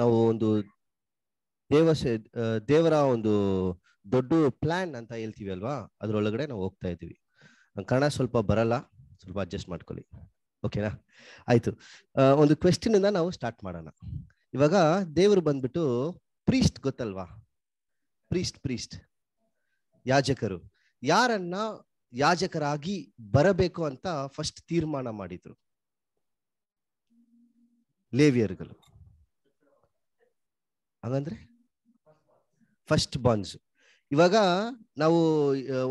ನಾವು ಒಂದು ದೇವ ದೇವರ ಒಂದು ದೊಡ್ಡ ಪ್ಲಾನ್ ಅಂತ ಹೇಳ್ತೀವಿ ಅಲ್ವಾ ಅದ್ರೊಳಗಡೆ ನಾವು ಹೋಗ್ತಾ ಇದ್ದೀವಿ ಕನ್ನಡ ಸ್ವಲ್ಪ ಬರಲ್ಲ ಸ್ವಲ್ಪ ಅಡ್ಜಸ್ಟ್ ಮಾಡ್ಕೊಳ್ಳಿ ಓಕೆನಾ ಆಯ್ತು ಒಂದು ಕ್ವೆಶ್ಚನ್ ಇಂದ ನಾವು ಸ್ಟಾರ್ಟ್ ಮಾಡೋಣ ಇವಾಗ ದೇವರು ಬಂದ್ಬಿಟ್ಟು ಪ್ರೀಸ್ಟ್ ಗೊತ್ತಲ್ವಾ ಪ್ರೀಸ್ಟ್ ಪ್ರೀಸ್ಟ್ ಯಾಜಕರು ಯಾರನ್ನ ಯಾಜಕರಾಗಿ ಬರಬೇಕು ಅಂತ ಫಸ್ಟ್ ತೀರ್ಮಾನ ಮಾಡಿದ್ರು ಲೇವಿಯರ್ಗಳು ಹಂಗಂದ್ರೆ ಫಸ್ಟ್ ಬಾನ್ಸ್ ಇವಾಗ ನಾವು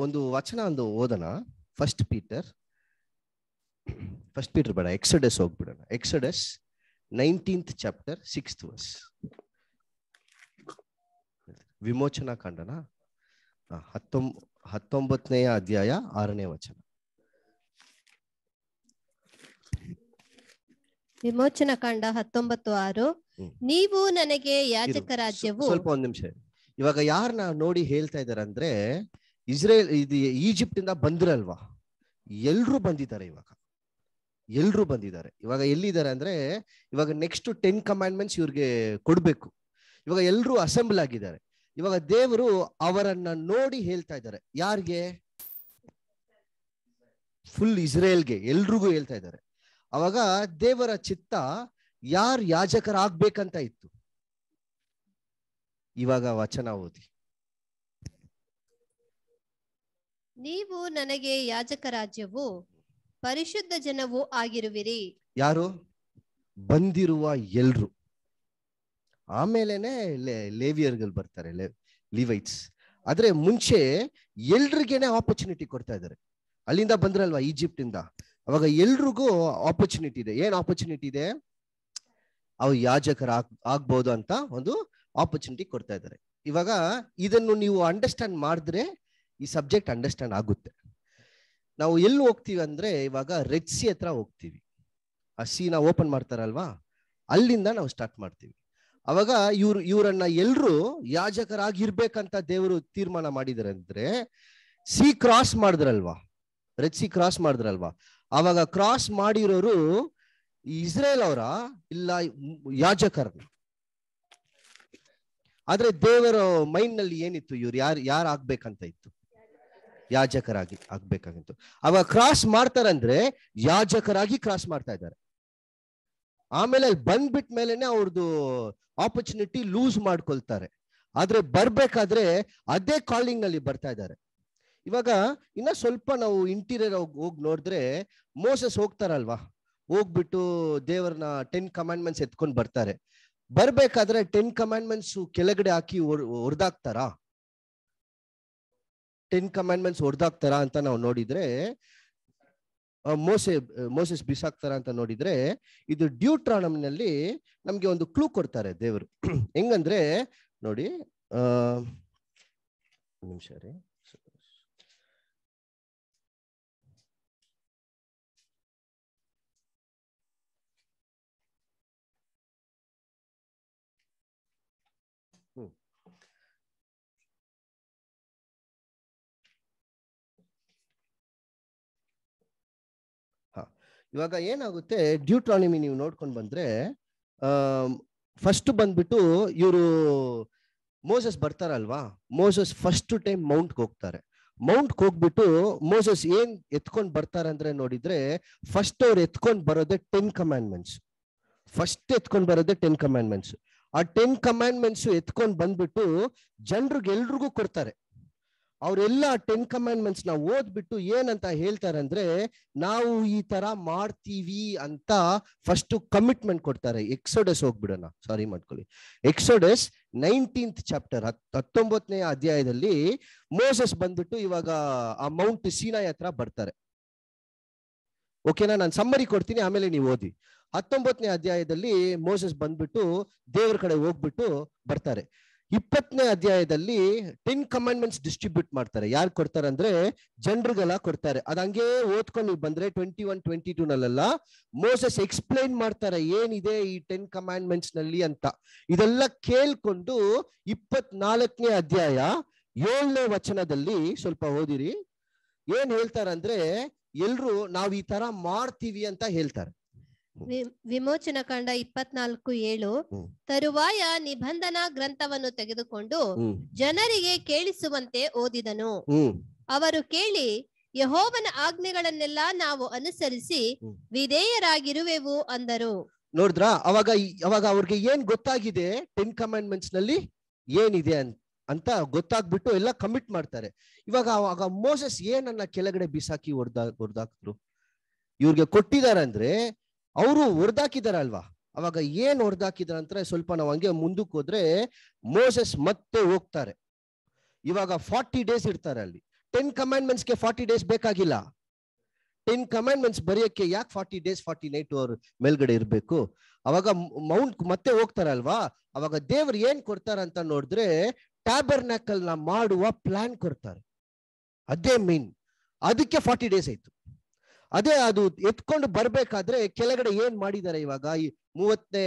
ಒಂದು ವಚನ ಒಂದು ಓದೋಣ ಫಸ್ಟ್ ಪೀಟರ್ ಫಸ್ಟ್ ಪೀಟರ್ ಬೇಡ ಎಕ್ಸಡಸ್ ಹೋಗ್ಬಿಡೋಣ Exodus nineteenth chapter sixth verse ವಿಮೋಚನಾ ಕಾಂಡನ ಹತ್ತೊಂಬ ಹತ್ತೊಂಬತ್ತನೆಯ ಅಧ್ಯಾಯ ಆರನೇ ವಚನ ವಿಮೋಚನಾ ಕಾಂಡ ಹತ್ತೊಂಬತ್ತು ಆರು ನೀವು ನನಗೆ ಯಾಜಕ ರಾಜ್ಯವು ಸ್ವಲ್ಪ ಒಂದ್ ನಿಮಿಷ ಇವಾಗ ಯಾರು ನೋಡಿ ಹೇಳ್ತಾ ಇದಾರೆ ಅಂದ್ರೆ ಇಸ್ರೇಲ್ ಇದು ಈಜಿಪ್ಟ್ ಇಂದ ಬಂದಿರಲ್ವಾ ಎಲ್ರು ಬಂದಿದ್ದಾರೆ ಇವಾಗ ಎಲ್ರು ಬಂದಿದ್ದಾರೆ ಇವಾಗ ಎಲ್ಲಿದ್ದಾರೆ ಅಂದ್ರೆ ಇವಾಗ ನೆಕ್ಸ್ಟ್ ಟೆನ್ ಕಮಾಂಡ್ಮೆಂಟ್ಸ್ ಇವ್ರಿಗೆ ಕೊಡ್ಬೇಕು ಇವಾಗ ಎಲ್ರು ಅಸೆಂಬಲ್ ಆಗಿದ್ದಾರೆ ಇವಾಗ ದೇವರು ಅವರನ್ನ ನೋಡಿ ಹೇಳ್ತಾ ಇದ್ದಾರೆ ಯಾರಿಗೆ ಫುಲ್ ಇಸ್ರೇಲ್ಗೆ ಎಲ್ರಿಗೂ ಹೇಳ್ತಾ ಇದ್ದಾರೆ ಅವಾಗ ದೇವರ ಚಿತ್ತ ಯಾರು ಯಾಜಕರಾಗ್ಬೇಕಂತ ಇತ್ತು ಇವಾಗ ವಚನ ಓದಿ ನೀವು ನನಗೆ ಯಾಜಕ ರಾಜ್ಯವು ಪರಿಶುದ್ಧ ಜನವೂ ಆಗಿರುವಿರಿ ಯಾರು ಬಂದಿರುವ ಎಲ್ರು ಆಮೇಲೆನೆ ಲೇವಿಯರ್ಗಳು ಬರ್ತಾರೆ ಲಿವೈಟ್ಸ್ ಆದ್ರೆ ಮುಂಚೆ ಎಲ್ರಿಗೇನೆ ಆಪರ್ಚುನಿಟಿ ಕೊಡ್ತಾ ಇದ್ದಾರೆ ಅಲ್ಲಿಂದ ಬಂದ್ರಲ್ವಾ ಈಜಿಪ್ಟ್ ಇಂದ ಅವಾಗ ಎಲ್ರಿಗೂ ಆಪರ್ಚುನಿಟಿ ಇದೆ ಏನ್ ಆಪರ್ಚುನಿಟಿ ಇದೆ ಅವ್ರು ಯಾಜಕರ ಆಗ್ಬೋದು ಅಂತ ಒಂದು ಆಪರ್ಚುನಿಟಿ ಕೊಡ್ತಾ ಇದ್ದಾರೆ ಇವಾಗ ಇದನ್ನು ನೀವು ಅಂಡರ್ಸ್ಟ್ಯಾಂಡ್ ಮಾಡಿದ್ರೆ ಈ ಸಬ್ಜೆಕ್ಟ್ ಅಂಡರ್ಸ್ಟ್ಯಾಂಡ್ ಆಗುತ್ತೆ ನಾವು ಎಲ್ಲಿ ಹೋಗ್ತೀವಿ ಅಂದ್ರೆ ಇವಾಗ ರೆಡ್ ಸಿ ಹತ್ರ ಹೋಗ್ತೀವಿ ಆ ಸಿ ಸೀನ ಓಪನ್ ಮಾಡ್ತಾರಲ್ವಾ ಅಲ್ಲಿಂದ ನಾವು ಸ್ಟಾರ್ಟ್ ಮಾಡ್ತೀವಿ ಅವಾಗ ಇವ್ರು ಇವರನ್ನ ಎಲ್ರು ಯಾಜಕರಾಗಿರ್ಬೇಕಂತ ದೇವರು ತೀರ್ಮಾನ ಮಾಡಿದ್ರಂದ್ರೆ ಸಿ ಕ್ರಾಸ್ ಮಾಡಿದ್ರಲ್ವಾ ರೆಡ್ ಸಿ ಕ್ರಾಸ್ ಮಾಡಿದ್ರಲ್ವಾ ಅವಾಗ ಕ್ರಾಸ್ ಮಾಡಿರೋರು ಇಸ್ರೇಲ್ ಅವರ ಇಲ್ಲ ಯಾಜಕರ ಆದ್ರೆ ದೇವರ ಮೈಂಡ್ ನಲ್ಲಿ ಏನಿತ್ತು ಇವ್ರು ಯಾರು ಯಾರು ಆಗ್ಬೇಕಂತ ಇತ್ತು ಯಾಜಕರಾಗಿ ಆಗ್ಬೇಕಾಗಿತ್ತು ಅವಾಗ ಕ್ರಾಸ್ ಮಾಡ್ತಾರಂದ್ರೆ ಯಾಜಕರಾಗಿ ಕ್ರಾಸ್ ಮಾಡ್ತಾ ಇದ್ದಾರೆ ಆಮೇಲೆ ಅಲ್ಲಿ ಬಂದ್ಬಿಟ್ ಮೇಲೆನೆ ಅವ್ರದ್ದು ಆಪರ್ಚುನಿಟಿ ಲೂಸ್ ಮಾಡ್ಕೊಳ್ತಾರೆ ಆದ್ರೆ ಬರ್ಬೇಕಾದ್ರೆ ಅದೇ ಕಾಲಿಂಗ್ ನಲ್ಲಿ ಬರ್ತಾ ಇದ್ದಾರೆ ಇವಾಗ ಇನ್ನ ಸ್ವಲ್ಪ ನಾವು ಇಂಟೀರಿಯರ್ ಹೋಗಿ ನೋಡಿದ್ರೆ ಮೋಸಸ್ ಹೋಗ್ತಾರಲ್ವಾ ಹೋಗ್ಬಿಟ್ಟು ದೇವರನ್ನ ಟೆನ್ ಕಮಾಂಡ್ಮೆಂಟ್ಸ್ ಎತ್ಕೊಂಡು ಬರ್ತಾರೆ ಬರ್ಬೇಕಾದ್ರೆ ಟೆನ್ ಕಮಾಂಡ್ಮೆಂಟ್ಸ್ ಕೆಳಗಡೆ ಹಾಕಿ ಹೊರದಾಕ್ತಾರ ಟೆನ್ ಕಮಾಂಡ್ಮೆಂಟ್ಸ್ ಹೊರದಾಕ್ತಾರ ಅಂತ ನಾವು ನೋಡಿದ್ರೆ ಮೋಸೆ ಮೋಸೆಸ್ ಬಿಸಾಕ್ತಾರ ಅಂತ ನೋಡಿದ್ರೆ ಇದು ಡ್ಯೂಟ್ರಾನಮ್ನಲ್ಲಿ ನಮ್ಗೆ ಒಂದು ಕ್ಲೂ ಕೊಡ್ತಾರೆ ದೇವರು ಹೆಂಗಂದ್ರೆ ನೋಡಿ ನಿಮಿಷ ರೀ ಇವಾಗ ಏನಾಗುತ್ತೆ ಡ್ಯೂಟ್ರಾನಿಮಿ ನೀವು ನೋಡ್ಕೊಂಡು ಬಂದ್ರೆ ಫಸ್ಟ್ ಬಂದ್ಬಿಟ್ಟು ಇವರು ಮೋಸಸ್ ಬರ್ತಾರಲ್ವಾ ಮೋಸಸ್ ಫಸ್ಟ್ ಟೈಮ್ ಮೌಂಟ್ ಹೋಗ್ತಾರೆ ಮೌಂಟ್ ಹೋಗ್ಬಿಟ್ಟು ಮೋಸಸ್ ಏನ್ ಎತ್ಕೊಂಡ್ ಬರ್ತಾರಂದ್ರೆ ನೋಡಿದ್ರೆ ಫಸ್ಟ್ ಅವ್ರು ಎತ್ಕೊಂಡ್ ಬರೋದೇ ಟೆನ್ ಕಮ್ಯಾಂಡ್ಮೆಂಟ್ಸ್ ಫಸ್ಟ್ ಎತ್ಕೊಂಡ್ ಬರೋದೇ ಟೆನ್ ಕಮ್ಯಾಂಡ್ಮೆಂಟ್ಸ್ ಆ ಟೆನ್ ಕಮ್ಯಾಂಡ್ಮೆಂಟ್ಸ್ ಎತ್ಕೊಂಡ್ ಬಂದ್ಬಿಟ್ಟು ಜನರಿಗೆ ಎಲ್ರಿಗೂ ಕೊಡ್ತಾರೆ ಅವರೆಲ್ಲ ಟೆನ್ ಕಮಾಂಡ್ಮೆಂಟ್ಸ್ ನ ಓದ್ಬಿಟ್ಟು ಏನಂತ ಹೇಳ್ತಾರಂದ್ರೆ ನಾವು ಈ ತರ ಮಾಡ್ತೀವಿ ಅಂತ ಫಸ್ಟ್ ಕಮಿಟ್ಮೆಂಟ್ ಕೊಡ್ತಾರೆ ಎಕ್ಸೋಡಸ್ ಹೋಗ್ಬಿಡೋಣ ಸಾರಿ ಮಾಡ್ಕೊಳ್ಳಿ ಎಕ್ಸೋಡಸ್ ನೈನ್ಟೀನ್ತ್ ಚಾಪ್ಟರ್ ಹತ್ತೊಂಬತ್ತನೇ ಅಧ್ಯಾಯದಲ್ಲಿ ಮೋಸಸ್ ಬಂದ್ಬಿಟ್ಟು ಇವಾಗ ಆ ಮೌಂಟ್ ಸೀನಾ ಹತ್ರ ಬರ್ತಾರೆ ಓಕೆನಾ ನಾನು ಸಮ್ಮರಿ ಕೊಡ್ತೀನಿ ಆಮೇಲೆ ನೀವು ಓದಿ ಹತ್ತೊಂಬತ್ತನೇ ಅಧ್ಯಾಯದಲ್ಲಿ ಮೋಸಸ್ ಬಂದ್ಬಿಟ್ಟು ದೇವ್ರ ಕಡೆ ಹೋಗ್ಬಿಟ್ಟು ಬರ್ತಾರೆ ಇಪ್ಪತ್ತನೇ ಅಧ್ಯಾಯದಲ್ಲಿ ಟೆನ್ ಕಮಾಂಡ್ಮೆಂಟ್ಸ್ ಡಿಸ್ಟ್ರಿಬ್ಯೂಟ್ ಮಾಡ್ತಾರೆ ಯಾರು ಕೊಡ್ತಾರೆ ಅಂದ್ರೆ ಜನರಿಗೆಲ್ಲ ಕೊಡ್ತಾರೆ ಅದ ಹಂಗೆ ಓದ್ಕೊಂಡು ಬಂದ್ರೆ ಟ್ವೆಂಟಿ ಒನ್ ಟ್ವೆಂಟಿ ಟೂ ನಲ್ಲೆಲ್ಲ ಮೋಸಸ್ ಎಕ್ಸ್ಪ್ಲೈನ್ ಮಾಡ್ತಾರೆ ಏನಿದೆ ಈ ಟೆನ್ ಕಮಾಂಡ್ಮೆಂಟ್ಸ್ ನಲ್ಲಿ ಅಂತ ಇದೆಲ್ಲ ಕೇಳ್ಕೊಂಡು ಇಪ್ಪತ್ನಾಲ್ಕನೇ ಅಧ್ಯಾಯ ಏಳನೇ ವಚನದಲ್ಲಿ ಸ್ವಲ್ಪ ಓದಿರಿ ಏನ್ ಹೇಳ್ತಾರಂದ್ರೆ ಎಲ್ರು ನಾವ್ ಈ ತರ ಮಾಡ್ತೀವಿ ಅಂತ ಹೇಳ್ತಾರೆ ವಿಮೋಚನ ಕಾಂಡ ಇಪ್ಪತ್ನಾಲ್ಕು ಏಳು ತರುವಾಯ ನಿಬಂಧನ ಗ್ರಂಥವನ್ನು ತೆಗೆದುಕೊಂಡು ಜನರಿಗೆ ಕೇಳಿಸುವಂತೆ ಓದಿದನು ಅವರು ಕೇಳಿ ಯಹೋವನ ಆಜ್ಞೆಗಳನ್ನೆಲ್ಲ ನಾವು ಅನುಸರಿಸಿ ವಿಧೇಯರಾಗಿರುವೆವು ಅಂದರು ನೋಡಿದ್ರ ಅವಾಗ ಅವಾಗ ಅವ್ರಿಗೆ ಏನ್ ಗೊತ್ತಾಗಿದೆ ಟೆನ್ ಕಮಾಂಡ್ಮೆಂಟ್ಸ್ ನಲ್ಲಿ ಏನಿದೆ ಅಂತ ಗೊತ್ತಾಗ್ಬಿಟ್ಟು ಎಲ್ಲ ಕಮಿಟ್ ಮಾಡ್ತಾರೆ ಇವಾಗ ಅವಾಗ ಮೋಸಸ್ ಏನನ್ನ ಕೆಳಗಡೆ ಬಿಸಾಕಿ ಹೊಡ್ದಾ ಹೊಡ್ದಾಕ್ರು ಇವ್ರಿಗೆ ಅಂದ್ರೆ ಅವರು ಅಲ್ವಾ ಅವಾಗ ಏನ್ ಹೊಡೆದಾಕಿದಾರ ಅಂತ ಸ್ವಲ್ಪ ನಾವು ಹಂಗೆ ಮುಂದಕ್ಕೆ ಹೋದ್ರೆ ಮೋಸಸ್ ಮತ್ತೆ ಹೋಗ್ತಾರೆ ಇವಾಗ ಫಾರ್ಟಿ ಡೇಸ್ ಇರ್ತಾರೆ ಅಲ್ಲಿ ಟೆನ್ ಗೆ ಫಾರ್ಟಿ ಡೇಸ್ ಬೇಕಾಗಿಲ್ಲ ಟೆನ್ ಕಮಾಂಡ್ಮೆಂಟ್ಸ್ ಬರೆಯಕ್ಕೆ ಯಾಕೆ ಫಾರ್ಟಿ ಡೇಸ್ ಫಾರ್ಟಿ ನೈಟ್ ಅವ್ರ ಮೇಲ್ಗಡೆ ಇರಬೇಕು ಅವಾಗ ಮೌಂಟ್ ಮತ್ತೆ ಹೋಗ್ತಾರಲ್ವಾ ಅವಾಗ ದೇವ್ರು ಏನ್ ಅಂತ ನೋಡಿದ್ರೆ ಟ್ಯಾಬರ್ನಾಕಲ್ ನ ಮಾಡುವ ಪ್ಲಾನ್ ಕೊಡ್ತಾರೆ ಅದೇ ಮೀನ್ ಅದಕ್ಕೆ ಫಾರ್ಟಿ ಡೇಸ್ ಆಯ್ತು ಅದೇ ಅದು ಎತ್ಕೊಂಡು ಬರ್ಬೇಕಾದ್ರೆ ಕೆಳಗಡೆ ಏನ್ ಮಾಡಿದ್ದಾರೆ ಇವಾಗ ಈ ಮೂವತ್ತನೇ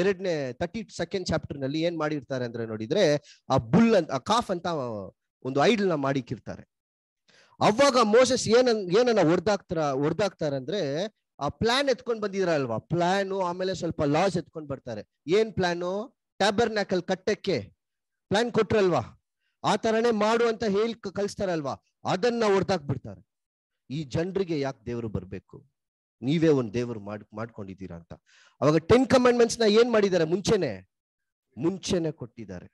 ಎರಡನೇ ತರ್ಟಿ ಸೆಕೆಂಡ್ ಚಾಪ್ಟರ್ ನಲ್ಲಿ ಏನ್ ಮಾಡಿರ್ತಾರೆ ಅಂದ್ರೆ ನೋಡಿದ್ರೆ ಆ ಬುಲ್ ಅಂತ ಆ ಕಾಫ್ ಅಂತ ಒಂದು ಐಡಲ್ ನ ಮಾಡಿಕ್ಕಿರ್ತಾರೆ ಅವಾಗ ಮೋಸಸ್ ಏನನ್ ಏನನ್ನ ಒಡ್ದಾಕ್ತಾರ ಅಂದ್ರೆ ಆ ಪ್ಲಾನ್ ಎತ್ಕೊಂಡ್ ಅಲ್ವಾ ಪ್ಲಾನ್ ಆಮೇಲೆ ಸ್ವಲ್ಪ ಲಾಸ್ ಎತ್ಕೊಂಡ್ ಬರ್ತಾರೆ ಏನ್ ಟ್ಯಾಬರ್ ಟ್ಯಾಬರ್ನಾಕಲ್ ಕಟ್ಟಕ್ಕೆ ಪ್ಲಾನ್ ಕೊಟ್ರಲ್ವಾ ಆ ತರನೇ ಮಾಡು ಅಂತ ಹೇಳಿ ಕಲಿಸ್ತಾರಲ್ವಾ ಅದನ್ನ ಹೊರ್ದಾಕ್ ಬಿಡ್ತಾರೆ ಈ ಜನರಿಗೆ ಯಾಕೆ ದೇವರು ಬರಬೇಕು ನೀವೇ ಒಂದು ದೇವರು ಮಾಡ್ಕೊಂಡಿದ್ದೀರಾ ಅಂತ ಅವಾಗ ಟೆನ್ ಕಮಾಂಡ್ಮೆಂಟ್ಸ್ ನ ಏನ್ ಮಾಡಿದ್ದಾರೆ ಮುಂಚೆನೆ ಮುಂಚೆನೆ ಕೊಟ್ಟಿದ್ದಾರೆ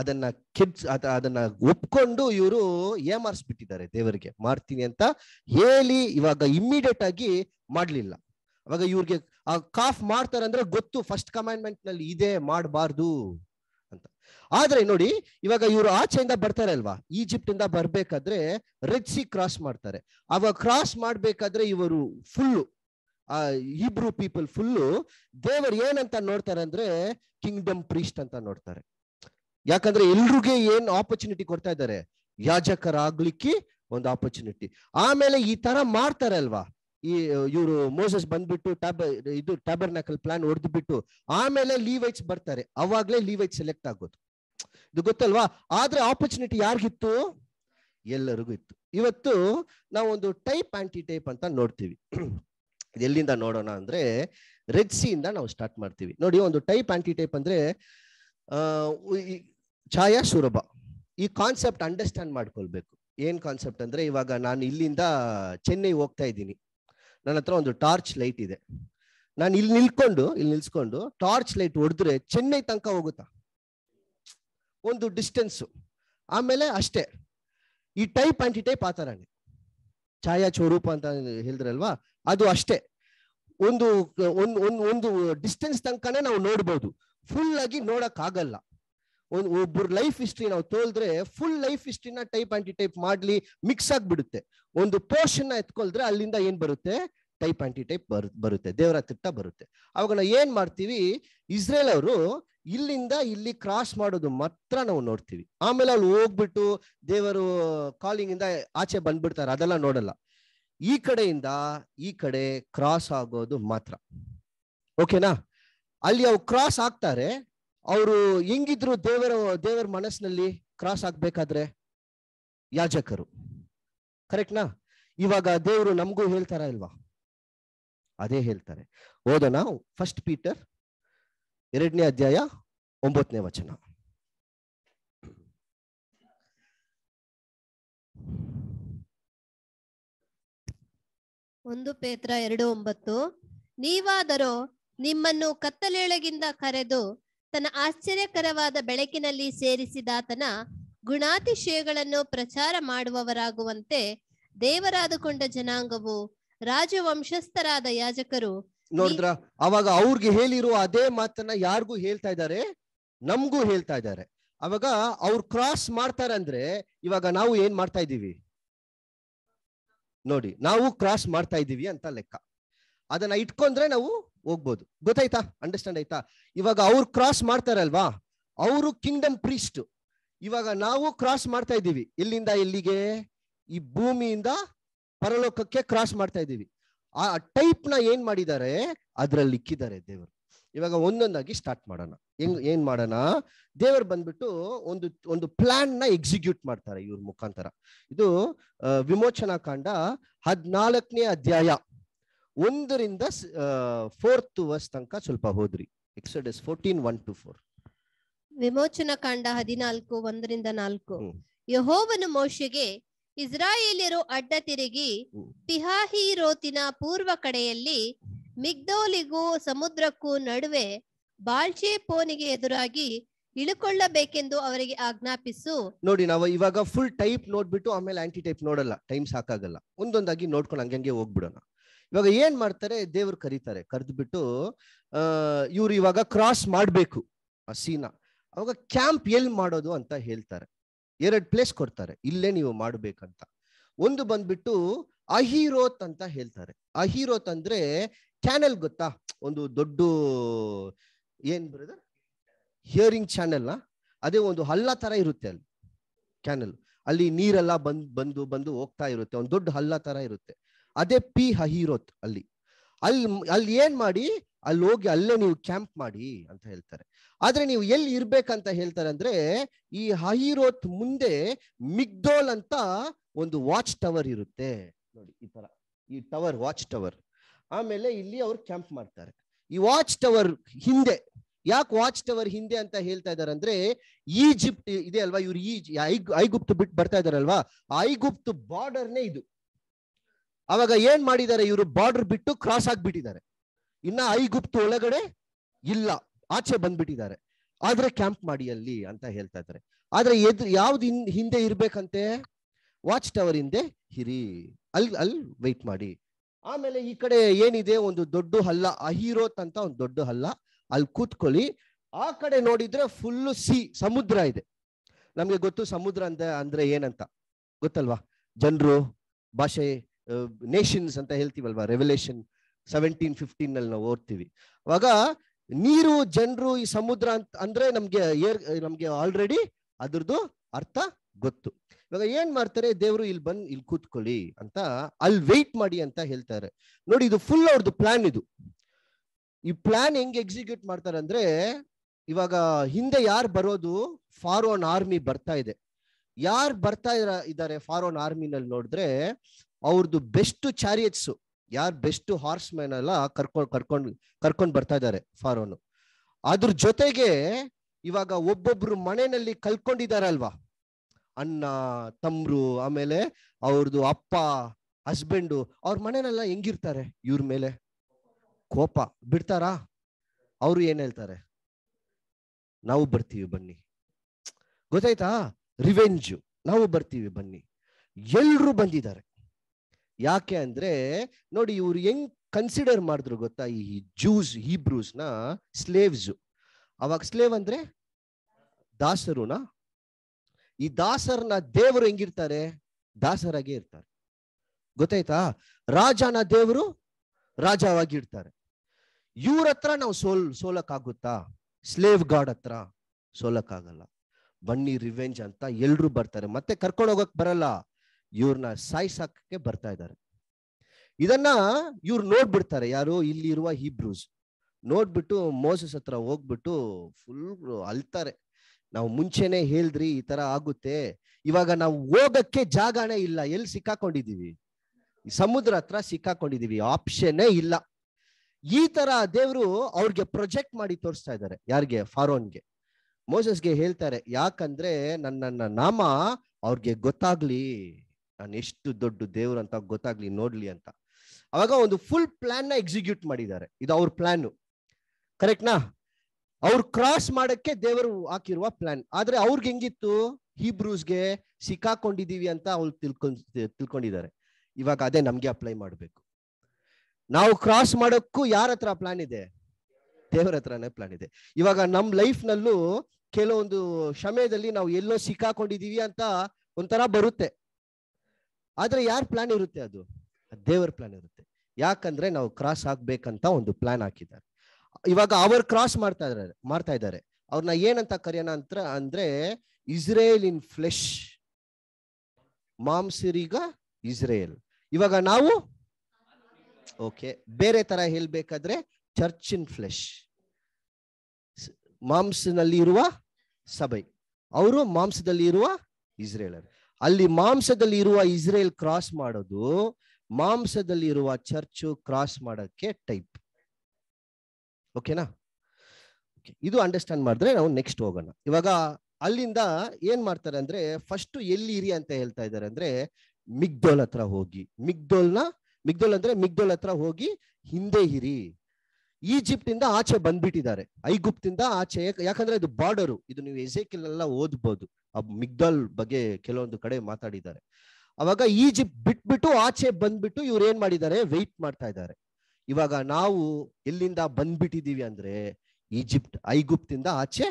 ಅದನ್ನ ಕಿಡ್ಸ್ ಅದನ್ನ ಒಪ್ಕೊಂಡು ಇವರು ಏಮಾರಿಸ್ಬಿಟ್ಟಿದ್ದಾರೆ ದೇವರಿಗೆ ಮಾಡ್ತೀನಿ ಅಂತ ಹೇಳಿ ಇವಾಗ ಇಮ್ಮಿಡಿಯೇಟ್ ಆಗಿ ಮಾಡ್ಲಿಲ್ಲ ಅವಾಗ ಇವ್ರಿಗೆ ಆ ಕಾಫ್ ಮಾಡ್ತಾರಂದ್ರೆ ಅಂದ್ರೆ ಗೊತ್ತು ಫಸ್ಟ್ ಕಮಾಂಡ್ಮೆಂಟ್ ನಲ್ಲಿ ಇದೆ ಮಾಡಬಾರ್ದು ಆದ್ರೆ ನೋಡಿ ಇವಾಗ ಇವರು ಆಚೆಯಿಂದ ಬರ್ತಾರೆ ಅಲ್ವಾ ಈಜಿಪ್ಟ್ ಇಂದ ಬರ್ಬೇಕಾದ್ರೆ ರೆಡ್ ಸಿ ಕ್ರಾಸ್ ಮಾಡ್ತಾರೆ ಅವಾಗ ಕ್ರಾಸ್ ಮಾಡ್ಬೇಕಾದ್ರೆ ಇವರು ಫುಲ್ಲು ಆ ಇಬ್ರೂ ಪೀಪಲ್ ಫುಲ್ಲು ದೇವರು ಏನಂತ ನೋಡ್ತಾರೆ ಅಂದ್ರೆ ಕಿಂಗ್ಡಮ್ ಪ್ರೀಸ್ಟ್ ಅಂತ ನೋಡ್ತಾರೆ ಯಾಕಂದ್ರೆ ಎಲ್ರಿಗೆ ಏನ್ ಆಪರ್ಚುನಿಟಿ ಕೊಡ್ತಾ ಇದ್ದಾರೆ ಯಾಜಕರಾಗ್ಲಿಕ್ಕೆ ಒಂದು ಆಪರ್ಚುನಿಟಿ ಆಮೇಲೆ ಈ ತರ ಮಾಡ್ತಾರೆ ಅಲ್ವಾ ಈ ಇವರು ಮೋಸಸ್ ಬಂದ್ಬಿಟ್ಟು ಟಾಬ್ ಇದು ಟ್ಯಾಬರ್ನಕಲ್ ನಾಕಲ್ ಪ್ಲಾನ್ ಬಿಟ್ಟು ಆಮೇಲೆ ಲೀವೈಟ್ಸ್ ಬರ್ತಾರೆ ಅವಾಗ್ಲೇ ಲೀವೈಟ್ ಸೆಲೆಕ್ಟ್ ಆಗೋದು ಇದು ಗೊತ್ತಲ್ವಾ ಆದ್ರೆ ಆಪರ್ಚುನಿಟಿ ಯಾರಿಗಿತ್ತು ಎಲ್ಲರಿಗೂ ಇತ್ತು ಇವತ್ತು ನಾವೊಂದು ಟೈಪ್ ಆಂಟಿ ಟೈಪ್ ಅಂತ ನೋಡ್ತೀವಿ ಎಲ್ಲಿಂದ ನೋಡೋಣ ಅಂದ್ರೆ ರೆಡ್ ಸಿಯಿಂದ ನಾವು ಸ್ಟಾರ್ಟ್ ಮಾಡ್ತೀವಿ ನೋಡಿ ಒಂದು ಟೈಪ್ ಆಂಟಿ ಟೈಪ್ ಅಂದ್ರೆ ಛಾಯಾ ಸುರಭ ಈ ಕಾನ್ಸೆಪ್ಟ್ ಅಂಡರ್ಸ್ಟ್ಯಾಂಡ್ ಮಾಡ್ಕೊಳ್ಬೇಕು ಏನ್ ಕಾನ್ಸೆಪ್ಟ್ ಅಂದ್ರೆ ಇವಾಗ ನಾನು ಇಲ್ಲಿಂದ ಚೆನ್ನೈ ಹೋಗ್ತಾ ಇದ್ದೀನಿ ನನ್ನ ಹತ್ರ ಒಂದು ಟಾರ್ಚ್ ಲೈಟ್ ಇದೆ ನಾನು ಇಲ್ಲಿ ನಿಲ್ಕೊಂಡು ಇಲ್ಲಿ ನಿಲ್ಸ್ಕೊಂಡು ಟಾರ್ಚ್ ಲೈಟ್ ಹೊಡೆದ್ರೆ ಚೆನ್ನೈ ತನಕ ಹೋಗುತ್ತಾ ಒಂದು ಡಿಸ್ಟೆನ್ಸು ಆಮೇಲೆ ಅಷ್ಟೇ ಈ ಟೈಪ್ ಈ ಟೈಪ್ ಆ ಥರ ಛಾಯಾ ಚೌರೂಪ ಅಂತ ಹೇಳಿದ್ರಲ್ವಾ ಅದು ಅಷ್ಟೇ ಒಂದು ಒಂದು ಒಂದು ಡಿಸ್ಟೆನ್ಸ್ ತನಕನೇ ನಾವು ನೋಡ್ಬೋದು ಫುಲ್ ಆಗಿ ನೋಡಕ್ ಆಗಲ್ಲ ಒಂದು ಒಬ್ಬರು ಲೈಫ್ ಹಿಸ್ಟ್ರಿ ನಾವು ತೋಲ್ದ್ರೆ ಫುಲ್ ಲೈಫ್ ಹಿಸ್ಟ್ರಿನ ಟೈಪ್ ಆಂಟಿ ಟೈಪ್ ಮಾಡ್ಲಿ ಮಿಕ್ಸ್ ಆಗಿಬಿಡುತ್ತೆ ಒಂದು ಪೋರ್ಷನ್ ಎತ್ಕೊಳ್ದ್ರೆ ಅಲ್ಲಿಂದ ಏನ್ ಬರುತ್ತೆ ಟೈಪ್ ಆಂಟಿ ಟೈಪ್ ಬರುತ್ತೆ ದೇವರ ತಿಟ್ಟ ಬರುತ್ತೆ ಅವಾಗ ನಾವು ಏನ್ ಮಾಡ್ತೀವಿ ಇಸ್ರೇಲ್ ಅವರು ಇಲ್ಲಿಂದ ಇಲ್ಲಿ ಕ್ರಾಸ್ ಮಾಡೋದು ಮಾತ್ರ ನಾವು ನೋಡ್ತೀವಿ ಆಮೇಲೆ ಅಲ್ಲಿ ಹೋಗ್ಬಿಟ್ಟು ದೇವರು ಕಾಲಿಂಗ್ ಇಂದ ಆಚೆ ಬಂದ್ಬಿಡ್ತಾರೆ ಅದೆಲ್ಲ ನೋಡಲ್ಲ ಈ ಕಡೆಯಿಂದ ಈ ಕಡೆ ಕ್ರಾಸ್ ಆಗೋದು ಮಾತ್ರ ಓಕೆನಾ ಅಲ್ಲಿ ಅವ್ರು ಕ್ರಾಸ್ ಆಗ್ತಾರೆ ಅವರು ಹೆಂಗಿದ್ರು ದೇವರ ದೇವರ ಮನಸ್ಸಿನಲ್ಲಿ ಕ್ರಾಸ್ ಆಗ್ಬೇಕಾದ್ರೆ ಯಾಜಕರು ಕರೆಕ್ಟ್ನಾ ಇವಾಗ ದೇವರು ನಮಗೂ ಹೇಳ್ತಾರ ಇಲ್ವಾ ಅದೇ ಹೇಳ್ತಾರೆ ಓದೋಣ ಫಸ್ಟ್ ಪೀಟರ್ ಎರಡನೇ ಅಧ್ಯಾಯ ಒಂಬತ್ತನೇ ವಚನ ಒಂದು ಪೇತ್ರ ಎರಡು ಒಂಬತ್ತು ನೀವಾದರೂ ನಿಮ್ಮನ್ನು ಕತ್ತಲೆಳಗಿಂದ ಕರೆದು ತನ್ನ ಆಶ್ಚರ್ಯಕರವಾದ ಬೆಳಕಿನಲ್ಲಿ ಸೇರಿಸಿದಾತನ ಗುಣಾತಿಶಯಗಳನ್ನು ಪ್ರಚಾರ ಮಾಡುವವರಾಗುವಂತೆ ದೇವರಾದುಕೊಂಡ ಜನಾಂಗವು ರಾಜವಂಶಸ್ಥರಾದ ಯಾಜಕರು ನೋಡಿದ್ರ ಅವಾಗ ಅವ್ರಿಗೆ ಹೇಳಿರುವ ಅದೇ ಮಾತನ್ನ ಯಾರಿಗೂ ಹೇಳ್ತಾ ಇದ್ದಾರೆ ನಮಗೂ ಹೇಳ್ತಾ ಇದ್ದಾರೆ ಅವಾಗ ಅವ್ರು ಕ್ರಾಸ್ ಮಾಡ್ತಾರಂದ್ರೆ ಇವಾಗ ನಾವು ಏನ್ ಮಾಡ್ತಾ ಇದ್ದೀವಿ ನೋಡಿ ನಾವು ಕ್ರಾಸ್ ಮಾಡ್ತಾ ಇದ್ದೀವಿ ಅಂತ ಲೆಕ್ಕ ಅದನ್ನ ಇಟ್ಕೊಂಡ್ರೆ ನಾವು ಹೋಗ್ಬೋದು ಗೊತ್ತಾಯ್ತಾ ಅಂಡರ್ಸ್ಟ್ಯಾಂಡ್ ಆಯ್ತಾ ಇವಾಗ ಅವ್ರು ಕ್ರಾಸ್ ಮಾಡ್ತಾರಲ್ವಾ ಅವರು ಕಿಂಗ್ಡಮ್ ಪ್ರೀಸ್ಟ್ ಇವಾಗ ನಾವು ಕ್ರಾಸ್ ಮಾಡ್ತಾ ಇದ್ದೀವಿ ಇಲ್ಲಿಂದ ಇಲ್ಲಿಗೆ ಈ ಭೂಮಿಯಿಂದ ಪರಲೋಕಕ್ಕೆ ಕ್ರಾಸ್ ಮಾಡ್ತಾ ಇದ್ದೀವಿ ಆ ಟೈಪ್ ನ ಏನ್ ಮಾಡಿದ್ದಾರೆ ಅದ್ರಲ್ಲಿ ಇಕ್ಕಿದ್ದಾರೆ ದೇವರು ಇವಾಗ ಒಂದೊಂದಾಗಿ ಸ್ಟಾರ್ಟ್ ಮಾಡೋಣ ಹೆಂಗ್ ಏನ್ ಮಾಡೋಣ ದೇವರು ಬಂದ್ಬಿಟ್ಟು ಒಂದು ಒಂದು ಪ್ಲಾನ್ ನ ಎಕ್ಸಿಕ್ಯೂಟ್ ಮಾಡ್ತಾರೆ ಇವ್ರ ಮುಖಾಂತರ ಇದು ವಿಮೋಚನಾ ಕಾಂಡ ಹದಿನಾಲ್ಕನೇ ಅಧ್ಯಾಯ ಒಂದರಿಂದ ಫೋರ್ತ್ ವರ್ಸ್ ತನಕ ಸ್ವಲ್ಪ ಹೋದ್ರಿ Exodus fourteen one to four ವಿಮೋಚನ ಕಾಂಡ ಹದಿನಾಲ್ಕು ಒಂದರಿಂದ ನಾಲ್ಕು ಯಹೋವನು ಮೋಶೆಗೆ ಇಸ್ರಾಯೇಲ್ಯರು ಅಡ್ಡ ತಿರುಗಿ ಪಿಹಾಹಿರೋತಿನ ಪೂರ್ವ ಕಡೆಯಲ್ಲಿ ಮಿಗ್ದೋಲಿಗೂ ಸಮುದ್ರಕ್ಕೂ ನಡುವೆ ಬಾಳ್ಚೆ ಪೋನಿಗೆ ಎದುರಾಗಿ ಇಳುಕೊಳ್ಳಬೇಕೆಂದು ಅವರಿಗೆ ಆಜ್ಞಾಪಿಸು ನೋಡಿ ನಾವು ಇವಾಗ ಫುಲ್ ಟೈಪ್ ನೋಡ್ಬಿಟ್ಟು ಆಮೇಲೆ ಆಂಟಿ ಟೈಪ್ ನೋಡಲ್ಲ ಟೈಮ್ ಸಾಕಾಗಲ್ಲ ಒಂದೊಂದಾಗಿ ನೋಡ್ಕೊಂಡು ಹಂಗೆ ಹೋಗ್ಬಿಡೋಣ ಇವಾಗ ಏನ್ ಮಾಡ್ತಾರೆ ದೇವ್ರು ಕರೀತಾರೆ ಕರೆದ್ಬಿಟ್ಟು ಅಹ್ ಇವ್ರು ಇವಾಗ ಕ್ರಾಸ್ ಮಾಡ್ಬೇಕು ಆ ಸೀನಾ ಅವಾಗ ಕ್ಯಾಂಪ್ ಎಲ್ ಮಾಡೋದು ಅಂತ ಹೇಳ್ತಾರೆ ಎರಡು ಪ್ಲೇಸ್ ಕೊಡ್ತಾರೆ ಇಲ್ಲೇ ನೀವು ಮಾಡ್ಬೇಕಂತ ಒಂದು ಬಂದ್ಬಿಟ್ಟು ಅಹಿರೋತ್ ಅಂತ ಹೇಳ್ತಾರೆ ಅಹಿರೋತ್ ಅಂದ್ರೆ ಚಾನೆಲ್ ಗೊತ್ತಾ ಒಂದು ದೊಡ್ಡ ಏನ್ ಬ್ರದರ್ ಹಿಯರಿಂಗ್ ಚಾನೆಲ್ ಅದೇ ಒಂದು ಹಲ್ಲ ತರ ಇರುತ್ತೆ ಅಲ್ಲಿ ಚಾನೆಲ್ ಅಲ್ಲಿ ನೀರೆಲ್ಲ ಬಂದ್ ಬಂದು ಬಂದು ಹೋಗ್ತಾ ಇರುತ್ತೆ ಒಂದು ದೊಡ್ಡ ಹಲ್ಲ ತರ ಇರುತ್ತೆ ಅದೇ ಪಿ ಹಹೀರೋತ್ ಅಲ್ಲಿ ಅಲ್ಲಿ ಅಲ್ಲಿ ಏನ್ ಮಾಡಿ ಅಲ್ಲಿ ಹೋಗಿ ಅಲ್ಲೇ ನೀವು ಕ್ಯಾಂಪ್ ಮಾಡಿ ಅಂತ ಹೇಳ್ತಾರೆ ಆದ್ರೆ ನೀವು ಎಲ್ಲಿ ಇರ್ಬೇಕಂತ ಹೇಳ್ತಾರೆ ಅಂದ್ರೆ ಈ ಹಹೀರೋತ್ ಮುಂದೆ ಮಿಗ್ದೋಲ್ ಅಂತ ಒಂದು ವಾಚ್ ಟವರ್ ಇರುತ್ತೆ ನೋಡಿ ಈ ತರ ಈ ಟವರ್ ವಾಚ್ ಟವರ್ ಆಮೇಲೆ ಇಲ್ಲಿ ಅವ್ರು ಕ್ಯಾಂಪ್ ಮಾಡ್ತಾರೆ ಈ ವಾಚ್ ಟವರ್ ಹಿಂದೆ ಯಾಕೆ ವಾಚ್ ಟವರ್ ಹಿಂದೆ ಅಂತ ಹೇಳ್ತಾ ಇದಾರೆ ಅಂದ್ರೆ ಈಜಿಪ್ಟ್ ಇದೆ ಅಲ್ವಾ ಇವ್ರು ಈಜ್ ಐಗುಪ್ತು ಬಿಟ್ಟು ಬರ್ತಾ ಇದಾರಲ್ವಾ ಐಗುಪ್ತು ಬಾರ್ಡರ್ನೇ ಇದು ಅವಾಗ ಏನ್ ಮಾಡಿದ್ದಾರೆ ಇವರು ಬಾರ್ಡರ್ ಬಿಟ್ಟು ಕ್ರಾಸ್ ಆಗಿಬಿಟ್ಟಿದ್ದಾರೆ ಇನ್ನ ಐ ಗುಪ್ತ ಒಳಗಡೆ ಇಲ್ಲ ಆಚೆ ಬಂದ್ಬಿಟ್ಟಿದ್ದಾರೆ ಆದ್ರೆ ಕ್ಯಾಂಪ್ ಮಾಡಿ ಅಲ್ಲಿ ಅಂತ ಹೇಳ್ತಾ ಇದ್ದಾರೆ ಆದ್ರೆ ಎದ್ ಯಾವ್ದು ಹಿಂದೆ ಇರ್ಬೇಕಂತೆ ವಾಚ್ ಟವರ್ ಹಿಂದೆ ಹಿರಿ ಅಲ್ಲಿ ಅಲ್ಲಿ ವೆಯ್ಟ್ ಮಾಡಿ ಆಮೇಲೆ ಈ ಕಡೆ ಏನಿದೆ ಒಂದು ದೊಡ್ಡ ಹಲ್ಲ ಅಹಿರೋತ್ ಅಂತ ಒಂದು ದೊಡ್ಡ ಹಲ್ಲ ಅಲ್ಲಿ ಕೂತ್ಕೊಳ್ಳಿ ಆ ಕಡೆ ನೋಡಿದ್ರೆ ಫುಲ್ಲು ಸಿ ಸಮುದ್ರ ಇದೆ ನಮ್ಗೆ ಗೊತ್ತು ಸಮುದ್ರ ಅಂದ ಅಂದ್ರೆ ಏನಂತ ಗೊತ್ತಲ್ವಾ ಜನರು ಭಾಷೆ ನೇಷನ್ಸ್ ಅಂತ ಹೇಳ್ತೀವಲ್ವಾ ರೆವಲ್ಯೂಷನ್ ಸೆವೆಂಟೀನ್ ಫಿಫ್ಟೀನ್ ಅಲ್ಲಿ ನಾವು ಓದ್ತೀವಿ ಅವಾಗ ನೀರು ಜನರು ಈ ಸಮುದ್ರ ಅಂತ ಅಂದ್ರೆ ನಮ್ಗೆ ಏರ್ ನಮ್ಗೆ ಆಲ್ರೆಡಿ ಅದ್ರದ್ದು ಅರ್ಥ ಗೊತ್ತು ಇವಾಗ ಏನ್ ಮಾಡ್ತಾರೆ ದೇವರು ಇಲ್ಲಿ ಬಂದ್ ಇಲ್ಲಿ ಕೂತ್ಕೊಳ್ಳಿ ಅಂತ ಅಲ್ಲಿ ವೆಯ್ಟ್ ಮಾಡಿ ಅಂತ ಹೇಳ್ತಾರೆ ನೋಡಿ ಇದು ಫುಲ್ ಅವ್ರದ್ದು ಪ್ಲಾನ್ ಇದು ಈ ಪ್ಲಾನ್ ಹೆಂಗ್ ಎಕ್ಸಿಕ್ಯೂಟ್ ಮಾಡ್ತಾರೆ ಅಂದ್ರೆ ಇವಾಗ ಹಿಂದೆ ಯಾರು ಬರೋದು ಫಾರೋನ್ ಆರ್ಮಿ ಬರ್ತಾ ಇದೆ ಯಾರು ಬರ್ತಾ ಇದಾರೆ ಫಾರೋನ್ ಆರ್ಮಿನಲ್ಲಿ ನೋಡಿದ್ರೆ ಅವ್ರದ್ದು ಬೆಸ್ಟ್ ಚಾರಿಯಟ್ಸ್ ಯಾರು ಬೆಸ್ಟ್ ಹಾರ್ಸ್ ಮ್ಯಾನ್ ಎಲ್ಲ ಕರ್ಕೊಂಡು ಕರ್ಕೊಂಡ್ ಕರ್ಕೊಂಡ್ ಬರ್ತಾ ಇದ್ದಾರೆ ಫಾರೋನು ಅದ್ರ ಜೊತೆಗೆ ಇವಾಗ ಒಬ್ಬೊಬ್ರು ಮನೆಯಲ್ಲಿ ಕಲ್ಕೊಂಡಿದಾರಲ್ವಾ ಅಣ್ಣ ತಮ್ರು ಆಮೇಲೆ ಅವ್ರದ್ದು ಅಪ್ಪ ಹಸ್ಬೆಂಡು ಅವ್ರ ಮನೆಯಲ್ಲ ಹೆಂಗಿರ್ತಾರೆ ಇವ್ರ ಮೇಲೆ ಕೋಪ ಬಿಡ್ತಾರಾ ಅವರು ಏನ್ ಹೇಳ್ತಾರೆ ನಾವು ಬರ್ತೀವಿ ಬನ್ನಿ ಗೊತ್ತಾಯ್ತಾ ರಿವೆಂಜ್ ನಾವು ಬರ್ತೀವಿ ಬನ್ನಿ ಎಲ್ರು ಬಂದಿದ್ದಾರೆ ಯಾಕೆ ಅಂದ್ರೆ ನೋಡಿ ಇವ್ರು ಹೆಂಗ್ ಕನ್ಸಿಡರ್ ಮಾಡಿದ್ರು ಗೊತ್ತಾ ಈ ಜೂಸ್ ನ ಸ್ಲೇವ್ಸ್ ಅವಾಗ ಸ್ಲೇವ್ ಅಂದ್ರೆ ದಾಸರುನ ಈ ದಾಸರ್ನ ದೇವರು ಹೆಂಗಿರ್ತಾರೆ ದಾಸರಾಗೇ ಇರ್ತಾರೆ ಗೊತ್ತಾಯ್ತಾ ರಾಜನ ದೇವರು ಇರ್ತಾರೆ ಇವ್ರ ಹತ್ರ ನಾವು ಸೋಲ್ ಸೋಲಕ್ಕಾಗುತ್ತಾ ಸ್ಲೇವ್ ಗಾಡ್ ಹತ್ರ ಸೋಲಕ್ಕಾಗಲ್ಲ ಬನ್ನಿ ರಿವೆಂಜ್ ಅಂತ ಎಲ್ರು ಬರ್ತಾರೆ ಮತ್ತೆ ಕರ್ಕೊಂಡು ಹೋಗಕ್ ಬರಲ್ಲ ಇವ್ರನ್ನ ಸಾಯಿಸಾಕಕ್ಕೆ ಬರ್ತಾ ಇದ್ದಾರೆ ಇದನ್ನ ಇವ್ರು ನೋಡ್ಬಿಡ್ತಾರೆ ಯಾರು ಇಲ್ಲಿರುವ ಹೀಬ್ರೂಸ್ ನೋಡ್ಬಿಟ್ಟು ಮೋಸಸ್ ಹತ್ರ ಹೋಗ್ಬಿಟ್ಟು ಫುಲ್ ಅಲ್ತಾರೆ ನಾವು ಮುಂಚೆನೆ ಹೇಳಿದ್ರಿ ಈ ತರ ಆಗುತ್ತೆ ಇವಾಗ ನಾವು ಹೋಗಕ್ಕೆ ಜಾಗನೇ ಇಲ್ಲ ಎಲ್ಲಿ ಸಿಕ್ಕಾಕೊಂಡಿದೀವಿ ಸಮುದ್ರ ಹತ್ರ ಸಿಕ್ಕಾಕೊಂಡಿದೀವಿ ಆಪ್ಷನ್ನೇ ಇಲ್ಲ ಈ ತರ ದೇವ್ರು ಅವ್ರಿಗೆ ಪ್ರೊಜೆಕ್ಟ್ ಮಾಡಿ ತೋರಿಸ್ತಾ ಇದ್ದಾರೆ ಯಾರಿಗೆ ಫಾರೋನ್ಗೆ ಮೋಸಸ್ಗೆ ಹೇಳ್ತಾರೆ ಯಾಕಂದ್ರೆ ನನ್ನ ನಾಮ ಅವ್ರಿಗೆ ಗೊತ್ತಾಗ್ಲಿ ನಾನು ಎಷ್ಟು ದೊಡ್ಡ ದೇವ್ರು ಅಂತ ಗೊತ್ತಾಗ್ಲಿ ನೋಡ್ಲಿ ಅಂತ ಅವಾಗ ಒಂದು ಫುಲ್ ಪ್ಲಾನ್ ನ ಎಕ್ಸಿಕ್ಯೂಟ್ ಮಾಡಿದ್ದಾರೆ ಇದು ಅವ್ರ ಪ್ಲಾನ್ ಕರೆಕ್ಟ್ನಾ ಅವ್ರು ಕ್ರಾಸ್ ಮಾಡಕ್ಕೆ ದೇವರು ಹಾಕಿರುವ ಪ್ಲಾನ್ ಆದ್ರೆ ಅವ್ರಿಗೆ ಹೆಂಗಿತ್ತು ಹೀಬ್ರೂಸ್ಗೆ ಸಿಕ್ಕಾಕೊಂಡಿದೀವಿ ಅಂತ ಅವ್ರು ತಿಳ್ಕೊಂಡ್ ತಿಳ್ಕೊಂಡಿದ್ದಾರೆ ಇವಾಗ ಅದೇ ನಮ್ಗೆ ಅಪ್ಲೈ ಮಾಡಬೇಕು ನಾವು ಕ್ರಾಸ್ ಮಾಡೋಕ್ಕೂ ಯಾರ ಹತ್ರ ಪ್ಲಾನ್ ಇದೆ ದೇವರ ಹತ್ರನೇ ಪ್ಲಾನ್ ಇದೆ ಇವಾಗ ನಮ್ ನಲ್ಲೂ ಕೆಲವೊಂದು ಸಮಯದಲ್ಲಿ ನಾವು ಎಲ್ಲೋ ಸಿಕ್ಕಾಕೊಂಡಿದೀವಿ ಅಂತ ಒಂಥರ ಬರುತ್ತೆ ಆದ್ರೆ ಯಾರ್ ಪ್ಲಾನ್ ಇರುತ್ತೆ ಅದು ದೇವರ ಪ್ಲಾನ್ ಇರುತ್ತೆ ಯಾಕಂದ್ರೆ ನಾವು ಕ್ರಾಸ್ ಆಗ್ಬೇಕಂತ ಒಂದು ಪ್ಲಾನ್ ಹಾಕಿದ್ದಾರೆ ಇವಾಗ ಅವರ್ ಕ್ರಾಸ್ ಮಾಡ್ತಾ ಇದಾರೆ ಮಾಡ್ತಾ ಇದ್ದಾರೆ ಅವ್ರನ್ನ ಏನಂತ ಕರೆಯೋಣ ಅಂತ ಅಂದ್ರೆ ಇಸ್ರೇಲ್ ಇನ್ ಫ್ಲೆಶ್ ಮಾಂಸರಿಗ ಇಸ್ರೇಲ್ ಇವಾಗ ನಾವು ಓಕೆ ಬೇರೆ ತರ ಹೇಳ್ಬೇಕಾದ್ರೆ ಚರ್ಚ್ ಇನ್ ಫ್ಲೆಶ್ ಮಾಂಸನಲ್ಲಿ ಇರುವ ಸಭೆ ಅವರು ಮಾಂಸದಲ್ಲಿ ಇರುವ ಇಸ್ರೇಲರ್ ಅಲ್ಲಿ ಮಾಂಸದಲ್ಲಿ ಇರುವ ಇಸ್ರೇಲ್ ಕ್ರಾಸ್ ಮಾಡೋದು ಮಾಂಸದಲ್ಲಿ ಇರುವ ಚರ್ಚ್ ಕ್ರಾಸ್ ಮಾಡೋಕ್ಕೆ ಟೈಪ್ ಓಕೆನಾ ಇದು ಅಂಡರ್ಸ್ಟ್ಯಾಂಡ್ ಮಾಡಿದ್ರೆ ನಾವು ನೆಕ್ಸ್ಟ್ ಹೋಗೋಣ ಇವಾಗ ಅಲ್ಲಿಂದ ಏನ್ ಮಾಡ್ತಾರೆ ಅಂದ್ರೆ ಫಸ್ಟ್ ಎಲ್ಲಿ ಇರಿ ಅಂತ ಹೇಳ್ತಾ ಇದ್ದಾರೆ ಅಂದ್ರೆ ಮಿಗ್ದೋಲ್ ಹತ್ರ ಹೋಗಿ ಮಿಗ್ದೋಲ್ನ ಮಿಗ್ದೋಲ್ ಅಂದ್ರೆ ಮಿಗ್ದೋಲ್ ಹತ್ರ ಹೋಗಿ ಹಿಂದೆ ಇರಿ ಈಜಿಪ್ಟ್ ಇಂದ ಆಚೆ ಬಂದ್ಬಿಟ್ಟಿದ್ದಾರೆ ಐಗುಪ್ತಿಂದ ಆಚೆ ಯಾಕಂದ್ರೆ ಇದು ಬಾರ್ಡರು ಇದು ನೀವು ಎಸೆಕಿಲ್ ಎಲ್ಲ ಓದ್ಬೋದು ಮಿಗ್ದಲ್ ಬಗ್ಗೆ ಕೆಲವೊಂದು ಕಡೆ ಮಾತಾಡಿದ್ದಾರೆ ಅವಾಗ ಈಜಿಪ್ಟ್ ಬಿಟ್ಬಿಟ್ಟು ಆಚೆ ಬಂದ್ಬಿಟ್ಟು ಇವ್ರು ಏನ್ ಮಾಡಿದ್ದಾರೆ ವೆಯ್ಟ್ ಮಾಡ್ತಾ ಇದ್ದಾರೆ ಇವಾಗ ನಾವು ಎಲ್ಲಿಂದ ಬಂದ್ಬಿಟ್ಟಿದೀವಿ ಅಂದ್ರೆ ಈಜಿಪ್ಟ್ ಐಗುಪ್ತಿಂದ ಆಚೆ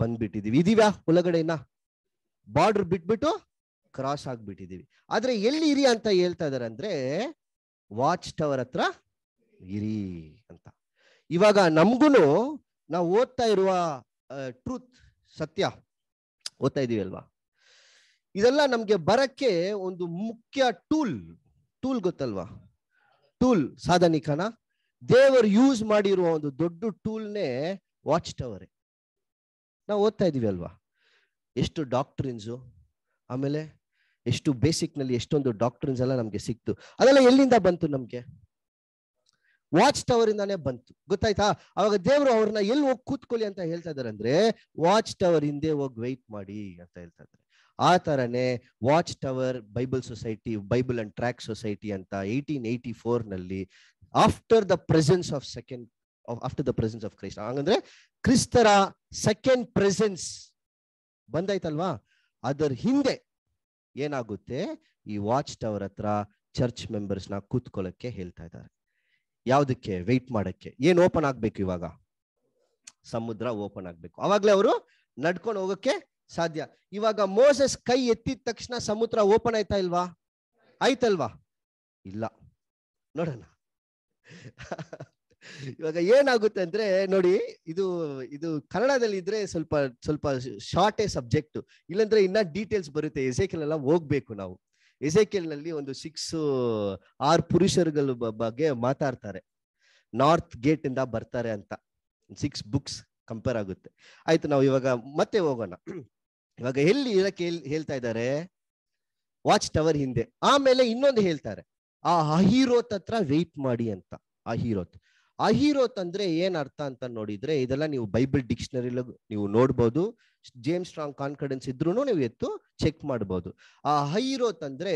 ಬಂದ್ಬಿಟ್ಟಿದೀವಿ ಇದೀವ್ಯಾ ಒಳಗಡೆನ ಬಾರ್ಡರ್ ಬಿಟ್ಬಿಟ್ಟು ಕ್ರಾಸ್ ಆಗ್ಬಿಟ್ಟಿದೀವಿ ಆದ್ರೆ ಎಲ್ಲಿ ಇರಿ ಅಂತ ಹೇಳ್ತಾ ಇದಾರೆ ಅಂದ್ರೆ ವಾಚ್ ಟವರ್ ಹತ್ರ ಇರಿ ಅಂತ ಇವಾಗ ನಮ್ಗುನು ನಾವು ಓದ್ತಾ ಇರುವ ಟ್ರೂತ್ ಸತ್ಯ ಓದ್ತಾ ಇದೀವಿ ಅಲ್ವಾ ಇದೆಲ್ಲ ನಮ್ಗೆ ಬರಕ್ಕೆ ಒಂದು ಮುಖ್ಯ ಟೂಲ್ ಟೂಲ್ ಗೊತ್ತಲ್ವಾ ಟೂಲ್ ಸಾಧನಿಕನ ದೇವರು ಯೂಸ್ ಮಾಡಿರುವ ಒಂದು ದೊಡ್ಡ ಟೂಲ್ನೇ ವಾಚ್ ಟವರ್ ನಾವು ಓದ್ತಾ ಇದೀವಿ ಅಲ್ವಾ ಎಷ್ಟು ಡಾಕ್ಟ್ರಿನ್ಸು ಆಮೇಲೆ ಎಷ್ಟು ಬೇಸಿಕ್ನಲ್ಲಿ ಎಷ್ಟೊಂದು ಡಾಕ್ಟ್ರಿನ್ಸ್ ಎಲ್ಲ ನಮಗೆ ಸಿಕ್ತು ಅದೆಲ್ಲ ಎಲ್ಲಿಂದ ಬಂತು ನಮಗೆ ವಾಚ್ ಟವರ್ ಇಂದಾನೆ ಬಂತು ಗೊತ್ತಾಯ್ತಾ ಅವಾಗ ದೇವರು ಅವ್ರನ್ನ ಎಲ್ಲಿ ಹೋಗಿ ಕೂತ್ಕೊಳ್ಳಿ ಅಂತ ಹೇಳ್ತಾ ಇದಾರೆ ಅಂದ್ರೆ ವಾಚ್ ಟವರ್ ಹಿಂದೆ ಹೋಗಿ ವೆಯ್ಟ್ ಮಾಡಿ ಅಂತ ಹೇಳ್ತಾ ಇದ್ದಾರೆ ಆ ತರನೇ Watch Tower Bible Society Bible and Tract society ಅಂತ ಏಯ್ಟೀನ್ ಏಯ್ಟಿ ಫೋರ್ ನಲ್ಲಿ after the presence of second after the presence of Christ ಹಂಗಂದ್ರೆ ಕ್ರಿಸ್ತರ ಸೆಕೆಂಡ್ ಪ್ರೆಸೆನ್ಸ್ ಬಂದಾಯ್ತಲ್ವಾ ಅದರ ಹಿಂದೆ ಏನಾಗುತ್ತೆ ಈ ವಾಚ್ ಟವರ್ ಹತ್ರ ಚರ್ಚ್ ಮೆಂಬರ್ಸ್ ನ ಕೂತ್ಕೊಳ್ಳಕ್ಕೆ ಹೇಳ್ತಾ ಇದ್ದಾರೆ ಯಾವುದಕ್ಕೆ ವೆಯ್ಟ್ ಮಾಡಕ್ಕೆ ಏನು ಓಪನ್ ಆಗ್ಬೇಕು ಇವಾಗ ಸಮುದ್ರ ಓಪನ್ ಆಗ್ಬೇಕು ಅವಾಗ್ಲೇ ಅವರು ನಡ್ಕೊಂಡು ಹೋಗಕ್ಕೆ ಸಾಧ್ಯ ಇವಾಗ ಮೋಸಸ್ ಕೈ ಎತ್ತಿದ ತಕ್ಷಣ ಸಮುದ್ರ ಓಪನ್ ಆಯ್ತಾ ಇಲ್ವಾ ಆಯ್ತಲ್ವಾ ಇಲ್ಲ ನೋಡೋಣ ಇವಾಗ ಏನಾಗುತ್ತೆ ಅಂದ್ರೆ ನೋಡಿ ಇದು ಇದು ಕನ್ನಡದಲ್ಲಿ ಇದ್ರೆ ಸ್ವಲ್ಪ ಸ್ವಲ್ಪ ಶಾರ್ಟೇ ಸಬ್ಜೆಕ್ಟ್ ಇಲ್ಲಂದ್ರೆ ಇನ್ನ ಡೀಟೇಲ್ಸ್ ಬರುತ್ತೆ ಎಸೆಕೆಲ್ಲ ಹೋಗ್ಬೇಕು ನಾವು ನಲ್ಲಿ ಒಂದು ಸಿಕ್ಸ್ ಆರು ಪುರುಷರುಗಳ ಬಗ್ಗೆ ಮಾತಾಡ್ತಾರೆ ನಾರ್ತ್ ಗೇಟ್ ಇಂದ ಬರ್ತಾರೆ ಅಂತ ಸಿಕ್ಸ್ ಬುಕ್ಸ್ ಕಂಪೇರ್ ಆಗುತ್ತೆ ಆಯ್ತು ನಾವು ಇವಾಗ ಮತ್ತೆ ಹೋಗೋಣ ಇವಾಗ ಎಲ್ಲಿ ಇರಕ್ಕೆ ಹೇಳ್ತಾ ಇದ್ದಾರೆ ವಾಚ್ ಟವರ್ ಹಿಂದೆ ಆಮೇಲೆ ಇನ್ನೊಂದು ಹೇಳ್ತಾರೆ ಆ ಅಹೀರೋತ್ ಹತ್ರ ವೇಟ್ ಮಾಡಿ ಅಂತ ಹೀರೋತ್ ಅಹಿರೋತ್ ಅಂದ್ರೆ ಏನ್ ಅರ್ಥ ಅಂತ ನೋಡಿದ್ರೆ ಇದೆಲ್ಲ ನೀವು ಬೈಬಲ್ ಡಿಕ್ಷನರಿಲ ನೀವು ನೋಡ್ಬೋದು ಜೇಮ್ಸ್ ಸ್ಟ್ರಾಂಗ್ ಕಾನ್ಫಿಡೆನ್ಸ್ ಇದ್ರೂ ನೀವು ಎತ್ತು ಚೆಕ್ ಮಾಡ್ಬೋದು ಆ ಹೈರೋತ್ ಅಂದ್ರೆ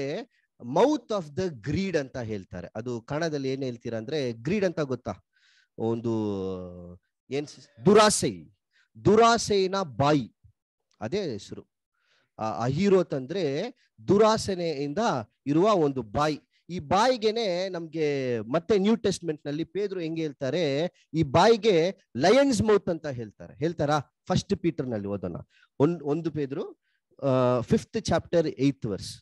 ಮೌತ್ ಆಫ್ ದ ಗ್ರೀಡ್ ಅಂತ ಹೇಳ್ತಾರೆ ಅದು ಕಣದಲ್ಲಿ ಏನ್ ಹೇಳ್ತೀರಾ ಅಂದ್ರೆ ಗ್ರೀಡ್ ಅಂತ ಗೊತ್ತಾ ಒಂದು ಏನ್ ದುರಾಸೆ ದುರಾಸೆನ ಬಾಯಿ ಅದೇ ಹೆಸರು ಆ ಅಹಿರೋತ್ ಅಂದ್ರೆ ದುರಾಸನೆಯಿಂದ ಇರುವ ಒಂದು ಬಾಯಿ ಈ ಬಾಯಿಗೆನೆ ನಮ್ಗೆ ಮತ್ತೆ ನ್ಯೂ ಟೆಸ್ಟ್ಮೆಂಟ್ ನಲ್ಲಿ ಪೇದ್ರು ಹೆಂಗೆ ಹೇಳ್ತಾರೆ ಈ ಬಾಯಿಗೆ ಲಯನ್ಸ್ ಮೌತ್ ಅಂತ ಹೇಳ್ತಾರೆ ಹೇಳ್ತಾರಾ ಫಸ್ಟ್ ಪೀಟರ್ ನಲ್ಲಿ ಓದೋಣ ಒಂದ್ ಒಂದು ಪೇದ್ರು ಫಿಫ್ತ್ ಚಾಪ್ಟರ್ ಏತ್ ವರ್ಸ್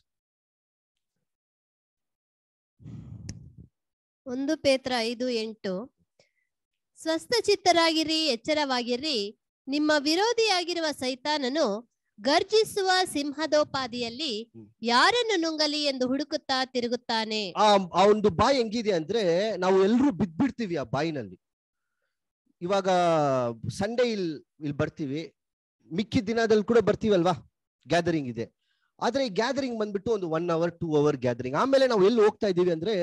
ಒಂದು ಪೇತ್ರ ಐದು ಎಂಟು ಸ್ವಸ್ಥ ಚಿತ್ತರಾಗಿರಿ ಎಚ್ಚರವಾಗಿರಿ ನಿಮ್ಮ ವಿರೋಧಿಯಾಗಿರುವ ಸೈತಾನನು ಗರ್ಜಿಸುವ ಸಿಂಹದೋಪಾದಿಯಲ್ಲಿ ಯಾರನ್ನು ನುಂಗಲಿ ಎಂದು ಹುಡುಕುತ್ತಾ ತಿರುಗುತ್ತಾನೆ ಆ ಒಂದು ಬಾಯಿ ಹೆಂಗಿದೆ ಅಂದ್ರೆ ನಾವು ಎಲ್ಲರೂ ಬಿದ್ದ್ಬಿಡ್ತೀವಿ ಆ ಬಾಯಿನಲ್ಲಿ ಇವಾಗ ಸಂಡೇ ಇಲ್ ಇಲ್ಲಿ ಬರ್ತೀವಿ ಮಿಕ್ಕಿದ ದಿನದಲ್ಲಿ ಕೂಡ ಬರ್ತೀವಲ್ವಾ ಗ್ಯಾದರಿಂಗ್ ಇದೆ ಆದ್ರೆ ಈ ಗ್ಯಾದರಿಂಗ್ ಬಂದ್ಬಿಟ್ಟು ಒಂದು one hour two hour gathering ಆಮೇಲೆ ನಾವು ಎಲ್ಲಿ ಹೋಗ್ತಾ ಇದೀವಿ ಅಂದ್ರೆ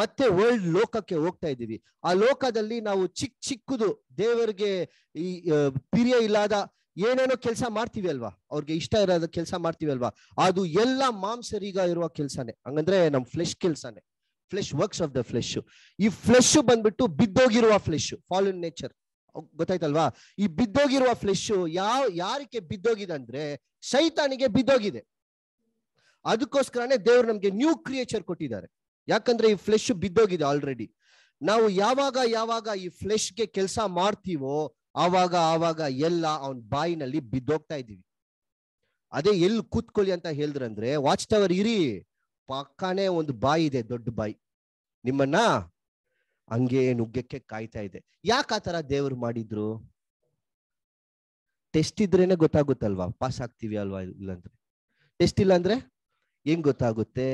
ಮತ್ತೆ ವರ್ಲ್ಡ್ ಲೋಕಕ್ಕೆ ಹೋಗ್ತಾ ಇದೀವಿ ಆ ಲೋಕದಲ್ಲಿ ನಾವು ಚಿಕ್ಕ ಚಿಕ್ಕದು ದೇವರಿಗೆ ಈ ಪಿರಿಯ ಇಲ್ಲದ ಏನೇನೋ ಕೆಲಸ ಮಾಡ್ತೀವಿ ಅಲ್ವಾ ಅವ್ರಿಗೆ ಇಷ್ಟ ಇರೋದ ಕೆಲಸ ಮಾಡ್ತೀವಿ ಅಲ್ವಾ ಅದು ಎಲ್ಲ ಮಾಂಸರಿಗ ಇರುವ ಕೆಲಸನೇ ಹಂಗಂದ್ರೆ ನಮ್ ಫ್ಲೆಶ್ ಕೆಲ್ಸಾನೆ flesh works of the flesh ಈ ಫ್ಲೆಶ್ ಬಂದ್ಬಿಟ್ಟು ಬಿದ್ದೋಗಿರುವ ಫ್ಲೆಶ್ ಇನ್ ನೇಚರ್ ಗೊತ್ತಾಯ್ತಲ್ವಾ ಈ ಬಿದ್ದೋಗಿರುವ ಫ್ಲೆಶ್ ಯಾವ ಯಾರಿಗೆ ಬಿದ್ದೋಗಿದೆ ಅಂದ್ರೆ ಶೈತಾನಿಗೆ ಬಿದ್ದೋಗಿದೆ ಅದಕ್ಕೋಸ್ಕರನೇ ದೇವ್ರು ನಮ್ಗೆ ನ್ಯೂ ಕ್ರಿಯೇಚರ್ ಕೊಟ್ಟಿದ್ದಾರೆ ಯಾಕಂದ್ರೆ ಈ ಫ್ಲೆಶ್ ಬಿದ್ದೋಗಿದೆ ಆಲ್ರೆಡಿ ನಾವು ಯಾವಾಗ ಯಾವಾಗ ಈ ಗೆ ಕೆಲಸ ಮಾಡ್ತೀವೋ ಆವಾಗ ಆವಾಗ ಎಲ್ಲ ಅವನ್ ಬಾಯಿನಲ್ಲಿ ಬಿದ್ದೋಗ್ತಾ ಇದೀವಿ ಅದೇ ಎಲ್ಲಿ ಕೂತ್ಕೊಳ್ಳಿ ಅಂತ ಹೇಳಿದ್ರಂದ್ರೆ ವಾಚ್ ಟವರ್ ಇರಿ ಪಕ್ಕಾನೆ ಒಂದು ಬಾಯಿ ಇದೆ ದೊಡ್ಡ ಬಾಯಿ ನಿಮ್ಮನ್ನ ಹಂಗೆ ನುಗ್ಗಕ್ಕೆ ಕಾಯ್ತಾ ಇದೆ ಯಾಕೆ ಆ ತರ ದೇವ್ರು ಮಾಡಿದ್ರು ಟೆಸ್ಟ್ ಇದ್ರೇನೆ ಗೊತ್ತಾಗುತ್ತಲ್ವಾ ಪಾಸ್ ಆಗ್ತೀವಿ ಅಲ್ವಾ ಇಲ್ಲಾಂದ್ರೆ ಟೆಸ್ಟ್ ಇಲ್ಲ ಅಂದ್ರೆ ಹೆಂಗ್ ಗೊತ್ತಾಗುತ್ತೆ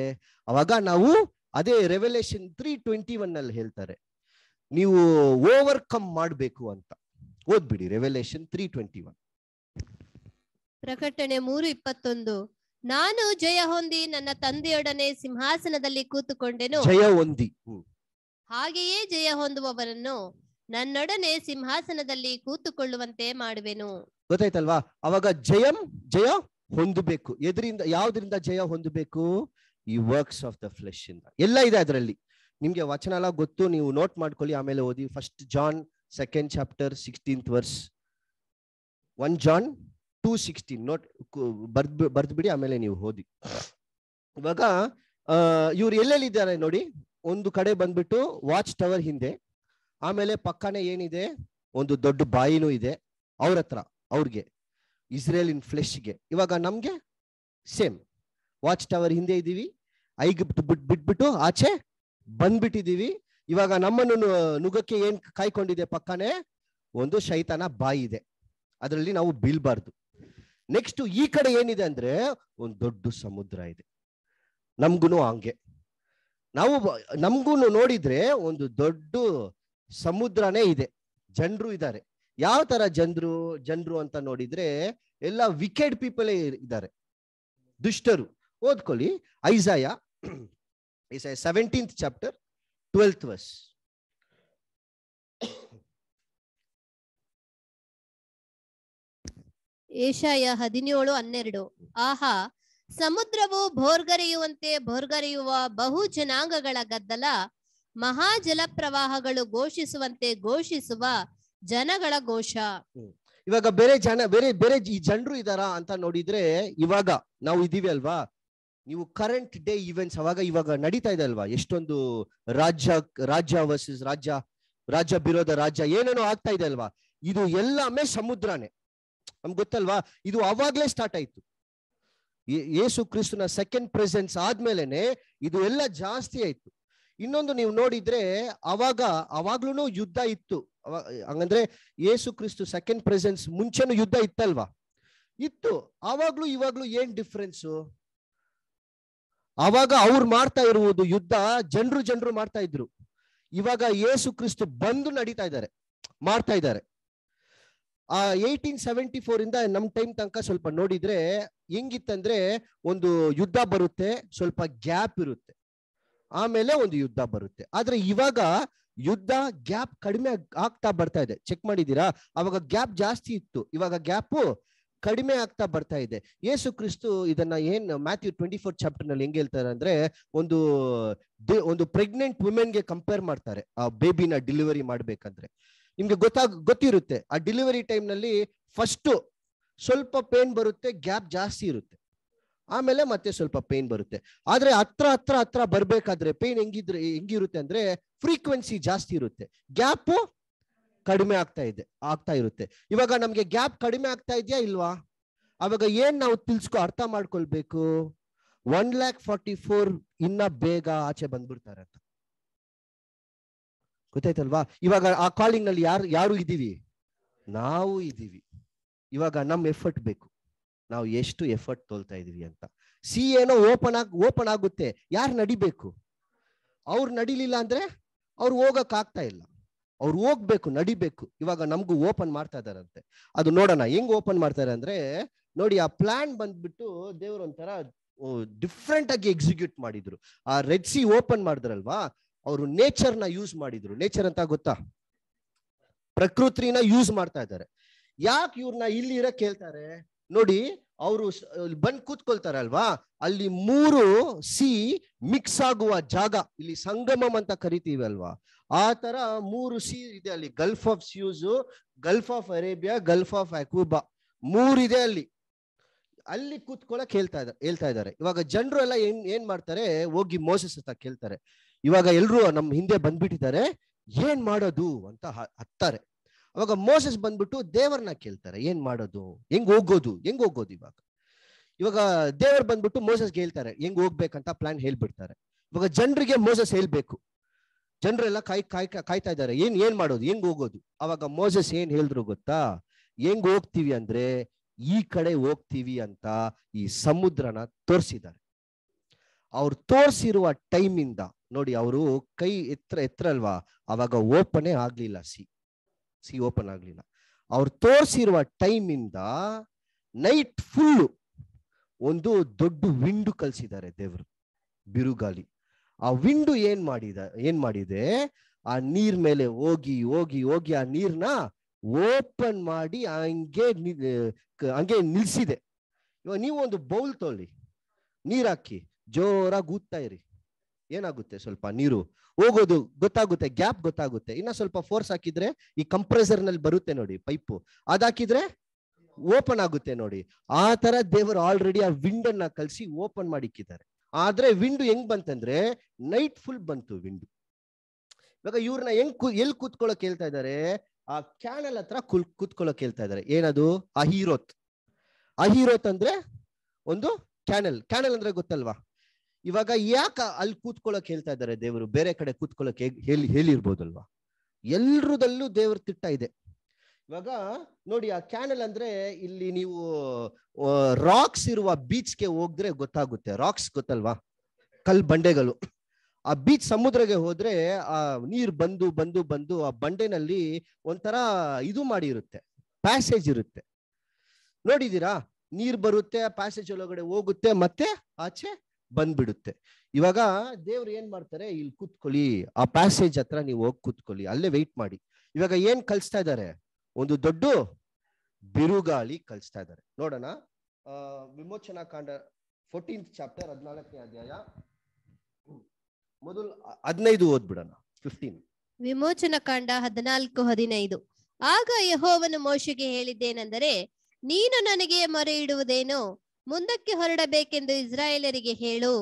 ಅವಾಗ ನಾವು ಅದೇ ರೆವೆಲೇಷನ್ ತ್ರೀ ಟ್ವೆಂಟಿ ಒನ್ ಅಲ್ಲಿ ಹೇಳ್ತಾರೆ ನೀವು ಓವರ್ಕಮ್ ಮಾಡಬೇಕು ಅಂತ ಓದ್ಬಿಡಿ ರೆವಲ್ಯೂಷನ್ ತ್ರೀ ಟ್ವೆಂಟಿ ಒನ್ ಪ್ರಕಟಣೆ ಮೂರು ಇಪ್ಪತ್ತೊಂದು ನಾನು ಜಯ ಹೊಂದಿ ನನ್ನ ತಂದೆಯೊಡನೆ ಸಿಂಹಾಸನದಲ್ಲಿ ಕೂತುಕೊಂಡೆನು ಜಯ ಹೊಂದಿ ಹಾಗೆಯೇ ಜಯ ಹೊಂದುವವರನ್ನು ನನ್ನೊಡನೆ ಸಿಂಹಾಸನದಲ್ಲಿ ಕೂತುಕೊಳ್ಳುವಂತೆ ಮಾಡುವೆನು ಗೊತ್ತಾಯ್ತಲ್ವಾ ಅವಾಗ ಜಯಂ ಜಯ ಹೊಂದಬೇಕು ಎದರಿಂದ ಯಾವ್ದ್ರಿಂದ ಜಯ ಹೊಂದಬೇಕು ಈ ವರ್ಕ್ಸ್ ಆಫ್ ದ ಫ್ಲೆಶ್ ಇಂದ ಎಲ್ಲ ಇದೆ ಅದರಲ್ಲಿ ನಿಮ್ಗೆ ವಚನ ಎಲ್ಲ ಗೊತ್ತು ನೀವು ನೋಟ್ ಮಾಡ್ಕೊಳ್ಳಿ ಆಮೇಲೆ ಓದಿ first John second chapter 16th verse 1 John two sixteen note ಬರ್ದ್ ಬರ್ದ್ ಬಿಡಿ ಆಮೇಲೆ ನೀವು ಓದಿ ಇವಾಗ ಇವ್ರು ಎಲ್ಲೆಲ್ಲಿದ್ದಾರೆ ನೋಡಿ ಒಂದು ಕಡೆ ಬಂದ್ಬಿಟ್ಟು ವಾಚ್ ಟವರ್ ಹಿಂದೆ ಆಮೇಲೆ ಪಕ್ಕನೆ ಏನಿದೆ ಒಂದು ದೊಡ್ಡ ಬಾಯಿನೂ ಇದೆ ಅವ್ರ ಹತ್ರ ಅವ್ರಿಗೆ ಇಸ್ರೇಲ್ ಇನ್ ಫ್ಲೆಶ್ಗೆ ಇವಾಗ ನಮ್ಗೆ ಸೇಮ್ ವಾಚ್ ಟವರ್ ಹಿಂದೆ ಇದೀವಿ ಬಿಟ್ ಬಿಟ್ಬಿಟ್ಟು ಆಚೆ ಬಂದ್ಬಿಟ್ಟಿದೀವಿ ಇವಾಗ ನಮ್ಮನ್ನು ನುಗಕ್ಕೆ ಏನ್ ಕಾಯ್ಕೊಂಡಿದೆ ಪಕ್ಕನೆ ಒಂದು ಶೈತಾನ ಬಾಯಿ ಇದೆ ಅದರಲ್ಲಿ ನಾವು ಬೀಳ್ಬಾರ್ದು ನೆಕ್ಸ್ಟ್ ಈ ಕಡೆ ಏನಿದೆ ಅಂದ್ರೆ ಒಂದು ದೊಡ್ಡ ಸಮುದ್ರ ಇದೆ ನಮ್ಗುನು ಹಂಗೆ ನಾವು ನಮ್ಗೂನು ನೋಡಿದ್ರೆ ಒಂದು ದೊಡ್ಡ ಸಮುದ್ರನೇ ಇದೆ ಜನರು ಇದ್ದಾರೆ ಯಾವ ತರ ಜನರು ಜನರು ಅಂತ ನೋಡಿದ್ರೆ ಎಲ್ಲ ವಿಕೆಡ್ ಪೀಪಲ್ ಇದ್ದಾರೆ ದುಷ್ಟರು ಓದ್ಕೊಳ್ಳಿ ಐಸಾಯ ಐಸಾಯ ಸೆವೆಂಟೀನ್ತ್ ಚಾಪ್ಟರ್ 12th ಏಷಾಯ ಹದಿನೇಳು ಹನ್ನೆರಡು ಆಹಾ ಸಮುದ್ರವು ಭೋರ್ಗರೆಯುವಂತೆ ಭೋರ್ಗರೆಯುವ ಬಹು ಜನಾಂಗಗಳ ಗದ್ದಲ ಮಹಾ ಜಲಪ್ರವಾಹಗಳು ಘೋಷಿಸುವಂತೆ ಘೋಷಿಸುವ ಜನಗಳ ಘೋಷ ಇವಾಗ ಬೇರೆ ಜನ ಬೇರೆ ಬೇರೆ ಈ ಜನರು ಇದಾರಾ ಅಂತ ನೋಡಿದ್ರೆ ಇವಾಗ ನಾವು ಇದೀವಿ ಅಲ್ವಾ ನೀವು ಕರೆಂಟ್ ಡೇ ಇವೆಂಟ್ಸ್ ಅವಾಗ ಇವಾಗ ನಡೀತಾ ಇದೆ ಅಲ್ವಾ ಎಷ್ಟೊಂದು ರಾಜ್ಯ ರಾಜ್ಯ ವರ್ಸಸ್ ರಾಜ್ಯ ರಾಜ್ಯ ಬಿರೋಧ ರಾಜ್ಯ ಏನೇನೋ ಆಗ್ತಾ ಇದೆ ಅಲ್ವಾ ಇದು ಎಲ್ಲಾಮೆ ಸಮುದ್ರನೇ ನಮ್ಗೆ ಗೊತ್ತಲ್ವಾ ಇದು ಅವಾಗ್ಲೇ ಸ್ಟಾರ್ಟ್ ಆಯ್ತು ಯೇಸು ಕ್ರಿಸ್ತನ ಸೆಕೆಂಡ್ ಪ್ರೆಸೆನ್ಸ್ ಆದ್ಮೇಲೆನೆ ಇದು ಎಲ್ಲ ಜಾಸ್ತಿ ಆಯ್ತು ಇನ್ನೊಂದು ನೀವು ನೋಡಿದ್ರೆ ಅವಾಗ ಅವಾಗ್ಲೂ ಯುದ್ಧ ಇತ್ತು ಹಂಗಂದ್ರೆ ಏಸು ಕ್ರಿಸ್ತು ಸೆಕೆಂಡ್ ಪ್ರೆಸೆನ್ಸ್ ಮುಂಚೆನೂ ಯುದ್ಧ ಇತ್ತಲ್ವಾ ಇತ್ತು ಅವಾಗ್ಲೂ ಇವಾಗ್ಲೂ ಏನ್ ಡಿಫ್ರೆನ್ಸು ಅವಾಗ ಅವ್ರು ಮಾಡ್ತಾ ಇರುವುದು ಯುದ್ಧ ಜನರು ಜನರು ಮಾಡ್ತಾ ಇದ್ರು ಇವಾಗ ಯೇಸು ಕ್ರಿಸ್ತು ಬಂದು ನಡೀತಾ ಇದ್ದಾರೆ ಮಾಡ್ತಾ ಇದ್ದಾರೆ ಆ ಏಯ್ಟೀನ್ ಸೆವೆಂಟಿ ಫೋರ್ ಇಂದ ನಮ್ ಟೈಮ್ ತನಕ ಸ್ವಲ್ಪ ನೋಡಿದ್ರೆ ಹೆಂಗಿತ್ತಂದ್ರೆ ಒಂದು ಯುದ್ಧ ಬರುತ್ತೆ ಸ್ವಲ್ಪ ಗ್ಯಾಪ್ ಇರುತ್ತೆ ಆಮೇಲೆ ಒಂದು ಯುದ್ಧ ಬರುತ್ತೆ ಆದ್ರೆ ಇವಾಗ ಯುದ್ಧ ಗ್ಯಾಪ್ ಕಡಿಮೆ ಆಗ್ತಾ ಬರ್ತಾ ಇದೆ ಚೆಕ್ ಮಾಡಿದೀರಾ ಅವಾಗ ಗ್ಯಾಪ್ ಜಾಸ್ತಿ ಇತ್ತು ಇವಾಗ ಗ್ಯಾಪು ಕಡಿಮೆ ಆಗ್ತಾ ಬರ್ತಾ ಇದೆ ಯೇಸು ಕ್ರಿಸ್ತು ಇದನ್ನ ಏನ್ ಮ್ಯಾಥ್ಯೂ ಟ್ವೆಂಟಿ ಫೋರ್ ಚಾಪ್ಟರ್ ನಲ್ಲಿ ಹೆಂಗ್ ಹೇಳ್ತಾರೆ ಅಂದ್ರೆ ಒಂದು ಒಂದು ಪ್ರೆಗ್ನೆಂಟ್ ವುಮೆನ್ ಗೆ ಕಂಪೇರ್ ಮಾಡ್ತಾರೆ ಆ ಬೇಬಿನ ಡೆಲಿವರಿ ಮಾಡ್ಬೇಕಂದ್ರೆ ನಿಮ್ಗೆ ಗೊತ್ತಾಗ ಗೊತ್ತಿರುತ್ತೆ ಆ ಡೆಲಿವರಿ ಟೈಮ್ ನಲ್ಲಿ ಫಸ್ಟ್ ಸ್ವಲ್ಪ ಪೇನ್ ಬರುತ್ತೆ ಗ್ಯಾಪ್ ಜಾಸ್ತಿ ಇರುತ್ತೆ ಆಮೇಲೆ ಮತ್ತೆ ಸ್ವಲ್ಪ ಪೇನ್ ಬರುತ್ತೆ ಆದ್ರೆ ಹತ್ರ ಹತ್ರ ಹತ್ರ ಬರ್ಬೇಕಾದ್ರೆ ಪೇನ್ ಹೆಂಗಿದ್ರೆ ಹೆಂಗಿರುತ್ತೆ ಅಂದ್ರೆ ಫ್ರೀಕ್ವೆನ್ಸಿ ಜಾಸ್ತಿ ಇರುತ್ತೆ ಗ್ಯಾಪು ಕಡಿಮೆ ಆಗ್ತಾ ಇದೆ ಆಗ್ತಾ ಇರುತ್ತೆ ಇವಾಗ ನಮ್ಗೆ ಗ್ಯಾಪ್ ಕಡಿಮೆ ಆಗ್ತಾ ಇದೆಯಾ ಇಲ್ವಾ ಅವಾಗ ಏನ್ ನಾವು ತಿಳ್ಸ್ಕೊ ಅರ್ಥ ಮಾಡ್ಕೊಳ್ಬೇಕು ಒನ್ ಲ್ಯಾಕ್ ಫಾರ್ಟಿ ಫೋರ್ ಇನ್ನ ಬೇಗ ಆಚೆ ಬಂದ್ಬಿಡ್ತಾರೆ ಅಂತ ಗೊತ್ತಾಯ್ತಲ್ವಾ ಇವಾಗ ಆ ಕಾಲಿಂಗ್ ನಲ್ಲಿ ಯಾರು ಯಾರು ಇದ್ದೀವಿ ನಾವು ಇದ್ದೀವಿ ಇವಾಗ ನಮ್ ಎಫರ್ಟ್ ಬೇಕು ನಾವು ಎಷ್ಟು ಎಫರ್ಟ್ ತೋಲ್ತಾ ಇದೀವಿ ಅಂತ ಸಿ ಏನೋ ಓಪನ್ ಆಗಿ ಓಪನ್ ಆಗುತ್ತೆ ಯಾರು ನಡಿಬೇಕು ಅವ್ರು ನಡಿಲಿಲ್ಲ ಅಂದ್ರೆ ಅವ್ರು ಹೋಗಕ್ ಆಗ್ತಾ ಇಲ್ಲ ಅವ್ರು ಹೋಗ್ಬೇಕು ನಡಿಬೇಕು ಇವಾಗ ನಮಗೂ ಓಪನ್ ಮಾಡ್ತಾ ಇದಾರಂತೆ ಅದು ನೋಡೋಣ ಹೆಂಗ್ ಓಪನ್ ಮಾಡ್ತಾರೆ ಅಂದ್ರೆ ನೋಡಿ ಆ ಪ್ಲಾನ್ ಬಂದ್ಬಿಟ್ಟು ದೇವ್ರ ಒಂಥರ ಡಿಫ್ರೆಂಟ್ ಆಗಿ ಎಕ್ಸಿಕ್ಯೂಟ್ ಮಾಡಿದ್ರು ಆ ರೆಡ್ ಸಿ ಓಪನ್ ಮಾಡಿದ್ರಲ್ವಾ ಅವರು ನೇಚರ್ನ ಯೂಸ್ ಮಾಡಿದ್ರು ನೇಚರ್ ಅಂತ ಗೊತ್ತಾ ಪ್ರಕೃತಿನ ಯೂಸ್ ಮಾಡ್ತಾ ಇದ್ದಾರೆ ಯಾಕೆ ಇವ್ರನ್ನ ಇಲ್ಲಿ ಇರಕ್ ಹೇಳ್ತಾರೆ ನೋಡಿ ಅವರು ಬಂದು ಕೂತ್ಕೊಳ್ತಾರಲ್ವಾ ಅಲ್ಲಿ ಮೂರು ಸಿ ಮಿಕ್ಸ್ ಆಗುವ ಜಾಗ ಇಲ್ಲಿ ಸಂಗಮಂ ಅಂತ ಕರಿತೀವಿ ಅಲ್ವಾ ಆ ತರ ಮೂರು ಸಿ ಇದೆ ಅಲ್ಲಿ gulf of Suez gulf of Arabia gulf of Aqaba ಇದೆ ಅಲ್ಲಿ ಅಲ್ಲಿ ಕೂತ್ಕೊಳಕ್ ಹೇಳ್ತಾ ಇದ್ದಾರೆ ಹೇಳ್ತಾ ಇದ್ದಾರೆ ಇವಾಗ ಜನರು ಎಲ್ಲ ಏನ್ ಏನ್ ಮಾಡ್ತಾರೆ ಹೋಗಿ ಮೋಸಸ್ ಅಂತ ಕೇಳ್ತಾರೆ ಇವಾಗ ಎಲ್ರು ನಮ್ ಹಿಂದೆ ಬಂದ್ಬಿಟ್ಟಿದ್ದಾರೆ ಏನ್ ಮಾಡೋದು ಅಂತ ಹತ್ತಾರೆ ಅವಾಗ ಮೋಸಸ್ ಬಂದ್ಬಿಟ್ಟು ದೇವರನ್ನ ಕೇಳ್ತಾರೆ ಏನ್ ಮಾಡೋದು ಹೆಂಗ್ ಹೋಗೋದು ಹೆಂಗ್ ಹೋಗೋದು ಇವಾಗ ಇವಾಗ ದೇವರು ಬಂದ್ಬಿಟ್ಟು ಮೋಸಸ್ ಹೇಳ್ತಾರೆ ಹೆಂಗ್ ಹೋಗ್ಬೇಕಂತ ಪ್ಲಾನ್ ಹೇಳ್ಬಿಡ್ತಾರೆ ಇವಾಗ ಜನರಿಗೆ ಮೋಸಸ್ ಹೇಳ್ಬೇಕು ಜನರೆಲ್ಲ ಕಾಯ್ ಕಾಯ್ ಕಾಯ್ತಾ ಇದ್ದಾರೆ ಏನ್ ಏನ್ ಮಾಡೋದು ಹೆಂಗ್ ಹೋಗೋದು ಅವಾಗ ಮೋಸಸ್ ಏನ್ ಹೇಳಿದ್ರು ಗೊತ್ತಾ ಹೆಂಗ್ ಹೋಗ್ತೀವಿ ಅಂದ್ರೆ ಈ ಕಡೆ ಹೋಗ್ತೀವಿ ಅಂತ ಈ ಸಮುದ್ರನ ತೋರಿಸಿದ್ದಾರೆ ಅವ್ರು ಟೈಮ್ ಟೈಮಿಂದ ನೋಡಿ ಅವರು ಕೈ ಎತ್ತರ ಎತ್ತರ ಅಲ್ವಾ ಅವಾಗ ಓಪನೇ ಆಗ್ಲಿಲ್ಲ ಸಿ ಸಿ ಓಪನ್ ಆಗಲಿಲ್ಲ ಅವ್ರು ತೋರಿಸಿರುವ ಟೈಮಿಂದ ನೈಟ್ ಫುಲ್ಲು ಒಂದು ದೊಡ್ಡ ವಿಂಡು ಕಲಿಸಿದ್ದಾರೆ ದೇವರು ಬಿರುಗಾಳಿ ಆ ವಿಂಡು ಏನ್ ಮಾಡಿದ ಏನ್ ಮಾಡಿದೆ ಆ ನೀರ್ ಮೇಲೆ ಹೋಗಿ ಹೋಗಿ ಹೋಗಿ ಆ ನೀರ್ನ ಓಪನ್ ಮಾಡಿ ಹಂಗೆ ಹಂಗೆ ನಿಲ್ಸಿದೆ ಇವಾಗ ನೀವು ಒಂದು ಬೌಲ್ ತೊಳಿ ನೀರ್ ಹಾಕಿ ಜೋರಾಗಿ ಊದ್ತಾ ಇರಿ ಏನಾಗುತ್ತೆ ಸ್ವಲ್ಪ ನೀರು ಹೋಗೋದು ಗೊತ್ತಾಗುತ್ತೆ ಗ್ಯಾಪ್ ಗೊತ್ತಾಗುತ್ತೆ ಇನ್ನ ಸ್ವಲ್ಪ ಫೋರ್ಸ್ ಹಾಕಿದ್ರೆ ಈ ಕಂಪ್ರೆಸರ್ ನಲ್ಲಿ ಬರುತ್ತೆ ನೋಡಿ ಪೈಪು ಅದಾಕಿದ್ರೆ ಓಪನ್ ಆಗುತ್ತೆ ನೋಡಿ ಆ ತರ ದೇವರು ಆಲ್ರೆಡಿ ಆ ವಿಂಡ್ ಅನ್ನ ಕಲ್ಸಿ ಓಪನ್ ಮಾಡಿಕ್ಕಿದ್ದಾರೆ ಆದ್ರೆ ವಿಂಡ್ ಹೆಂಗ್ ಬಂತಂದ್ರೆ ನೈಟ್ ಫುಲ್ ಬಂತು ವಿಂಡ್ ಇವಾಗ ಇವ್ರನ್ನ ಹೆಂಗ್ ಕು ಎಲ್ಲಿ ಕೂತ್ಕೊಳ್ಳೋಕ್ ಹೇಳ್ತಾ ಇದ್ದಾರೆ ಆ ಕ್ಯಾನಲ್ ಹತ್ರ ಕುಲ್ ಕೂತ್ಕೊಳ್ಳೋಕ್ ಹೇಳ್ತಾ ಇದ್ದಾರೆ ಏನದು ಅಹೀರೋತ್ ಅಹೀರೋತ್ ಅಂದ್ರೆ ಒಂದು ಕ್ಯಾನಲ್ ಕ್ಯಾನಲ್ ಅಂದ್ರೆ ಗೊತ್ತಲ್ವಾ ಇವಾಗ ಯಾಕ ಅಲ್ಲಿ ಕೂತ್ಕೊಳ್ಳೋಕೆ ಹೇಳ್ತಾ ಇದ್ದಾರೆ ದೇವರು ಬೇರೆ ಕಡೆ ಕೂತ್ಕೊಳ್ಳೋಕೆ ಹೇಳಿ ಹೇಳಿರ್ಬೋದಲ್ವಾ ಎಲ್ರದಲ್ಲೂ ದೇವ್ರ ತಿಟ್ಟ ಇದೆ ಇವಾಗ ನೋಡಿ ಆ ಕ್ಯಾನಲ್ ಅಂದ್ರೆ ಇಲ್ಲಿ ನೀವು ರಾಕ್ಸ್ ಇರುವ ಬೀಚ್ಗೆ ಹೋದ್ರೆ ಗೊತ್ತಾಗುತ್ತೆ ರಾಕ್ಸ್ ಗೊತ್ತಲ್ವಾ ಕಲ್ ಬಂಡೆಗಳು ಆ ಬೀಚ್ ಸಮುದ್ರಗೆ ಹೋದ್ರೆ ಆ ನೀರ್ ಬಂದು ಬಂದು ಬಂದು ಆ ಬಂಡೆನಲ್ಲಿ ಒಂಥರ ಇದು ಮಾಡಿರುತ್ತೆ ಪ್ಯಾಸೇಜ್ ಇರುತ್ತೆ ನೋಡಿದೀರಾ ನೀರ್ ಬರುತ್ತೆ ಪ್ಯಾಸೇಜ್ ಒಳಗಡೆ ಹೋಗುತ್ತೆ ಮತ್ತೆ ಆಚೆ ಬಂದ್ಬಿಡುತ್ತೆ ಇವಾಗ ದೇವ್ರು ಏನ್ ಮಾಡ್ತಾರೆ ಇಲ್ಲಿ ಕೂತ್ಕೊಳ್ಳಿ ಆ ಪ್ಯಾಸೇಜ್ ಹತ್ರ ನೀವು ಹೋಗಿ ಕೂತ್ಕೊಳ್ಳಿ ಅಲ್ಲೇ ವೆಯ್ಟ್ ಮಾಡಿ ಇವಾಗ ಏನ್ ಕಲಿಸ್ತಾ ಇದ್ದಾರೆ ಒಂದು ದೊಡ್ಡ ಬಿರುಗಾಳಿ ಕಲಿಸ್ತಾ ಇದ್ದಾರೆ ನೋಡೋಣ ವಿಮೋಚನಾ ಕಾಂಡ ಫೋರ್ಟೀನ್ತ್ ಚಾಪ್ಟರ್ ಹದಿನಾಲ್ಕನೇ ಅಧ್ಯಾಯ ಮೊದಲು ಹದಿನೈದು ಓದ್ಬಿಡೋಣ ಫಿಫ್ಟೀನ್ ವಿಮೋಚನಾ ಕಾಂಡ ಹದಿನಾಲ್ಕು ಹದಿನೈದು ಆಗ ಯಹೋವನು ಮೋಶೆಗೆ ಹೇಳಿದ್ದೇನೆಂದರೆ ನೀನು ನನಗೆ ಮೊರೆ ಇಡುವುದೇನೋ ಮುಂದಕ್ಕೆ ಹೊರಡಬೇಕೆಂದು ಇಸ್ರಾಯೇಲರಿಗೆ ಹೇಳು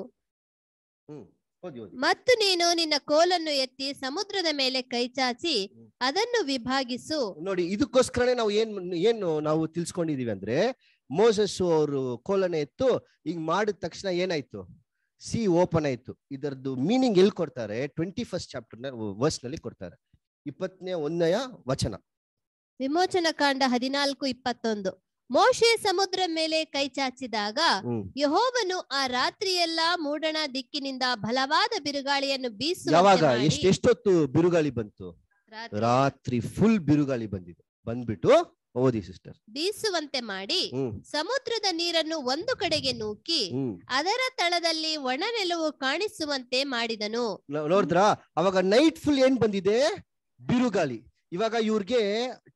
ಮತ್ತು ನೀನು ನಿನ್ನ ಕೋಲನ್ನು ಎತ್ತಿ ಸಮುದ್ರದ ಮೇಲೆ ಕೈಚಾಚಿ ಅದನ್ನು ವಿಭಾಗಿಸು ನೋಡಿ ಇದಕ್ಕೋಸ್ಕರನೇ ನಾವು ಏನ್ ಏನು ನಾವು ತಿಳ್ಸ್ಕೊಂಡಿದೀವಿ ಅಂದ್ರೆ ಮೋಸಸ್ಸು ಅವರು ಕೋಲನ್ನು ಎತ್ತು ಹಿಂಗ್ ಮಾಡಿದ ತಕ್ಷಣ ಏನಾಯ್ತು ಸಿ ಓಪನ್ ಆಯ್ತು ಇದರದ್ದು ಮೀನಿಂಗ್ ಎಲ್ಲಿ ಕೊಡ್ತಾರೆ ಟ್ವೆಂಟಿ ಫಸ್ಟ್ ಚಾಪ್ಟರ್ ವರ್ಸ್ ನಲ್ಲಿ ಕೊಡ್ತಾರೆ ಇಪ್ಪತ್ತನೇ ಒಂದನೆಯ ವಚನ ವಿಮೋಚನ ಕಾಂಡ ಹದಿನಾಲ್ಕು ಇಪ್ಪತ್ತೊಂದು ಮೋಶೆ ಸಮುದ್ರ ಮೇಲೆ ಕೈ ಚಾಚಿದಾಗ ಯಹೋವನು ಆ ರಾತ್ರಿಯೆಲ್ಲಾ ಮೂಡಣ ದಿಕ್ಕಿನಿಂದ ಬಲವಾದ ಬಿರುಗಾಳಿಯನ್ನು ಬೀಸುವ ಯಾವಾಗ ಬಿರುಗಾಳಿ ಬಂತು ರಾತ್ರಿ ಫುಲ್ ಬಿರುಗಾಳಿ ಬಂದಿದೆ ಬಂದ್ಬಿಟ್ಟು ಓದಿ ಸಿಸ್ಟರ್ ಬೀಸುವಂತೆ ಮಾಡಿ ಸಮುದ್ರದ ನೀರನ್ನು ಒಂದು ಕಡೆಗೆ ನೂಕಿ ಅದರ ತಳದಲ್ಲಿ ಒಣ ನೆಲವು ಕಾಣಿಸುವಂತೆ ಮಾಡಿದನು ನೋಡಿದ್ರ ಅವಾಗ ನೈಟ್ ಫುಲ್ ಏನ್ ಬಂದಿದೆ ಬಿರುಗಾಳಿ ಇವಾಗ ಇವ್ರಿಗೆ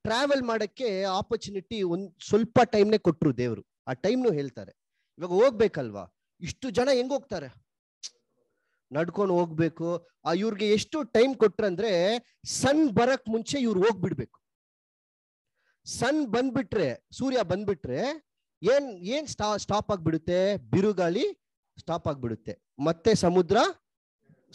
ಟ್ರಾವೆಲ್ ಮಾಡಕ್ಕೆ ಆಪರ್ಚುನಿಟಿ ಒಂದ್ ಸ್ವಲ್ಪ ಟೈಮ್ನೇ ಕೊಟ್ರು ದೇವ್ರು ಆ ಟೈಮ್ನು ಹೇಳ್ತಾರೆ ಇವಾಗ ಹೋಗ್ಬೇಕಲ್ವಾ ಇಷ್ಟು ಜನ ಹೆಂಗ್ ಹೋಗ್ತಾರೆ ನಡ್ಕೊಂಡು ಹೋಗ್ಬೇಕು ಆ ಇವ್ರಿಗೆ ಎಷ್ಟು ಟೈಮ್ ಕೊಟ್ರಂದ್ರೆ ಸನ್ ಬರಕ್ ಮುಂಚೆ ಇವ್ರು ಹೋಗ್ಬಿಡ್ಬೇಕು ಸನ್ ಬಂದ್ಬಿಟ್ರೆ ಸೂರ್ಯ ಬಂದ್ಬಿಟ್ರೆ ಏನ್ ಏನ್ ಸ್ಟಾ ಸ್ಟಾಪ್ ಆಗ್ಬಿಡುತ್ತೆ ಬಿರುಗಾಳಿ ಸ್ಟಾಪ್ ಆಗ್ಬಿಡುತ್ತೆ ಮತ್ತೆ ಸಮುದ್ರ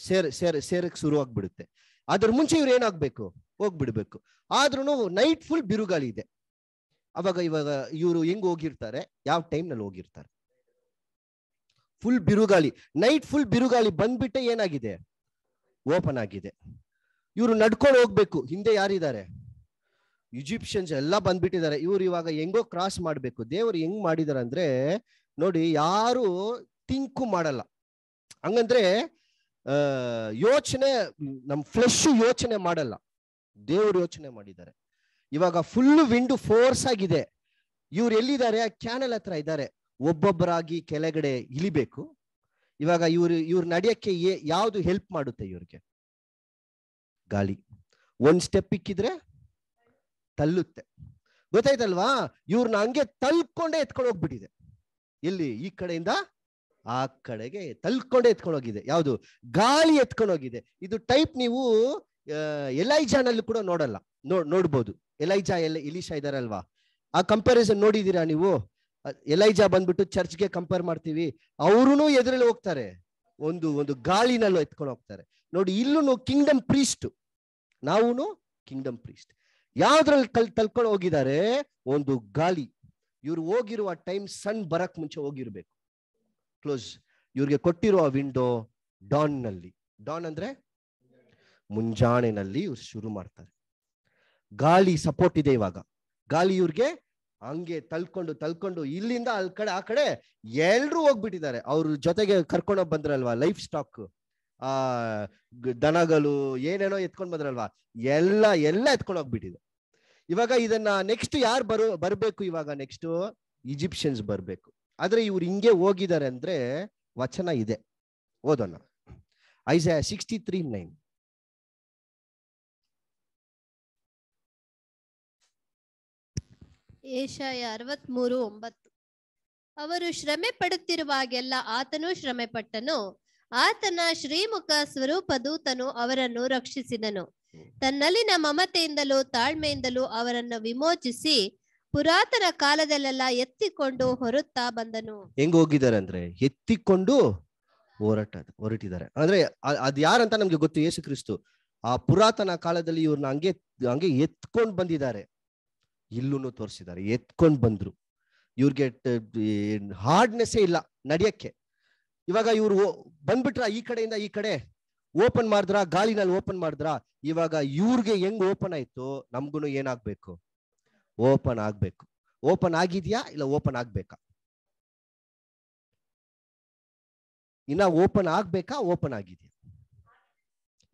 ಸೇರ್ ಸೇರ್ ಸೇರಕ್ ಶುರು ಆಗ್ಬಿಡುತ್ತೆ ಅದ್ರ ಮುಂಚೆ ಇವ್ರು ಏನಾಗ್ಬೇಕು ಹೋಗ್ಬಿಡ್ಬೇಕು ಆದ್ರೂ ನೈಟ್ ಫುಲ್ ಬಿರುಗಾಳಿ ಇದೆ ಅವಾಗ ಇವಾಗ ಇವರು ಹೆಂಗ್ ಹೋಗಿರ್ತಾರೆ ಯಾವ ಟೈಮ್ ನಲ್ಲಿ ಹೋಗಿರ್ತಾರೆ ಫುಲ್ ಬಿರುಗಾಳಿ ನೈಟ್ ಫುಲ್ ಬಿರುಗಾಳಿ ಬಂದ್ಬಿಟ್ಟೆ ಏನಾಗಿದೆ ಓಪನ್ ಆಗಿದೆ ಇವರು ನಡ್ಕೊಂಡು ಹೋಗ್ಬೇಕು ಹಿಂದೆ ಯಾರಿದ್ದಾರೆ ಈಜಿಪ್ಷಿಯನ್ಸ್ ಎಲ್ಲ ಬಂದ್ಬಿಟ್ಟಿದ್ದಾರೆ ಇವ್ರು ಇವಾಗ ಹೆಂಗೋ ಕ್ರಾಸ್ ಮಾಡ್ಬೇಕು ದೇವರು ಹೆಂಗ್ ಮಾಡಿದಾರಂದ್ರೆ ಅಂದ್ರೆ ನೋಡಿ ಯಾರು ತಿಂಕು ಮಾಡಲ್ಲ ಹಂಗಂದ್ರೆ ಯೋಚನೆ ನಮ್ ಫ್ಲೆಶ್ ಯೋಚನೆ ಮಾಡಲ್ಲ ದೇವ್ರು ಯೋಚನೆ ಮಾಡಿದ್ದಾರೆ ಇವಾಗ ಫುಲ್ ವಿಂಡ್ ಫೋರ್ಸ್ ಆಗಿದೆ ಇವ್ರು ಎಲ್ಲಿದ್ದಾರೆ ಕ್ಯಾನಲ್ ಹತ್ರ ಇದ್ದಾರೆ ಒಬ್ಬೊಬ್ಬರಾಗಿ ಕೆಳಗಡೆ ಇಳಿಬೇಕು ಇವಾಗ ಇವ್ರು ಇವ್ರು ನಡೆಯಕ್ಕೆ ಯಾವುದು ಹೆಲ್ಪ್ ಮಾಡುತ್ತೆ ಇವ್ರಿಗೆ ಗಾಳಿ ಒಂದ್ ಸ್ಟೆಪ್ ಇಕ್ಕಿದ್ರೆ ತಲ್ಲುತ್ತೆ ಗೊತ್ತಾಯ್ತಲ್ವಾ ಇವ್ರನ್ನ ಹಂಗೆ ತಲ್ಕೊಂಡೆ ಎತ್ಕೊಂಡು ಹೋಗ್ಬಿಟ್ಟಿದೆ ಎಲ್ಲಿ ಈ ಕಡೆಯಿಂದ ಆ ಕಡೆಗೆ ತಲ್ಕೊಂಡೆ ಎತ್ಕೊಂಡೋಗಿದೆ ಯಾವುದು ಗಾಳಿ ಎತ್ಕೊಂಡೋಗಿದೆ ಇದು ಟೈಪ್ ನೀವು ಎಲೈಜಾನಲ್ಲೂ ಕೂಡ ನೋಡಲ್ಲ ನೋ ನೋಡ್ಬೋದು ಎಲೈಜಾ ಎಲ್ಲ ಇಲಿಶಾ ಇದಾರಲ್ವಾ ಆ ಕಂಪಾರಿಸನ್ ನೋಡಿದೀರಾ ನೀವು ಎಲೈಜಾ ಬಂದ್ಬಿಟ್ಟು ಚರ್ಚ್ಗೆ ಕಂಪೇರ್ ಮಾಡ್ತೀವಿ ಅವ್ರೂ ಎದುರಲ್ಲಿ ಹೋಗ್ತಾರೆ ಒಂದು ಒಂದು ಗಾಳಿನಲ್ಲೂ ಎತ್ಕೊಂಡು ಹೋಗ್ತಾರೆ ನೋಡಿ ಇಲ್ಲೂ ಕಿಂಗ್ಡಮ್ ಪ್ರೀಸ್ಟ್ ನಾವು ಕಿಂಗ್ಡಮ್ ಪ್ರೀಸ್ಟ್ ಯಾವ್ದ್ರಲ್ಲಿ ಕಲ್ ತಲ್ಕೊಂಡು ಹೋಗಿದ್ದಾರೆ ಒಂದು ಗಾಳಿ ಇವ್ರು ಹೋಗಿರುವ ಟೈಮ್ ಸನ್ ಬರಕ್ ಮುಂಚೆ ಹೋಗಿರ್ಬೇಕು ಕ್ಲೋಸ್ ಇವ್ರಿಗೆ ಕೊಟ್ಟಿರುವ ವಿಂಡೋ ಡಾನ್ ನಲ್ಲಿ ಡಾನ್ ಅಂದ್ರೆ ಮುಂಜಾನೆನಲ್ಲಿ ಇವ್ರು ಶುರು ಮಾಡ್ತಾರೆ ಗಾಳಿ ಸಪೋರ್ಟ್ ಇದೆ ಇವಾಗ ಗಾಳಿ ಇವ್ರಿಗೆ ಹಂಗೆ ತಳ್ಕೊಂಡು ತಳ್ಕೊಂಡು ಇಲ್ಲಿಂದ ಅಲ್ ಕಡೆ ಆ ಕಡೆ ಎಲ್ರು ಹೋಗ್ಬಿಟ್ಟಿದ್ದಾರೆ ಅವ್ರ ಜೊತೆಗೆ ಕರ್ಕೊಂಡೋಗ್ ಬಂದ್ರಲ್ವಾ ಲೈಫ್ ಸ್ಟಾಕ್ ಆ ದನಗಳು ಏನೇನೋ ಎತ್ಕೊಂಡ್ ಬಂದ್ರಲ್ವಾ ಎಲ್ಲ ಎಲ್ಲ ಎತ್ಕೊಂಡು ಹೋಗ್ಬಿಟ್ಟಿದೆ ಇವಾಗ ಇದನ್ನ ನೆಕ್ಸ್ಟ್ ಯಾರು ಬರೋ ಬರ್ಬೇಕು ಇವಾಗ ನೆಕ್ಸ್ಟ್ ಈಜಿಪ್ಷಿಯನ್ಸ್ ಬರ್ಬೇಕು ಆದರೆ ಇವ್ರು ಹಿಂಗೆ ಹೋಗಿದ್ದಾರೆ ಅಂದ್ರೆ ವಚನ ಇದೆ ಓದೋಣ ಐಸ್ ಸಿಕ್ಸ್ಟಿ ತ್ರೀ ನೈನ್ ಏಷಾಯ ಅರವತ್ಮೂರು ಒಂಬತ್ತು ಅವರು ಶ್ರಮೆ ಪಡುತ್ತಿರುವಾಗೆಲ್ಲ ಆತನು ಶ್ರಮೆ ಪಟ್ಟನು ಆತನ ಶ್ರೀಮುಖ ಸ್ವರೂಪದೂತನು ಅವರನ್ನು ರಕ್ಷಿಸಿದನು ತನ್ನಲ್ಲಿನ ಮಮತೆಯಿಂದಲೂ ತಾಳ್ಮೆಯಿಂದಲೂ ಅವರನ್ನು ವಿಮೋಚಿಸಿ ಪುರಾತನ ಕಾಲದಲ್ಲೆಲ್ಲ ಎತ್ತಿಕೊಂಡು ಹೊರುತ್ತಾ ಬಂದನು ಹೆಂಗ್ ಹೋಗಿದ್ದಾರೆ ಅಂದ್ರೆ ಎತ್ತಿಕೊಂಡು ಹೊರಟ ಹೊರಟಿದ್ದಾರೆ ಅಂದ್ರೆ ಅದ್ ಯಾರಂತ ನಮ್ಗೆ ಗೊತ್ತು ಯೇಸು ಕ್ರಿಸ್ತು ಆ ಪುರಾತನ ಕಾಲದಲ್ಲಿ ಇವ್ರನ್ನ ಹಂಗೆ ಹಂಗೆ ಎತ್ಕೊಂಡ್ ಬಂದಿದ್ದಾರೆ ಇಲ್ಲೂ ತೋರಿಸಿದ್ದಾರೆ ಎತ್ಕೊಂಡ್ ಬಂದ್ರು ಇವ್ರಿಗೆ ಹಾರ್ಡ್ನೆಸ್ ಇಲ್ಲ ನಡಿಯಕ್ಕೆ ಇವಾಗ ಇವ್ರು ಬಂದ್ಬಿಟ್ರ ಈ ಕಡೆಯಿಂದ ಈ ಕಡೆ ಓಪನ್ ಮಾಡಿದ್ರ ಗಾಳಿನಲ್ಲಿ ಓಪನ್ ಮಾಡಿದ್ರ ಇವಾಗ ಇವ್ರಿಗೆ ಹೆಂಗ್ ಓಪನ್ ಆಯ್ತು ನಮ್ಗುನು ಏನಾಗ್ಬೇಕು ಓಪನ್ ಆಗಬೇಕು ಓಪನ್ ಆಗಿದೆಯಾ ಇಲ್ಲ ಓಪನ್ ಆಗ್ಬೇಕಾ ಇನ್ನ ಓಪನ್ ಆಗಬೇಕಾ ಓಪನ್ ಆಗಿದೆಯಾ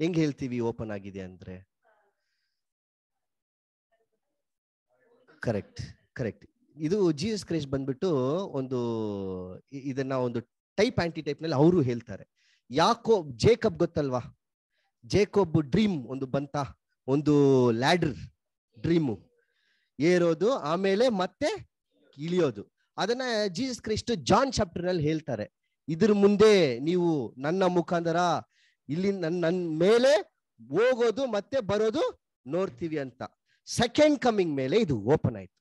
ಹೆಂಗ್ ಹೇಳ್ತೀವಿ ಓಪನ್ ಆಗಿದೆ ಅಂದ್ರೆ ಕರೆಕ್ಟ್ ಕರೆಕ್ಟ್ ಇದು ಜೀಸಸ್ ಕ್ರೈಸ್ಟ್ ಬಂದ್ಬಿಟ್ಟು ಒಂದು ಇದನ್ನ ಒಂದು ಟೈಪ್ ಆಂಟಿ ಟೈಪ್ ನಲ್ಲಿ ಅವರು ಹೇಳ್ತಾರೆ ಯಾಕೋ ಜೇಕಬ್ ಗೊತ್ತಲ್ವಾ ಜೇಕಬ್ ಡ್ರೀಮ್ ಒಂದು ಬಂತ ಒಂದು ಲ್ಯಾಡರ್ ಡ್ರೀಮು ಏರೋದು ಆಮೇಲೆ ಮತ್ತೆ ಇಳಿಯೋದು ಅದನ್ನ ಜೀಸಸ್ ಕ್ರಿಸ್ಟ್ ಜಾನ್ ಚಾಪ್ಟರ್ ನಲ್ಲಿ ಹೇಳ್ತಾರೆ ಇದ್ರ ಮುಂದೆ ನೀವು ನನ್ನ ಮುಖಾಂತರ ಇಲ್ಲಿ ನನ್ನ ನನ್ನ ಮೇಲೆ ಹೋಗೋದು ಮತ್ತೆ ಬರೋದು ನೋಡ್ತೀವಿ ಅಂತ ಸೆಕೆಂಡ್ ಕಮಿಂಗ್ ಮೇಲೆ ಇದು ಓಪನ್ ಆಯ್ತು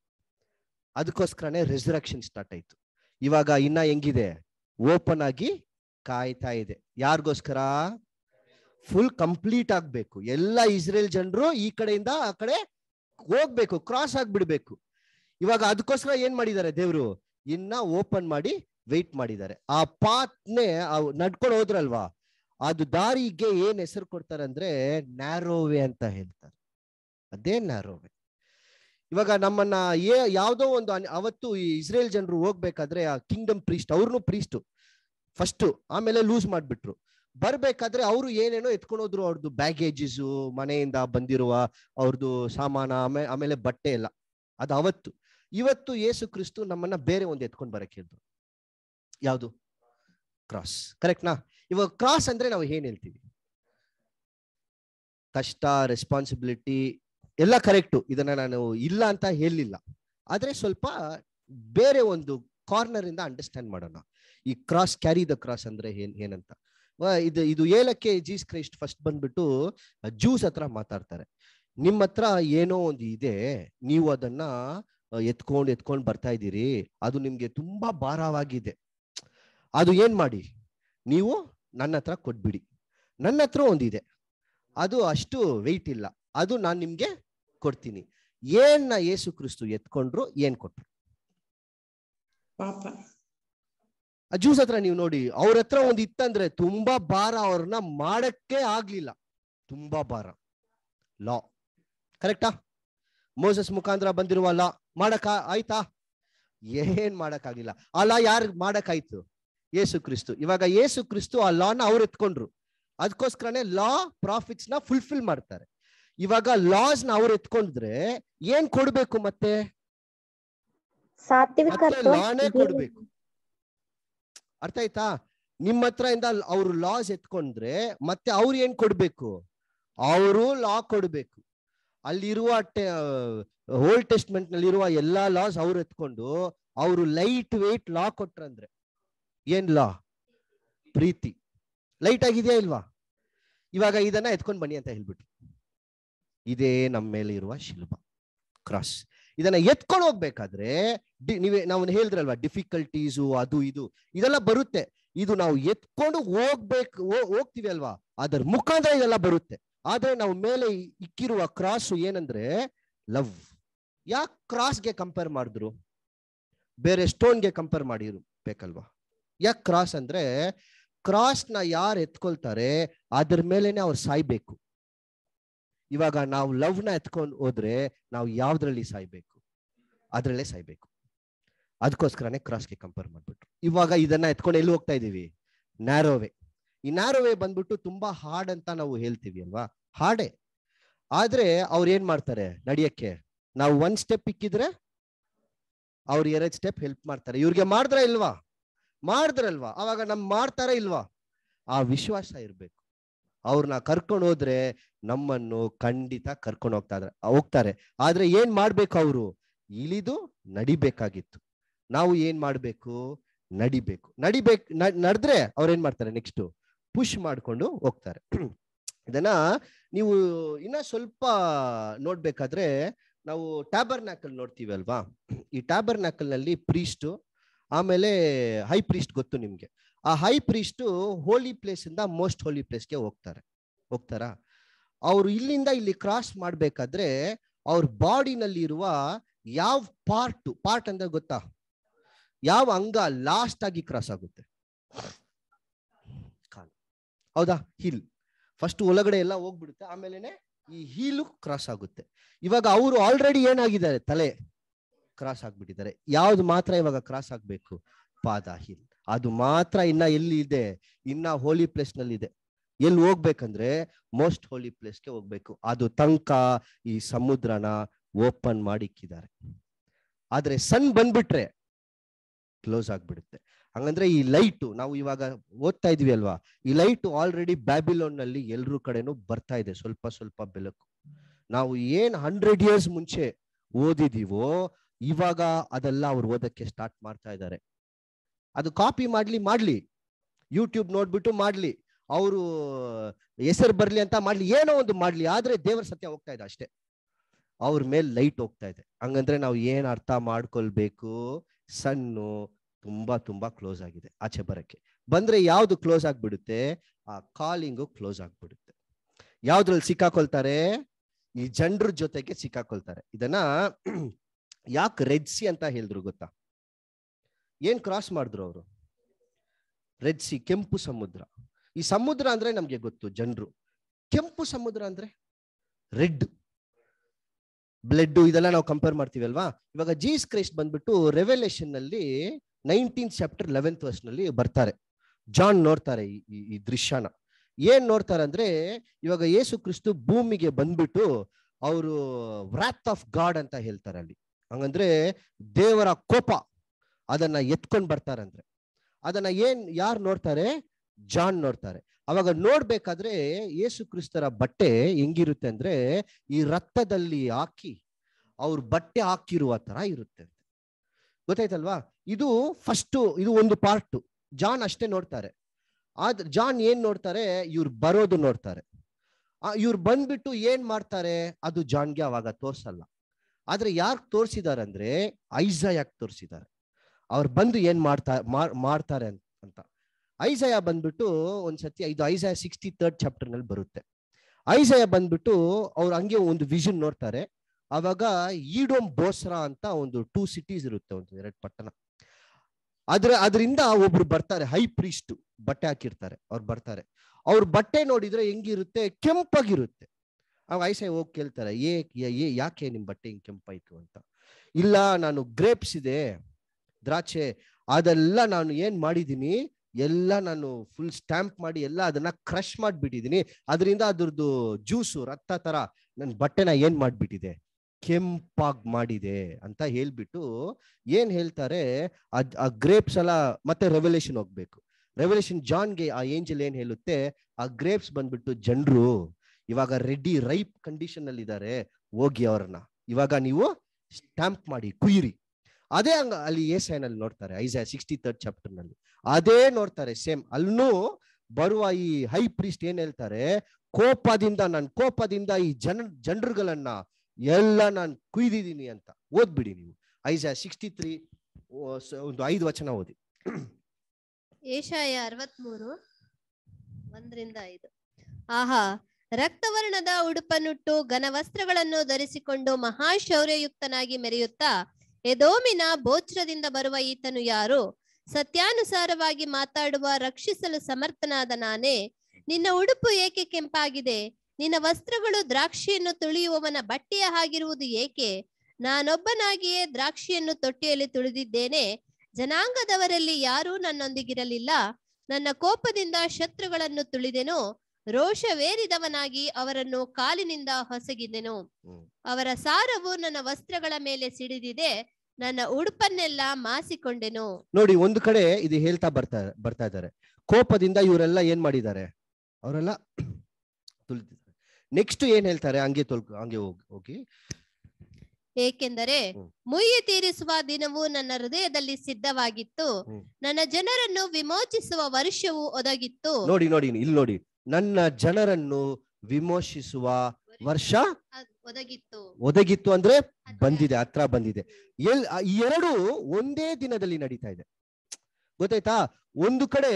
ಅದಕ್ಕೋಸ್ಕರನೇ ರಿಸರಕ್ಷನ್ ಸ್ಟಾರ್ಟ್ ಆಯ್ತು ಇವಾಗ ಇನ್ನ ಹೆಂಗಿದೆ ಓಪನ್ ಆಗಿ ಕಾಯ್ತಾ ಇದೆ ಯಾರಿಗೋಸ್ಕರ ಫುಲ್ ಕಂಪ್ಲೀಟ್ ಆಗ್ಬೇಕು ಎಲ್ಲ ಇಸ್ರೇಲ್ ಜನರು ಈ ಕಡೆಯಿಂದ ಆ ಕಡೆ ಹೋಗ್ಬೇಕು ಕ್ರಾಸ್ ಆಗ್ಬಿಡ್ಬೇಕು ಇವಾಗ ಅದಕ್ಕೋಸ್ಕರ ಏನ್ ಮಾಡಿದ್ದಾರೆ ದೇವ್ರು ಇನ್ನ ಓಪನ್ ಮಾಡಿ ವೆಯ್ಟ್ ಮಾಡಿದ್ದಾರೆ ಆ ಪಾತ್ನೆ ನಡ್ಕೊಂಡು ಹೋದ್ರಲ್ವಾ ಅದು ದಾರಿಗೆ ಏನ್ ಹೆಸರು ಕೊಡ್ತಾರೆ ಅಂದ್ರೆ ನ್ಯಾರೋವೆ ಅಂತ ಹೇಳ್ತಾರೆ ಅದೇ ನ್ಯಾರೋವೆ ಇವಾಗ ನಮ್ಮನ್ನ ಏ ಯಾವ್ದೋ ಒಂದು ಅವತ್ತು ಈ ಇಸ್ರೇಲ್ ಜನರು ಹೋಗ್ಬೇಕಾದ್ರೆ ಆ ಕಿಂಗ್ಡಮ್ ಪ್ರೀಸ್ಟ್ ಅವ್ರನ್ನು ಪ್ರೀಸ್ಟ್ ಫಸ್ಟ್ ಆಮೇಲೆ ಲೂಸ್ ಮಾಡ್ಬಿಟ್ರು ಬರ್ಬೇಕಾದ್ರೆ ಅವರು ಏನೇನೋ ಎತ್ಕೊಂಡೋದ್ರು ಅವ್ರದ್ದು ಬ್ಯಾಗೇಜಸ್ ಮನೆಯಿಂದ ಬಂದಿರುವ ಅವ್ರದ್ದು ಸಾಮಾನ ಆಮೇಲೆ ಆಮೇಲೆ ಬಟ್ಟೆ ಎಲ್ಲ ಅದು ಅವತ್ತು ಇವತ್ತು ಯೇಸು ಕ್ರಿಸ್ತು ನಮ್ಮನ್ನ ಬೇರೆ ಒಂದು ಎತ್ಕೊಂಡು ಬರಕ್ಕೆ ಹೇಳಿದ್ರು ಯಾವುದು ಕ್ರಾಸ್ ಕರೆಕ್ಟ್ನಾ ಇವಾಗ ಕ್ರಾಸ್ ಅಂದ್ರೆ ನಾವು ಏನ್ ಹೇಳ್ತೀವಿ ಕಷ್ಟ ರೆಸ್ಪಾನ್ಸಿಬಿಲಿಟಿ ಎಲ್ಲ ಕರೆಕ್ಟು ಇದನ್ನ ನಾನು ಇಲ್ಲ ಅಂತ ಹೇಳಿಲ್ಲ ಆದ್ರೆ ಸ್ವಲ್ಪ ಬೇರೆ ಒಂದು ಕಾರ್ನರ್ ಇಂದ ಅಂಡರ್ಸ್ಟ್ಯಾಂಡ್ ಮಾಡೋಣ ಈ ಕ್ರಾಸ್ ಕ್ಯಾರಿ ದ ಕ್ರಾಸ್ ಅಂದ್ರೆ ಏನ್ ಏನಂತ ಇದು ಇದು ಏಲಕ್ಕೆ ಜೀಸ್ ಕ್ರೈಸ್ಟ್ ಫಸ್ಟ್ ಬಂದ್ಬಿಟ್ಟು ಜ್ಯೂಸ್ ಹತ್ರ ಮಾತಾಡ್ತಾರೆ ನಿಮ್ಮ ಹತ್ರ ಏನೋ ಒಂದು ಇದೆ ನೀವು ಅದನ್ನ ಎತ್ಕೊಂಡು ಎತ್ಕೊಂಡು ಬರ್ತಾ ಇದ್ದೀರಿ ಅದು ನಿಮ್ಗೆ ತುಂಬಾ ಭಾರವಾಗಿದೆ ಅದು ಏನ್ ಮಾಡಿ ನೀವು ನನ್ನ ಹತ್ರ ಕೊಟ್ಬಿಡಿ ನನ್ನ ಹತ್ರ ಒಂದಿದೆ ಅದು ಅಷ್ಟು ವೆಯ್ಟ್ ಇಲ್ಲ ಅದು ನಾನು ನಿಮ್ಗೆ ಕೊಡ್ತೀನಿ ಏನ್ನ ಯೇಸು ಕ್ರಿಸ್ತು ಎತ್ಕೊಂಡ್ರು ಏನ್ ಕೊಟ್ರು ಪಾಪ ಆ ಜ್ಯೂಸ್ ಹತ್ರ ನೀವು ನೋಡಿ ಅವ್ರ ಹತ್ರ ಒಂದು ಇತ್ತಂದ್ರೆ ತುಂಬಾ ಭಾರ ಅವ್ರನ್ನ ಮಾಡಕ್ಕೆ ಆಗ್ಲಿಲ್ಲ ತುಂಬಾ ಭಾರ ಲಾ ಕರೆಕ್ಟಾ ಮೋಸಸ್ ಮುಖಾಂತರ ಬಂದಿರುವ ಲಾ ಮಾಡಕ್ ಆಯ್ತಾ ಏನ್ ಮಾಡಕ್ಕಾಗ್ಲಿಲ್ಲ ಆ ಲಾ ಯಾರು ಮಾಡಕ್ಕಾಯ್ತು ಯೇಸು ಕ್ರಿಸ್ತು ಇವಾಗ ಯೇಸು ಕ್ರಿಸ್ತು ಆ ನ ಅವ್ರು ಎತ್ಕೊಂಡ್ರು ಅದಕ್ಕೋಸ್ಕರನೇ ಲಾ ಪ್ರಾಫಿಟ್ಸ್ ನ ಫುಲ್ಫಿಲ್ ಮಾಡ್ತಾರೆ ಇವಾಗ ಲಾಸ್ ನ ಅವ್ರು ಎತ್ಕೊಂಡ್ರೆ ಏನ್ ಕೊಡ್ಬೇಕು ಮತ್ತೆ ಲಾನೇ ಕೊಡ್ಬೇಕು ಅರ್ಥ ಆಯ್ತಾ ನಿಮ್ಮ ಹತ್ರ ಇಂದ ಅವ್ರು ಲಾಸ್ ಎತ್ಕೊಂಡ್ರೆ ಮತ್ತೆ ಅವ್ರು ಏನ್ ಕೊಡ್ಬೇಕು ಅವರು ಲಾ ಕೊಡ್ಬೇಕು ಅಲ್ಲಿರುವ ಹೋಲ್ ಟೆಸ್ಟ್ಮೆಂಟ್ ನಲ್ಲಿ ಎಲ್ಲಾ ಲಾಸ್ ಅವ್ರು ಎತ್ಕೊಂಡು ಅವರು ಲೈಟ್ ವೇಟ್ ಲಾ ಕೊಟ್ರಂದ್ರೆ ಏನ್ ಲಾ ಪ್ರೀತಿ ಲೈಟ್ ಆಗಿದೆಯಾ ಇಲ್ವಾ ಇವಾಗ ಇದನ್ನ ಎತ್ಕೊಂಡ್ ಬನ್ನಿ ಅಂತ ಹೇಳ್ಬಿಟ್ರು ಇದೇ ನಮ್ಮ ಮೇಲೆ ಇರುವ ಶಿಲ್ಪ ಕ್ರಾಸ್ ಇದನ್ನ ಎತ್ಕೊಂಡು ಹೋಗ್ಬೇಕಾದ್ರೆ ನೀವೇ ನಾವು ಹೇಳಿದ್ರಲ್ವಾ ಡಿಫಿಕಲ್ಟೀಸು ಅದು ಇದು ಇದೆಲ್ಲ ಬರುತ್ತೆ ಇದು ನಾವು ಎತ್ಕೊಂಡು ಹೋಗ್ಬೇಕು ಹೋಗ್ತೀವಿ ಅಲ್ವಾ ಅದರ ಮುಖಾಂತರ ಇದೆಲ್ಲ ಬರುತ್ತೆ ಆದ್ರೆ ನಾವು ಮೇಲೆ ಇಕ್ಕಿರುವ ಕ್ರಾಸ್ ಏನಂದ್ರೆ ಲವ್ ಯಾಕೆ ಕ್ರಾಸ್ಗೆ ಕಂಪೇರ್ ಮಾಡಿದ್ರು ಬೇರೆ ಸ್ಟೋನ್ಗೆ ಕಂಪೇರ್ ಮಾಡಿರ್ಬೇಕಲ್ವಾ ಬೇಕಲ್ವಾ ಯಾಕೆ ಕ್ರಾಸ್ ಅಂದ್ರೆ ಕ್ರಾಸ್ನ ಯಾರು ಎತ್ಕೊಳ್ತಾರೆ ಅದ್ರ ಮೇಲೆನೆ ಅವ್ರು ಸಾಯ್ಬೇಕು ಇವಾಗ ನಾವು ಲವ್ ನ ಎತ್ಕೊಂಡು ಹೋದ್ರೆ ನಾವು ಯಾವ್ದ್ರಲ್ಲಿ ಸಾಯ್ಬೇಕು ಅದ್ರಲ್ಲೇ ಸಾಯ್ಬೇಕು ಅದಕ್ಕೋಸ್ಕರನೇ ಕ್ರಾಸ್ಗೆ ಕಂಪೇರ್ ಮಾಡ್ಬಿಟ್ರು ಇವಾಗ ಇದನ್ನ ಎತ್ಕೊಂಡು ಎಲ್ಲಿ ಹೋಗ್ತಾ ಇದೀವಿ ನ್ಯಾರೋವೆ ಈ ನ್ಯಾರೋವೆ ಬಂದ್ಬಿಟ್ಟು ತುಂಬಾ ಹಾರ್ಡ್ ಅಂತ ನಾವು ಹೇಳ್ತೀವಿ ಅಲ್ವಾ ಹಾರ್ಡೆ ಆದ್ರೆ ಅವ್ರು ಏನ್ ಮಾಡ್ತಾರೆ ನಡಿಯಕ್ಕೆ ನಾವು ಒಂದ್ ಸ್ಟೆಪ್ ಇಕ್ಕಿದ್ರೆ ಅವ್ರು ಎರಡ್ ಸ್ಟೆಪ್ ಹೆಲ್ಪ್ ಮಾಡ್ತಾರೆ ಇವ್ರಿಗೆ ಮಾಡಿದ್ರ ಇಲ್ವಾ ಮಾಡಿದ್ರಲ್ವಾ ಅವಾಗ ನಮ್ ಮಾಡ್ತಾರ ಇಲ್ವಾ ಆ ವಿಶ್ವಾಸ ಇರ್ಬೇಕು ಅವ್ರನ್ನ ಕರ್ಕೊಂಡು ಹೋದ್ರೆ ನಮ್ಮನ್ನು ಖಂಡಿತ ಕರ್ಕೊಂಡು ಹೋಗ್ತಾ ಹೋಗ್ತಾರೆ ಆದ್ರೆ ಏನ್ ಮಾಡ್ಬೇಕು ಅವರು ಇಳಿದು ನಡಿಬೇಕಾಗಿತ್ತು ನಾವು ಏನ್ ಮಾಡ್ಬೇಕು ನಡಿಬೇಕು ನಡಿಬೇಕು ನಡೆದ್ರೆ ಏನ್ ಮಾಡ್ತಾರೆ ನೆಕ್ಸ್ಟ್ ಪುಷ್ ಮಾಡ್ಕೊಂಡು ಹೋಗ್ತಾರೆ ಇದನ್ನ ನೀವು ಇನ್ನ ಸ್ವಲ್ಪ ನೋಡ್ಬೇಕಾದ್ರೆ ನಾವು ಟ್ಯಾಬರ್ ನ್ಯಾಕಲ್ ನೋಡ್ತೀವಿ ಅಲ್ವಾ ಈ ಟ್ಯಾಬರ್ ನಲ್ಲಿ ಪ್ರೀಸ್ಟು ಆಮೇಲೆ ಹೈ ಪ್ರೀಸ್ಟ್ ಗೊತ್ತು ನಿಮ್ಗೆ ಆ ಹೈ ಪ್ರೀಸ್ಟು ಹೋಲಿ ಪ್ಲೇಸಿಂದ ಮೋಸ್ಟ್ ಹೋಲಿ ಪ್ಲೇಸ್ಗೆ ಹೋಗ್ತಾರೆ ಹೋಗ್ತಾರಾ ಅವರು ಇಲ್ಲಿಂದ ಇಲ್ಲಿ ಕ್ರಾಸ್ ಮಾಡಬೇಕಾದ್ರೆ ಅವ್ರ ಬಾಡಿನಲ್ಲಿ ಇರುವ ಯಾವ ಪಾರ್ಟ್ ಪಾರ್ಟ್ ಅಂದ್ರೆ ಗೊತ್ತಾ ಯಾವ ಅಂಗ ಲಾಸ್ಟ್ ಆಗಿ ಕ್ರಾಸ್ ಆಗುತ್ತೆ ಹೌದಾ ಹಿಲ್ ಫಸ್ಟ್ ಒಳಗಡೆ ಎಲ್ಲ ಹೋಗ್ಬಿಡುತ್ತೆ ಆಮೇಲೆನೆ ಈ ಹೀಲು ಕ್ರಾಸ್ ಆಗುತ್ತೆ ಇವಾಗ ಅವರು ಆಲ್ರೆಡಿ ಏನಾಗಿದ್ದಾರೆ ತಲೆ ಕ್ರಾಸ್ ಆಗ್ಬಿಟ್ಟಿದ್ದಾರೆ ಯಾವ್ದು ಮಾತ್ರ ಇವಾಗ ಕ್ರಾಸ್ ಆಗ್ಬೇಕು ಪಾದ ಹೀಲ್ ಅದು ಮಾತ್ರ ಇನ್ನ ಎಲ್ಲಿ ಇದೆ ಇನ್ನ ಹೋಲಿ ಪ್ಲೇಸ್ ನಲ್ಲಿ ಇದೆ ಎಲ್ಲಿ ಹೋಗ್ಬೇಕಂದ್ರೆ ಮೋಸ್ಟ್ ಹೋಲಿ ಪ್ಲೇಸ್ಗೆ ಹೋಗ್ಬೇಕು ಅದು ತಂಕ ಈ ಸಮುದ್ರನ ಓಪನ್ ಮಾಡಿಕ್ಕಿದ್ದಾರೆ ಆದ್ರೆ ಸನ್ ಬಂದ್ಬಿಟ್ರೆ ಕ್ಲೋಸ್ ಆಗ್ಬಿಡುತ್ತೆ ಹಂಗಂದ್ರೆ ಈ ಲೈಟು ನಾವು ಇವಾಗ ಓದ್ತಾ ಇದೀವಿ ಅಲ್ವಾ ಈ ಲೈಟ್ ಆಲ್ರೆಡಿ ಬ್ಯಾಬಿಲೋನ್ ನಲ್ಲಿ ಎಲ್ರು ಕಡೆನೂ ಬರ್ತಾ ಇದೆ ಸ್ವಲ್ಪ ಸ್ವಲ್ಪ ಬೆಳಕು ನಾವು ಏನ್ ಹಂಡ್ರೆಡ್ ಇಯರ್ಸ್ ಮುಂಚೆ ಓದಿದೀವೋ ಇವಾಗ ಅದೆಲ್ಲ ಅವ್ರು ಓದಕ್ಕೆ ಸ್ಟಾರ್ಟ್ ಮಾಡ್ತಾ ಇದ್ದಾರೆ ಅದು ಕಾಪಿ ಮಾಡ್ಲಿ ಮಾಡ್ಲಿ ಯೂಟ್ಯೂಬ್ ನೋಡ್ಬಿಟ್ಟು ಮಾಡ್ಲಿ ಅವರು ಹೆಸರು ಬರಲಿ ಅಂತ ಮಾಡ್ಲಿ ಏನೋ ಒಂದು ಮಾಡ್ಲಿ ಆದ್ರೆ ದೇವರ ಸತ್ಯ ಹೋಗ್ತಾ ಇದೆ ಅಷ್ಟೇ ಅವ್ರ ಮೇಲೆ ಲೈಟ್ ಹೋಗ್ತಾ ಇದೆ ಹಂಗಂದ್ರೆ ನಾವು ಏನು ಅರ್ಥ ಮಾಡ್ಕೊಳ್ಬೇಕು ಸಣ್ಣು ತುಂಬಾ ತುಂಬಾ ಕ್ಲೋಸ್ ಆಗಿದೆ ಆಚೆ ಬರಕ್ಕೆ ಬಂದ್ರೆ ಯಾವುದು ಕ್ಲೋಸ್ ಆಗಿಬಿಡುತ್ತೆ ಆ ಕಾಲಿಂಗು ಕ್ಲೋಸ್ ಆಗಿಬಿಡುತ್ತೆ ಯಾವ್ದ್ರಲ್ಲಿ ಸಿಕ್ಕಾಕೊಳ್ತಾರೆ ಈ ಜನರ ಜೊತೆಗೆ ಸಿಕ್ಕಾಕೊಳ್ತಾರೆ ಇದನ್ನ ಯಾಕೆ ರೆಡ್ಸಿ ಅಂತ ಹೇಳಿದ್ರು ಗೊತ್ತಾ ಏನ್ ಕ್ರಾಸ್ ಮಾಡಿದ್ರು ಅವರು ರೆಡ್ ಸಿ ಕೆಂಪು ಸಮುದ್ರ ಈ ಸಮುದ್ರ ಅಂದ್ರೆ ನಮ್ಗೆ ಗೊತ್ತು ಜನರು ಕೆಂಪು ಸಮುದ್ರ ಅಂದ್ರೆ ರೆಡ್ ಬ್ಲಡ್ ಇದೆಲ್ಲ ನಾವು ಕಂಪೇರ್ ಮಾಡ್ತೀವಿ ಅಲ್ವಾ ಇವಾಗ ಜೀಸ್ ಕ್ರೈಸ್ಟ್ ಬಂದ್ಬಿಟ್ಟು ರೆವೆಲ್ಯೂಷನ್ ನಲ್ಲಿ ನೈನ್ಟೀನ್ ಚಾಪ್ಟರ್ ಲೆವೆಂತ್ ವರ್ಷ ನಲ್ಲಿ ಬರ್ತಾರೆ ಜಾನ್ ನೋಡ್ತಾರೆ ಈ ದೃಶ್ಯನ ಏನ್ ನೋಡ್ತಾರೆ ಅಂದ್ರೆ ಇವಾಗ ಯೇಸು ಕ್ರಿಸ್ತು ಭೂಮಿಗೆ ಬಂದ್ಬಿಟ್ಟು ಅವರು ವ್ರಾತ್ ಆಫ್ ಗಾಡ್ ಅಂತ ಹೇಳ್ತಾರೆ ಅಲ್ಲಿ ಹಂಗಂದ್ರೆ ದೇವರ ಕೋಪ ಅದನ್ನ ಎತ್ಕೊಂಡ್ ಬರ್ತಾರಂದ್ರೆ ಅದನ್ನ ಏನ್ ಯಾರು ನೋಡ್ತಾರೆ ಜಾನ್ ನೋಡ್ತಾರೆ ಅವಾಗ ನೋಡ್ಬೇಕಾದ್ರೆ ಯೇಸು ಕ್ರಿಸ್ತರ ಬಟ್ಟೆ ಹೆಂಗಿರುತ್ತೆ ಅಂದ್ರೆ ಈ ರಕ್ತದಲ್ಲಿ ಹಾಕಿ ಅವ್ರ ಬಟ್ಟೆ ಹಾಕಿರುವ ತರ ಇರುತ್ತೆ ಗೊತ್ತಾಯ್ತಲ್ವಾ ಇದು ಫಸ್ಟ್ ಇದು ಒಂದು ಪಾರ್ಟು ಜಾನ್ ಅಷ್ಟೇ ನೋಡ್ತಾರೆ ಆದ್ರೆ ಜಾನ್ ಏನ್ ನೋಡ್ತಾರೆ ಇವ್ರು ಬರೋದು ನೋಡ್ತಾರೆ ಇವ್ರು ಬಂದ್ಬಿಟ್ಟು ಏನ್ ಮಾಡ್ತಾರೆ ಅದು ಜಾನ್ಗೆ ಅವಾಗ ತೋರ್ಸಲ್ಲ ಆದ್ರೆ ಯಾರು ತೋರ್ಸಿದಾರಂದ್ರೆ ಅಂದ್ರೆ ಯಾಕೆ ತೋರಿಸಿದ್ದಾರೆ ಅವ್ರು ಬಂದು ಏನ್ ಮಾಡ್ತಾ ಮಾಡ್ತಾರೆ ಅಂತ ಐಸಯ ಬಂದ್ಬಿಟ್ಟು ಒಂದ್ಸತಿ ಇದು ಐಸಯ ಸಿಕ್ಸ್ಟಿ ತರ್ಡ್ ಚಾಪ್ಟರ್ ನಲ್ಲಿ ಬರುತ್ತೆ ಐಸಯ ಬಂದ್ಬಿಟ್ಟು ಅವ್ರು ಹಂಗೆ ಒಂದು ವಿಷನ್ ನೋಡ್ತಾರೆ ಅವಾಗ ಈಡೋಮ್ ಬೋಸ್ರಾ ಅಂತ ಒಂದು ಟೂ ಸಿಟೀಸ್ ಇರುತ್ತೆ ಒಂದು ಎರಡು ಪಟ್ಟಣ ಅದ್ರ ಅದರಿಂದ ಒಬ್ರು ಬರ್ತಾರೆ ಹೈ ಪ್ರೀಸ್ಟ್ ಬಟ್ಟೆ ಹಾಕಿರ್ತಾರೆ ಅವ್ರು ಬರ್ತಾರೆ ಅವ್ರ ಬಟ್ಟೆ ನೋಡಿದ್ರೆ ಹೆಂಗಿರುತ್ತೆ ಕೆಂಪಾಗಿರುತ್ತೆ ಅವಾಗ ಐಸೆ ಹೋಗಿ ಕೇಳ್ತಾರೆ ಏ ಯಾಕೆ ನಿಮ್ ಬಟ್ಟೆ ಹಿಂಗೆ ಕೆಂಪಾಯ್ತು ಅಂತ ಇಲ್ಲ ನಾನು ಗ್ರೇಪ್ಸ್ ಇದೆ ದ್ರಾಕ್ಷೆ ಅದೆಲ್ಲ ನಾನು ಏನ್ ಮಾಡಿದೀನಿ ಎಲ್ಲ ನಾನು ಫುಲ್ ಸ್ಟ್ಯಾಂಪ್ ಮಾಡಿ ಎಲ್ಲ ಅದನ್ನ ಕ್ರಶ್ ಮಾಡಿಬಿಟ್ಟಿದ್ದೀನಿ ಅದರಿಂದ ಅದ್ರದ್ದು ಜ್ಯೂಸು ರಕ್ತ ತರ ನನ್ನ ಬಟ್ಟೆನ ಏನ್ ಮಾಡಿಬಿಟ್ಟಿದೆ ಕೆಂಪಾಗ್ ಮಾಡಿದೆ ಅಂತ ಹೇಳ್ಬಿಟ್ಟು ಏನ್ ಹೇಳ್ತಾರೆ ಆ ಗ್ರೇಪ್ಸ್ ಎಲ್ಲ ಮತ್ತೆ ರೆವಲ್ಯೂಷನ್ ಹೋಗ್ಬೇಕು ರೆವಲ್ಯೂಷನ್ ಜಾನ್ಗೆ ಆ ಏಂಜಲ್ ಏನ್ ಹೇಳುತ್ತೆ ಆ ಗ್ರೇಪ್ಸ್ ಬಂದ್ಬಿಟ್ಟು ಜನರು ಇವಾಗ ರೆಡಿ ರೈಪ್ ಕಂಡೀಷನ್ ಅಲ್ಲಿ ಇದ್ದಾರೆ ಹೋಗಿ ಅವ್ರನ್ನ ಇವಾಗ ನೀವು ಸ್ಟ್ಯಾಂಪ್ ಮಾಡಿ ಕುಯಿರಿ ಅದೇ ಹಂಗ ಅಲ್ಲಿ ಏಸೈನಲ್ಲಿ ನೋಡ್ತಾರೆ ಐಸಾ ಸಿಕ್ಸ್ಟಿ ತರ್ಡ್ ಚಾಪ್ಟರ್ ನಲ್ಲಿ ಅದೇ ನೋಡ್ತಾರೆ ಸೇಮ್ ಅಲ್ಲೂ ಬರುವ ಈ ಹೈ ಪ್ರೀಸ್ಟ್ ಏನ್ ಹೇಳ್ತಾರೆ ಕೋಪದಿಂದ ನಾನು ಕೋಪದಿಂದ ಈ ಜನ ಜನರುಗಳನ್ನ ಎಲ್ಲ ನಾನು ಕುಯ್ದಿದ್ದೀನಿ ಅಂತ ಓದ್ಬಿಡಿ ನೀವು ಐಸಾ ಸಿಕ್ಸ್ಟಿ ತ್ರೀ ಒಂದು ಐದು ವಚನ ಓದಿ ಏಷಾಯ ಅರವತ್ಮೂರು ಒಂದರಿಂದ ಐದು ಆಹಾ ರಕ್ತವರ್ಣದ ಉಡುಪನ್ನುಟ್ಟು ಘನವಸ್ತ್ರಗಳನ್ನು ಧರಿಸಿಕೊಂಡು ಮಹಾ ಮೆರೆಯುತ್ತಾ ಎದೋಮಿನ ಬೋಚ್ರದಿಂದ ಬರುವ ಈತನು ಯಾರು ಸತ್ಯಾನುಸಾರವಾಗಿ ಮಾತಾಡುವ ರಕ್ಷಿಸಲು ಸಮರ್ಥನಾದ ನಾನೇ ನಿನ್ನ ಉಡುಪು ಏಕೆ ಕೆಂಪಾಗಿದೆ ನಿನ್ನ ವಸ್ತ್ರಗಳು ದ್ರಾಕ್ಷಿಯನ್ನು ತುಳಿಯುವವನ ಬಟ್ಟೆಯ ಹಾಗಿರುವುದು ಏಕೆ ನಾನೊಬ್ಬನಾಗಿಯೇ ದ್ರಾಕ್ಷಿಯನ್ನು ತೊಟ್ಟಿಯಲ್ಲಿ ತುಳಿದಿದ್ದೇನೆ ಜನಾಂಗದವರಲ್ಲಿ ಯಾರೂ ನನ್ನೊಂದಿಗಿರಲಿಲ್ಲ ನನ್ನ ಕೋಪದಿಂದ ಶತ್ರುಗಳನ್ನು ತುಳಿದೆನು ರೋಷವೇರಿದವನಾಗಿ ಅವರನ್ನು ಕಾಲಿನಿಂದ ಹೊಸಗಿದೆನು ಅವರ ಸಾರವು ನನ್ನ ವಸ್ತ್ರಗಳ ಮೇಲೆ ಸಿಡಿದಿದೆ ನನ್ನ ಉಡುಪನ್ನೆಲ್ಲ ಮಾಸಿಕೊಂಡೆನು ನೋಡಿ ಒಂದು ಕಡೆ ಇದು ಹೇಳ್ತಾ ಬರ್ತಾ ಬರ್ತಾ ಇದ್ದಾರೆ ಕೋಪದಿಂದ ಇವರೆಲ್ಲ ಏನ್ ಮಾಡಿದ್ದಾರೆ ಅವರೆಲ್ಲ ತುಳಿದಿದ್ದಾರೆ ನೆಕ್ಸ್ಟ್ ಏನ್ ಹೇಳ್ತಾರೆ ಹಂಗೆ ಹಂಗೆ ಹೋಗಿ ಏಕೆಂದರೆ ಮುಯ್ಯಿ ತೀರಿಸುವ ದಿನವು ನನ್ನ ಹೃದಯದಲ್ಲಿ ಸಿದ್ಧವಾಗಿತ್ತು ನನ್ನ ಜನರನ್ನು ವಿಮೋಚಿಸುವ ವರ್ಷವು ಒದಗಿತ್ತು ನೋಡಿ ನೋಡಿ ಇಲ್ಲಿ ನೋಡಿ ನನ್ನ ಜನರನ್ನು ವಿಮೋಚಿಸುವ ವರ್ಷ ಒದಗಿತ್ತು ಒದಗಿತ್ತು ಅಂದ್ರೆ ಬಂದಿದೆ ಹತ್ರ ಬಂದಿದೆ ಎಲ್ ಎರಡು ಒಂದೇ ದಿನದಲ್ಲಿ ನಡೀತಾ ಇದೆ ಗೊತ್ತಾಯ್ತಾ ಒಂದು ಕಡೆ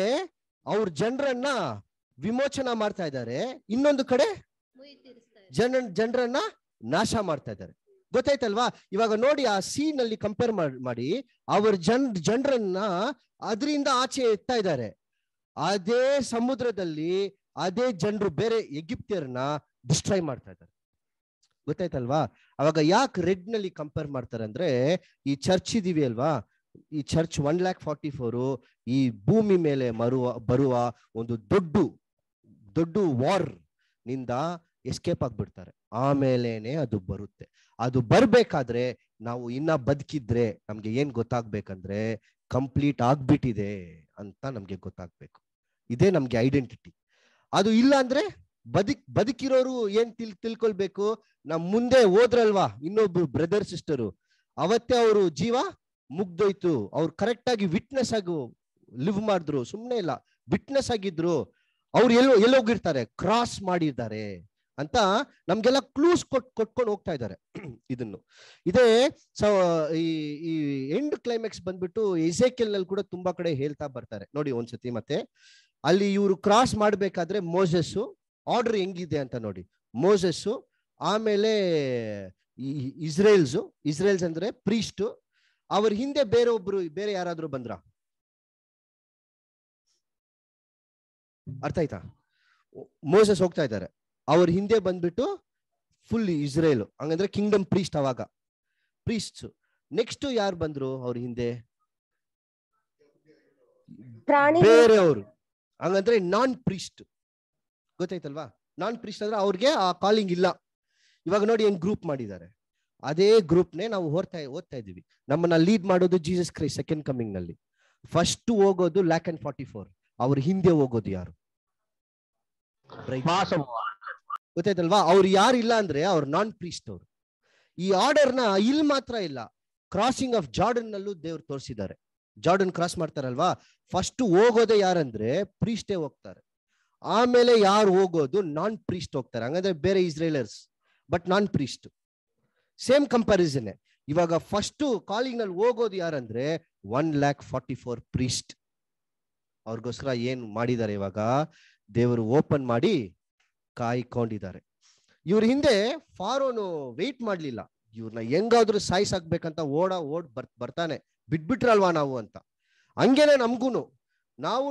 ಅವ್ರ ಜನರನ್ನ ವಿಮೋಚನ ಮಾಡ್ತಾ ಇದ್ದಾರೆ ಇನ್ನೊಂದು ಕಡೆ ಜನ ಜನರನ್ನ ನಾಶ ಮಾಡ್ತಾ ಇದ್ದಾರೆ ಗೊತ್ತಾಯ್ತಲ್ವಾ ಇವಾಗ ನೋಡಿ ಆ ಸೀನ್ ಅಲ್ಲಿ ಕಂಪೇರ್ ಮಾಡಿ ಅವ್ರ ಜನ್ ಜನರನ್ನ ಅದರಿಂದ ಆಚೆ ಎತ್ತಾ ಇದ್ದಾರೆ ಅದೇ ಸಮುದ್ರದಲ್ಲಿ ಅದೇ ಜನರು ಬೇರೆ ಎಗಿಪ್ತಿಯರ್ನ ಡಿಸ್ಟ್ರಾಯ್ ಮಾಡ್ತಾ ಇದ್ದಾರೆ ಗೊತ್ತಾಯ್ತಲ್ವಾ ಅವಾಗ ಯಾಕೆ ರೆಡ್ ನಲ್ಲಿ ಕಂಪೇರ್ ಮಾಡ್ತಾರೆ ಅಂದ್ರೆ ಈ ಚರ್ಚ್ ಇದೀವಿ ಅಲ್ವಾ ಈ church one lakh forty four ಈ ಭೂಮಿ ಮೇಲೆ ಮರುವ ಬರುವ ಒಂದು ದೊಡ್ಡ ದೊಡ್ಡ ವಾರ್ ನಿಂದ ಎಸ್ಕೇಪ್ ಆಗ್ಬಿಡ್ತಾರೆ ಆಮೇಲೇನೆ ಅದು ಬರುತ್ತೆ ಅದು ಬರ್ಬೇಕಾದ್ರೆ ನಾವು ಇನ್ನ ಬದುಕಿದ್ರೆ ನಮ್ಗೆ ಏನ್ ಗೊತ್ತಾಗ್ಬೇಕಂದ್ರೆ ಕಂಪ್ಲೀಟ್ ಆಗ್ಬಿಟ್ಟಿದೆ ಅಂತ ನಮ್ಗೆ ಗೊತ್ತಾಗ್ಬೇಕು ಇದೇ ನಮ್ಗೆ ಐಡೆಂಟಿಟಿ ಅದು ಇಲ್ಲ ಅಂದ್ರೆ ಬದುಕ್ ಬದುಕಿರೋರು ಏನ್ ತಿಳ್ ತಿಳ್ಕೊಳ್ಬೇಕು ನಮ್ ಮುಂದೆ ಹೋದ್ರಲ್ವಾ ಇನ್ನೊಬ್ರು ಬ್ರದರ್ ಸಿಸ್ಟರು ಅವತ್ತೇ ಅವರು ಜೀವ ಮುಗ್ದೋಯ್ತು ಅವ್ರು ಕರೆಕ್ಟ್ ಆಗಿ ವಿಟ್ನೆಸ್ ಆಗು ಲಿವ್ ಮಾಡಿದ್ರು ಸುಮ್ಮನೆ ಇಲ್ಲ ವಿಟ್ನೆಸ್ ಆಗಿದ್ರು ಅವ್ರು ಎಲ್ಲೋ ಎಲ್ಲೋಗಿರ್ತಾರೆ ಕ್ರಾಸ್ ಮಾಡಿದ್ದಾರೆ ಅಂತ ನಮ್ಗೆಲ್ಲ ಕ್ಲೂಸ್ ಕೊಟ್ ಕೊಟ್ಕೊಂಡು ಹೋಗ್ತಾ ಇದ್ದಾರೆ ಇದನ್ನು ಇದೇ ಸ ಈ ಎಂಡ್ ಕ್ಲೈಮ್ಯಾಕ್ಸ್ ಬಂದ್ಬಿಟ್ಟು ಇಸೇಕೆಲ್ ನಲ್ಲಿ ಕೂಡ ತುಂಬಾ ಕಡೆ ಹೇಳ್ತಾ ಬರ್ತಾರೆ ನೋಡಿ ಒಂದ್ಸತಿ ಮತ್ತೆ ಅಲ್ಲಿ ಇವರು ಕ್ರಾಸ್ ಮಾಡ್ಬೇಕಾದ್ರೆ ಮೋಜಸ್ಸು ಆರ್ಡರ್ ಹೆಂಗಿದೆ ಅಂತ ನೋಡಿ ಮೋಸಸ್ಸು ಆಮೇಲೆ ಇಸ್ರೇಲ್ಸ್ ಇಸ್ರೇಲ್ಸ್ ಅಂದ್ರೆ ಪ್ರೀಸ್ಟು ಅವ್ರ ಹಿಂದೆ ಬೇರೆ ಒಬ್ರು ಬೇರೆ ಯಾರಾದ್ರೂ ಬಂದ್ರ ಅರ್ಥ ಆಯ್ತಾ ಮೋಸಸ್ ಹೋಗ್ತಾ ಇದ್ದಾರೆ ಅವ್ರ ಹಿಂದೆ ಬಂದ್ಬಿಟ್ಟು ಫುಲ್ ಇಸ್ರೇಲ್ ಹಂಗಂದ್ರೆ ಕಿಂಗ್ಡಮ್ ಪ್ರೀಸ್ಟ್ ಅವಾಗ ಪ್ರೀಸ್ಟ್ ನೆಕ್ಸ್ಟ್ ಯಾರು ಬಂದ್ರು ಅವ್ರ ಹಿಂದೆ ಬೇರೆ ಬೇರೆಯವರು ಹಂಗಂದ್ರೆ ನಾನ್ ಪ್ರೀಸ್ಟ್ ಗೊತ್ತಾಯ್ತಲ್ವಾ ನಾನ್ ಪ್ರೀಸ್ಟ್ ಅಂದ್ರೆ ಅವ್ರಿಗೆ ಆ ಕಾಲಿಂಗ್ ಇಲ್ಲ ಇವಾಗ ನೋಡಿ ಹೆಂಗ್ ಗ್ರೂಪ್ ಮಾಡಿದ್ದಾರೆ ಅದೇ ಗ್ರೂಪ್ ನೇ ನಾವು ಓದ್ತಾ ಓದ್ತಾ ಇದೀವಿ ನಮ್ಮನ್ನ ಲೀಡ್ ಮಾಡೋದು ಜೀಸಸ್ ಕ್ರೈಸ್ಟ್ ಸೆಕೆಂಡ್ ಕಮಿಂಗ್ ನಲ್ಲಿ ಫಸ್ಟ್ ಹೋಗೋದು ಲ್ಯಾಕ್ ಅಂಡ್ ಫಾರ್ಟಿ ಫೋರ್ ಅವ್ರ ಹಿಂದೆ ಹೋಗೋದು ಯಾರು ಗೊತ್ತಾಯ್ತಲ್ವಾ ಅವ್ರು ಯಾರು ಇಲ್ಲ ಅಂದ್ರೆ ಅವ್ರು ನಾನ್ ಪ್ರೀಸ್ಟ್ ಅವರು ಈ ಆರ್ಡರ್ನ ಇಲ್ಲಿ ಮಾತ್ರ ಇಲ್ಲ ಕ್ರಾಸಿಂಗ್ ಆಫ್ ಜಾರ್ಡನ್ ನಲ್ಲೂ ದೇವ್ರು ತೋರಿಸಿದ್ದಾರೆ ಜಾರ್ಡನ್ ಕ್ರಾಸ್ ಮಾಡ್ತಾರಲ್ವಾ ಫಸ್ಟ್ ಹೋಗೋದೇ ಯಾರಂದ್ರೆ ಪ್ರೀಸ್ಟೇ ಹೋಗ್ತಾರೆ ಆಮೇಲೆ ಯಾರು ಹೋಗೋದು ನಾನ್ ಪ್ರೀಸ್ಟ್ ಹೋಗ್ತಾರೆ ಹಂಗಂದ್ರೆ ಬೇರೆ ಇಸ್ರೇಲರ್ಸ್ but non priest same comparison ಇವಾಗ ಫಸ್ಟ್ ಕಾಲಿಂಗ್ ನಲ್ಲಿ ಹೋಗೋದು ಯಾರಂದ್ರೆ one lakh forty four priest ಅವ್ರಿಗೋಸ್ಕರ ಏನ್ ಮಾಡಿದ್ದಾರೆ ಇವಾಗ ದೇವರು ಓಪನ್ ಮಾಡಿ ಕಾಯ್ಕೊಂಡಿದ್ದಾರೆ ಇವ್ರ ಹಿಂದೆ ಫಾರೋನು ವೆಯ್ಟ್ ಮಾಡ್ಲಿಲ್ಲ ಇವ್ರನ್ನ ಹೆಂಗಾದ್ರೂ ಸಾಯಿಸಾಕ್ಬೇಕಂತ ಓಡ ಓಡ್ ಬರ್ ಬರ್ತಾನೆ ಬಿಟ್ಬಿಟ್ರಲ್ವಾ ನಾವು ಅಂತ ಹಂಗೇನೆ ನಮ್ಗೂನು ನಾವು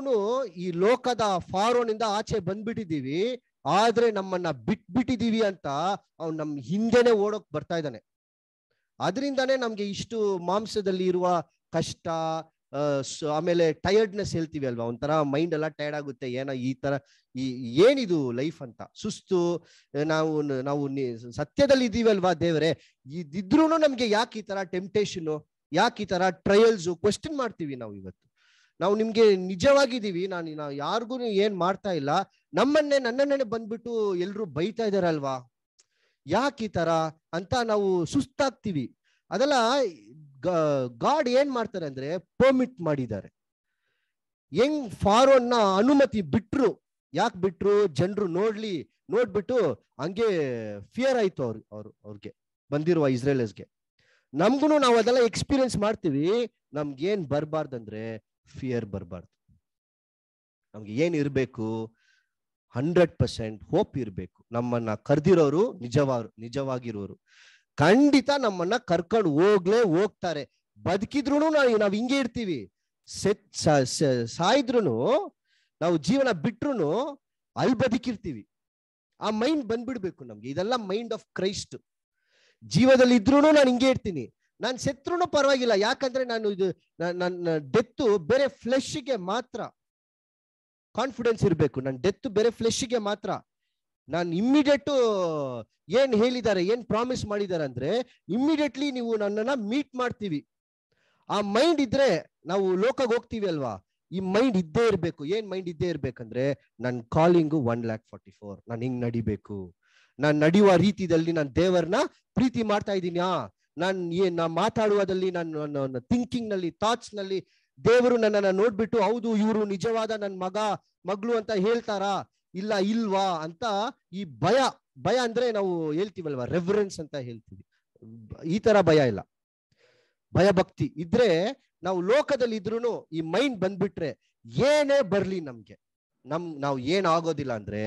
ಈ ಲೋಕದ ಫಾರೋನಿಂದ ಆಚೆ ಬಂದ್ಬಿಟ್ಟಿದೀವಿ ಆದ್ರೆ ನಮ್ಮನ್ನ ಬಿಟ್ಬಿಟ್ಟಿದೀವಿ ಅಂತ ಅವ್ನು ನಮ್ ಹಿಂದೆನೆ ಓಡೋಕ್ ಬರ್ತಾ ಇದ್ದಾನೆ ಅದರಿಂದಾನೇ ನಮ್ಗೆ ಇಷ್ಟು ಮಾಂಸದಲ್ಲಿ ಇರುವ ಕಷ್ಟ ಆಮೇಲೆ ಟಯರ್ಡ್ನೆಸ್ ಹೇಳ್ತೀವಿ ಅಲ್ವಾ ಒಂಥರ ಮೈಂಡ್ ಎಲ್ಲ ಟಯರ್ಡ್ ಆಗುತ್ತೆ ಏನೋ ಈ ತರ ಈ ಏನಿದು ಲೈಫ್ ಅಂತ ಸುಸ್ತು ನಾವು ನಾವು ಸತ್ಯದಲ್ಲಿ ಅಲ್ವಾ ದೇವರೇ ಇದ್ರೂ ನಮ್ಗೆ ಯಾಕೆ ಈ ತರ ಟೆಂಪ್ಟೇಷನ್ ಯಾಕೆ ಈ ತರ ಟ್ರಯಲ್ಸ್ ಕ್ವಶನ್ ಮಾಡ್ತೀವಿ ನಾವು ಇವತ್ತು ನಾವು ನಿಮ್ಗೆ ನಿಜವಾಗಿದ್ದೀವಿ ನಾನು ನಾವು ಯಾರಿಗೂ ಏನ್ ಮಾಡ್ತಾ ಇಲ್ಲ ನಮ್ಮನ್ನೇ ನನ್ನನ್ನೇ ಬಂದ್ಬಿಟ್ಟು ಎಲ್ರು ಬೈತಾ ಇದಾರಲ್ವಾ ಯಾಕೆ ಈ ತರ ಅಂತ ನಾವು ಸುಸ್ತಾಗ್ತೀವಿ ಅದೆಲ್ಲ ಗಾಡ್ ಏನ್ ಮಾಡ್ತಾರೆ ಅಂದ್ರೆ ಪರ್ಮಿಟ್ ಮಾಡಿದ್ದಾರೆ ಹೆಂಗ್ ಫಾರೋನ್ ನ ಅನುಮತಿ ಬಿಟ್ರು ಯಾಕೆ ಬಿಟ್ರು ಜನರು ನೋಡ್ಲಿ ನೋಡ್ಬಿಟ್ಟು ಹಂಗೆ ಫಿಯರ್ ಆಯ್ತು ಅವ್ರು ಅವ್ರು ಅವ್ರಿಗೆ ಬಂದಿರುವ ಇಸ್ರೇಲರ್ಸ್ಗೆ ನಮ್ಗೂ ನಾವು ಅದೆಲ್ಲ ಎಕ್ಸ್ಪೀರಿಯನ್ಸ್ ಮಾಡ್ತೀವಿ ಏನ್ ಬರಬಾರ್ದಂದ್ರೆ ಫಿಯರ್ ಬರಬಾರ್ದು ನಮ್ಗೆ ಏನು ಇರಬೇಕು ಹಂಡ್ರೆಡ್ ಪರ್ಸೆಂಟ್ ಹೋಪ್ ಇರಬೇಕು ನಮ್ಮನ್ನ ಕರೆದಿರೋರು ನಿಜವಾರು ನಿಜವಾಗಿರೋರು ಖಂಡಿತ ನಮ್ಮನ್ನ ಕರ್ಕೊಂಡು ಹೋಗ್ಲೇ ಹೋಗ್ತಾರೆ ಬದುಕಿದ್ರು ನಾವು ನಾವು ಹಿಂಗೆ ಇರ್ತೀವಿ ಸೆತ್ ಸಾಯಿದ್ರು ನಾವು ಜೀವನ ಬಿಟ್ರು ಅಲ್ಲಿ ಬದುಕಿರ್ತೀವಿ ಆ ಮೈಂಡ್ ಬಂದ್ಬಿಡ್ಬೇಕು ನಮ್ಗೆ ಇದೆಲ್ಲ ಮೈಂಡ್ ಆಫ್ ಕ್ರೈಸ್ಟ್ ಜೀವದಲ್ಲಿ ಇದ್ರು ನಾನು ಹಿಂಗೆ ಇರ್ತೀನಿ ನಾನು ಶತ್ರುನು ಪರವಾಗಿಲ್ಲ ಯಾಕಂದ್ರೆ ನಾನು ಇದು ನನ್ನ ಡೆತ್ತು ಬೇರೆ ಫ್ಲೆಶ್ಗೆ ಮಾತ್ರ ಕಾನ್ಫಿಡೆನ್ಸ್ ಇರಬೇಕು ನನ್ನ ಡೆತ್ ಬೇರೆ ಫ್ಲೆಶ್ಗೆ ಮಾತ್ರ ನಾನು ಇಮ್ಮಿಡಿಯೇಟು ಏನ್ ಹೇಳಿದ್ದಾರೆ ಏನ್ ಪ್ರಾಮಿಸ್ ಮಾಡಿದ್ದಾರೆ ಅಂದ್ರೆ ಇಮ್ಮಿಡಿಯೇಟ್ಲಿ ನೀವು ನನ್ನನ್ನ ಮೀಟ್ ಮಾಡ್ತೀವಿ ಆ ಮೈಂಡ್ ಇದ್ರೆ ನಾವು ಲೋಕಕ್ಕೆ ಹೋಗ್ತೀವಿ ಅಲ್ವಾ ಈ ಮೈಂಡ್ ಇದ್ದೇ ಇರಬೇಕು ಏನ್ ಮೈಂಡ್ ಇದ್ದೇ ಇರ್ಬೇಕಂದ್ರೆ ನನ್ನ calling one lakh forty four ನಾನು ಹಿಂಗ್ ನಡಿಬೇಕು ನಾನು ನಡೆಯುವ ರೀತಿದಲ್ಲಿ ನಾನು ದೇವರನ್ನ ಪ್ರೀತಿ ಮಾಡ್ತಾ ಇದ್ದೀನಿ ನಾನು ನಾ ಮಾತಾಡುವುದಲ್ಲಿ ನಾನು ನನ್ನ ಥಿಂಕಿಂಗ್ ನಲ್ಲಿ ಥಾಟ್ಸ್ ನಲ್ಲಿ ದೇವರು ನನ್ನನ್ನು ನೋಡ್ಬಿಟ್ಟು ಹೌದು ಇವರು ನಿಜವಾದ ನನ್ನ ಮಗ ಮಗಳು ಅಂತ ಹೇಳ್ತಾರಾ ಇಲ್ಲ ಇಲ್ವಾ ಅಂತ ಈ ಭಯ ಭಯ ಅಂದ್ರೆ ನಾವು ಹೇಳ್ತೀವಲ್ವಾ ರೆಫರೆನ್ಸ್ ಅಂತ ಹೇಳ್ತೀವಿ ಈ ತರ ಭಯ ಇಲ್ಲ ಭಯ ಭಕ್ತಿ ಇದ್ರೆ ನಾವು ಲೋಕದಲ್ಲಿ ಇದ್ರು ಈ ಮೈಂಡ್ ಬಂದ್ಬಿಟ್ರೆ ಏನೇ ಬರ್ಲಿ ನಮ್ಗೆ ನಮ್ ನಾವು ಏನಾಗೋದಿಲ್ಲ ಅಂದ್ರೆ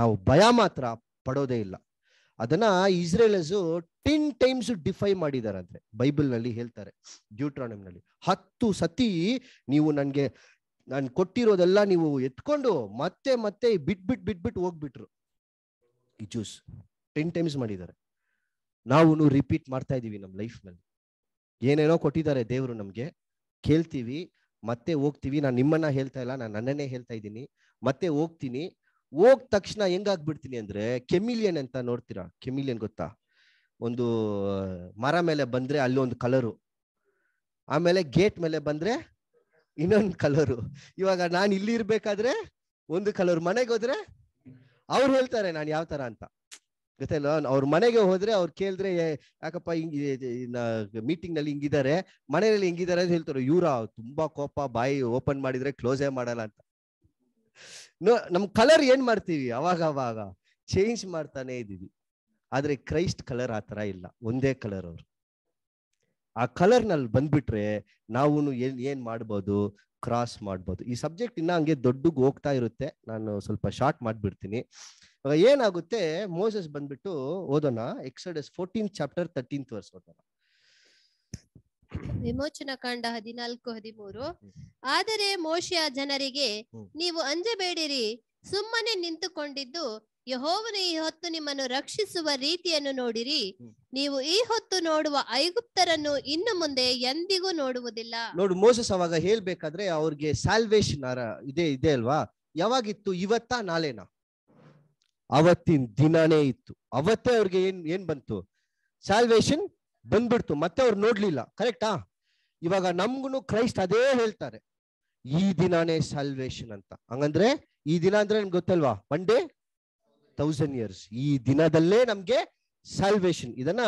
ನಾವು ಭಯ ಮಾತ್ರ ಪಡೋದೇ ಇಲ್ಲ ಅದನ್ನ ಇಸ್ರೇಲಸ್ ಟೆನ್ ಟೈಮ್ಸ್ ಡಿಫೈ ಮಾಡಿದ್ದಾರೆ ಅಂದ್ರೆ ಬೈಬಲ್ ನಲ್ಲಿ ಹೇಳ್ತಾರೆ ನಲ್ಲಿ ಹತ್ತು ಸತಿ ನೀವು ನನ್ಗೆ ನಾನು ಕೊಟ್ಟಿರೋದೆಲ್ಲ ನೀವು ಎತ್ಕೊಂಡು ಮತ್ತೆ ಮತ್ತೆ ಬಿಟ್ಬಿಟ್ ಬಿಟ್ಬಿಟ್ಟು ಹೋಗ್ಬಿಟ್ರು ಈ ಜ್ಯೂಸ್ ಟೆನ್ ಟೈಮ್ಸ್ ಮಾಡಿದ್ದಾರೆ ನಾವು ರಿಪೀಟ್ ಮಾಡ್ತಾ ಇದೀವಿ ನಮ್ಮ ಲೈಫ್ ನಲ್ಲಿ ಏನೇನೋ ಕೊಟ್ಟಿದ್ದಾರೆ ದೇವರು ನಮ್ಗೆ ಕೇಳ್ತೀವಿ ಮತ್ತೆ ಹೋಗ್ತೀವಿ ನಾನು ನಿಮ್ಮನ್ನ ಹೇಳ್ತಾ ಇಲ್ಲ ನಾನು ನನ್ನನ್ನೇ ಹೇಳ್ತಾ ಇದ್ದೀನಿ ಮತ್ತೆ ಹೋಗ್ತೀನಿ ಹೋಗ್ ತಕ್ಷಣ ಹೆಂಗಾಗ್ಬಿಡ್ತೀನಿ ಅಂದ್ರೆ ಕೆಮಿಲಿಯನ್ ಅಂತ ನೋಡ್ತೀರಾ ಕೆಮಿಲಿಯನ್ ಗೊತ್ತಾ ಒಂದು ಮರ ಮೇಲೆ ಬಂದ್ರೆ ಅಲ್ಲಿ ಒಂದು ಕಲರು ಆಮೇಲೆ ಗೇಟ್ ಮೇಲೆ ಬಂದ್ರೆ ಇನ್ನೊಂದು ಕಲರು ಇವಾಗ ನಾನು ಇಲ್ಲಿ ಇರ್ಬೇಕಾದ್ರೆ ಒಂದು ಕಲರ್ ಮನೆಗೆ ಹೋದ್ರೆ ಅವ್ರು ಹೇಳ್ತಾರೆ ನಾನು ಯಾವ ತರ ಅಂತ ಗೊತ್ತಿಲ್ಲ ಅವ್ರ ಮನೆಗೆ ಹೋದ್ರೆ ಅವ್ರು ಕೇಳಿದ್ರೆ ಯಾಕಪ್ಪ ಹಿಂಗ್ ಮೀಟಿಂಗ್ ನಲ್ಲಿ ಹಿಂಗಿದ್ದಾರೆ ಮನೆಯಲ್ಲಿ ಹಿಂಗಿದ್ದಾರೆ ಅಂತ ಹೇಳ್ತಾರೆ ಇವ್ರ ತುಂಬಾ ಕೋಪ ಬಾಯಿ ಓಪನ್ ಮಾಡಿದ್ರೆ ಕ್ಲೋಸೇ ಮಾಡಲ್ಲ ಅಂತ ನಮ್ ಕಲರ್ ಏನ್ ಮಾಡ್ತೀವಿ ಅವಾಗ ಅವಾಗ ಚೇಂಜ್ ಮಾಡ್ತಾನೆ ಇದೀವಿ ಆದ್ರೆ ಕ್ರೈಸ್ಟ್ ಕಲರ್ ಆ ತರ ಇಲ್ಲ ಒಂದೇ ಕಲರ್ ಅವರು ಆ ಕಲರ್ ನಲ್ಲಿ ಬಂದ್ಬಿಟ್ರೆ ನಾವು ಏನ್ ಏನ್ ಮಾಡ್ಬೋದು ಕ್ರಾಸ್ ಮಾಡ್ಬೋದು ಈ ಸಬ್ಜೆಕ್ಟ್ ಇನ್ನ ಹಂಗೆ ದೊಡ್ಡಗೆ ಹೋಗ್ತಾ ಇರುತ್ತೆ ನಾನು ಸ್ವಲ್ಪ ಶಾರ್ಟ್ ಮಾಡ್ಬಿಡ್ತೀನಿ ಏನಾಗುತ್ತೆ ಮೋಸಸ್ ಬಂದ್ಬಿಟ್ಟು ಓದೋಣ Exodus fourteen chapter thirteenth verse ಓದೋಣ ವಿಮೋಚನ ಕಾಂಡ ಹದಿನಾಲ್ಕು ಹದಿಮೂರು ಆದರೆ ಮೋಶಿಯ ಜನರಿಗೆ ನೀವು ಅಂಜಬೇಡಿರಿ ಸುಮ್ಮನೆ ನಿಂತುಕೊಂಡಿದ್ದು ಯಹೋವನು ಈ ಹೊತ್ತು ನಿಮ್ಮನ್ನು ರಕ್ಷಿಸುವ ರೀತಿಯನ್ನು ನೋಡಿರಿ ನೀವು ಈ ಹೊತ್ತು ನೋಡುವ ಐಗುಪ್ತರನ್ನು ಇನ್ನು ಮುಂದೆ ಎಂದಿಗೂ ನೋಡುವುದಿಲ್ಲ ನೋಡು ಮೋಸಸ್ ಅವಾಗ ಹೇಳ್ಬೇಕಾದ್ರೆ ಅವ್ರಿಗೆ ಸಾಲ್ವೇಶನ್ ಇದೆ ಇದೆ ಅಲ್ವಾ ಯಾವಾಗಿತ್ತು ಇವತ್ತ ನಾಳೆನಾ ಅವತ್ತಿನ ದಿನಾನೇ ಇತ್ತು ಅವತ್ತೇ ಅವ್ರಿಗೆ ಏನ್ ಏನ್ ಬಂತು ಸಾಲ್ವೇಶನ್ ಬಂದ್ಬಿಡ್ತು ಮತ್ತೆ ಅವ್ರು ನೋಡ್ಲಿಲ್ಲ ಕರೆಕ್ಟಾ ಇವಾಗ ನಮ್ಗು ಕ್ರೈಸ್ಟ್ ಅದೇ ಹೇಳ್ತಾರೆ ಈ ದಿನಾನೇ ಸಲ್ವೇಶನ್ ಅಂತ ಹಂಗಂದ್ರೆ ಈ ದಿನ ಅಂದ್ರೆ ನಿಮ್ಗೆ ಗೊತ್ತಲ್ವಾ ಒನ್ ಡೇ ಥೌಸಂಡ್ ಇಯರ್ಸ್ ಈ ದಿನದಲ್ಲೇ ನಮ್ಗೆ ಸಲ್ವೇಶನ್ ಇದನ್ನ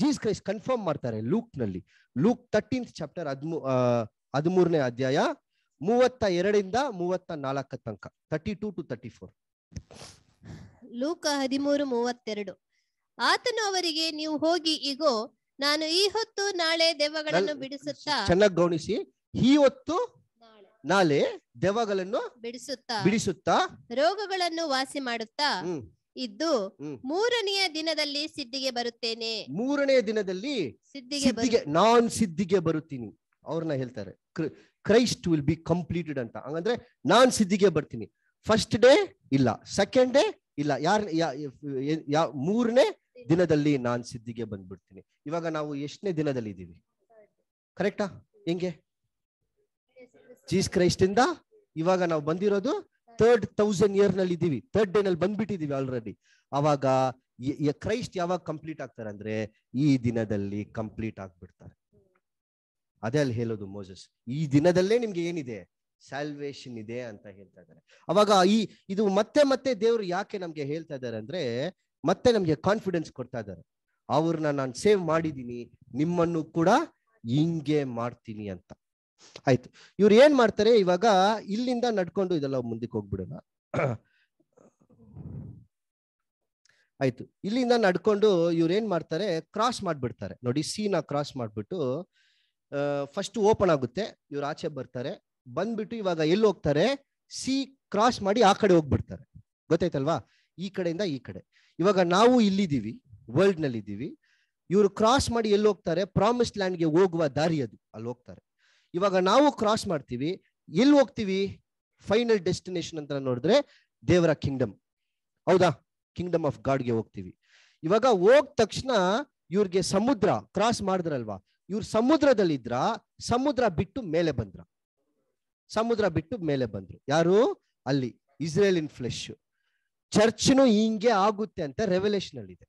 ಜೀಸ್ ಕ್ರೈಸ್ಟ್ ಕನ್ಫರ್ಮ್ ಮಾಡ್ತಾರೆ ಲೂಕ್ ನಲ್ಲಿ ಲೂಕ್ ತರ್ಟೀನ್ ಚಾಪ್ಟರ್ ಹದಿಮೂ ಹದಿಮೂರನೇ ಅಧ್ಯಾಯ ಮೂವತ್ತ ಎರಡರಿಂದ ಮೂವತ್ತ ನಾಲ್ಕ ತನಕ thirty two to thirty four ಲೂಕ ಹದಿಮೂರು ಮೂವತ್ತೆರಡು ಆತನು ಅವರಿಗೆ ನೀವು ಹೋಗಿ ಈಗೋ ನಾನು ಈ ಹೊತ್ತು ನಾಳೆ ದೆವ್ವಗಳನ್ನು ಬಿಡಿಸುತ್ತಾ ಚೆನ್ನಾಗಿ ಗೌಣಿಸಿ ಈ ಹೊತ್ತು ನಾಳೆ ದೆವ್ವಗಳನ್ನು ಬಿಡಿಸುತ್ತಾ ಬಿಡಿಸುತ್ತಾ ರೋಗಗಳನ್ನು ವಾಸಿ ಮಾಡುತ್ತಾ ಇದ್ದು ಮೂರನೆಯ ದಿನದಲ್ಲಿ ಸಿದ್ಧಿಗೆ ಬರುತ್ತೇನೆ ಮೂರನೇ ದಿನದಲ್ಲಿ ಸಿದ್ಧಿಗೆ ನಾನ್ ಸಿದ್ಧಿಗೆ ಬರುತ್ತೀನಿ ಅವ್ರನ್ನ ಹೇಳ್ತಾರೆ ಕ್ರೈಸ್ಟ್ ವಿಲ್ ಬಿ ಕಂಪ್ಲೀಟೆಡ್ ಅಂತ ಹಂಗಂದ್ರೆ ನಾನ್ ಸಿದ್ಧಿಗೆ ಬರ್ತೀನಿ ಫಸ್ಟ್ ಡೇ ಇಲ್ಲ ಸೆಕೆಂಡ್ ಡೇ ಇಲ್ಲ ಯಾರ ಮೂರನೇ ದಿನದಲ್ಲಿ ನಾನ್ ಸಿದ್ಧಿಗೆ ಬಂದ್ಬಿಡ್ತೀನಿ ಇವಾಗ ನಾವು ಎಷ್ಟನೇ ದಿನದಲ್ಲಿ ಇದ್ದೀವಿ ಕರೆಕ್ಟಾ ಹೆಂಗೆ ಜೀಸ್ ಕ್ರೈಸ್ಟ್ ಇಂದ ಇವಾಗ ನಾವು ಬಂದಿರೋದು ತರ್ಡ್ ತೌಸಂಡ್ ಇಯರ್ ನಲ್ಲಿ ಇದ್ದೀವಿ ತರ್ಡ್ ಡೇ ನಲ್ಲಿ ಬಂದ್ಬಿಟ್ಟಿದೀವಿ ಆಲ್ರೆಡಿ ಅವಾಗ ಕ್ರೈಸ್ಟ್ ಯಾವಾಗ ಕಂಪ್ಲೀಟ್ ಆಗ್ತಾರೆ ಅಂದ್ರೆ ಈ ದಿನದಲ್ಲಿ ಕಂಪ್ಲೀಟ್ ಆಗ್ಬಿಡ್ತಾರೆ ಅದೇ ಅಲ್ಲಿ ಹೇಳೋದು ಮೋಜಸ್ ಈ ದಿನದಲ್ಲೇ ನಿಮ್ಗೆ ಏನಿದೆ ಸ್ಯಾಲ್ವೇಶನ್ ಇದೆ ಅಂತ ಹೇಳ್ತಾ ಇದ್ದಾರೆ ಅವಾಗ ಈ ಇದು ಮತ್ತೆ ಮತ್ತೆ ದೇವರು ಯಾಕೆ ನಮ್ಗೆ ಹೇಳ್ತಾ ಇದ್ದಾರೆ ಅಂದ್ರೆ ಮತ್ತೆ ನಮಗೆ ಕಾನ್ಫಿಡೆನ್ಸ್ ಕೊಡ್ತಾ ಇದ್ದಾರೆ ಅವ್ರನ್ನ ನಾನು ಸೇವ್ ಮಾಡಿದ್ದೀನಿ ನಿಮ್ಮನ್ನು ಕೂಡ ಹಿಂಗೆ ಮಾಡ್ತೀನಿ ಅಂತ ಆಯ್ತು ಇವ್ರು ಏನ್ ಮಾಡ್ತಾರೆ ಇವಾಗ ಇಲ್ಲಿಂದ ನಡ್ಕೊಂಡು ಇದೆಲ್ಲ ಮುಂದಕ್ಕೆ ಹೋಗ್ಬಿಡೋಣ ಆಯ್ತು ಇಲ್ಲಿಂದ ನಡ್ಕೊಂಡು ಇವ್ರು ಏನ್ ಮಾಡ್ತಾರೆ ಕ್ರಾಸ್ ಮಾಡ್ಬಿಡ್ತಾರೆ ನೋಡಿ ಸೀನ ಕ್ರಾಸ್ ಮಾಡ್ಬಿಟ್ಟು ಫಸ್ಟ್ ಓಪನ್ ಆಗುತ್ತೆ ಇವ್ರು ಆಚೆ ಬರ್ತಾರೆ ಬಂದ್ಬಿಟ್ಟು ಇವಾಗ ಎಲ್ಲಿ ಹೋಗ್ತಾರೆ ಸಿ ಕ್ರಾಸ್ ಮಾಡಿ ಆ ಕಡೆ ಹೋಗ್ಬಿಡ್ತಾರೆ ಗೊತ್ತಾಯ್ತಲ್ವಾ ಈ ಕಡೆಯಿಂದ ಈ ಕಡೆ ಇವಾಗ ನಾವು ಇಲ್ಲಿದ್ದೀವಿ ವರ್ಲ್ಡ್ ನಲ್ಲಿ ಇದ್ದೀವಿ ಇವರು ಕ್ರಾಸ್ ಮಾಡಿ ಎಲ್ಲಿ ಹೋಗ್ತಾರೆ ಲ್ಯಾಂಡ್ ಗೆ ಹೋಗುವ ದಾರಿ ಅದು ಅಲ್ಲಿ ಹೋಗ್ತಾರೆ ಇವಾಗ ನಾವು ಕ್ರಾಸ್ ಮಾಡ್ತೀವಿ ಎಲ್ಲಿ ಹೋಗ್ತೀವಿ ಫೈನಲ್ ಡೆಸ್ಟಿನೇಷನ್ ಅಂತ ನೋಡಿದ್ರೆ ದೇವರ ಕಿಂಗ್ಡಮ್ ಹೌದಾ ಕಿಂಗ್ಡಮ್ ಆಫ್ ಗಾಡ್ಗೆ ಹೋಗ್ತೀವಿ ಇವಾಗ ಹೋಗ್ ತಕ್ಷಣ ಇವ್ರಿಗೆ ಸಮುದ್ರ ಕ್ರಾಸ್ ಮಾಡಿದ್ರಲ್ವಾ ಇವ್ರು ಸಮುದ್ರದಲ್ಲಿದ್ರ ಸಮುದ್ರ ಬಿಟ್ಟು ಮೇಲೆ ಬಂದ್ರ ಸಮುದ್ರ ಬಿಟ್ಟು ಮೇಲೆ ಬಂದ್ರು ಯಾರು ಅಲ್ಲಿ ಇನ್ ಫ್ಲೆಶ್ ಚರ್ಚ್ನು ಹಿಂಗೆ ಆಗುತ್ತೆ ಅಂತ ರೆವಲ್ಯೂಷನ್ ಅಲ್ಲಿ ಇದೆ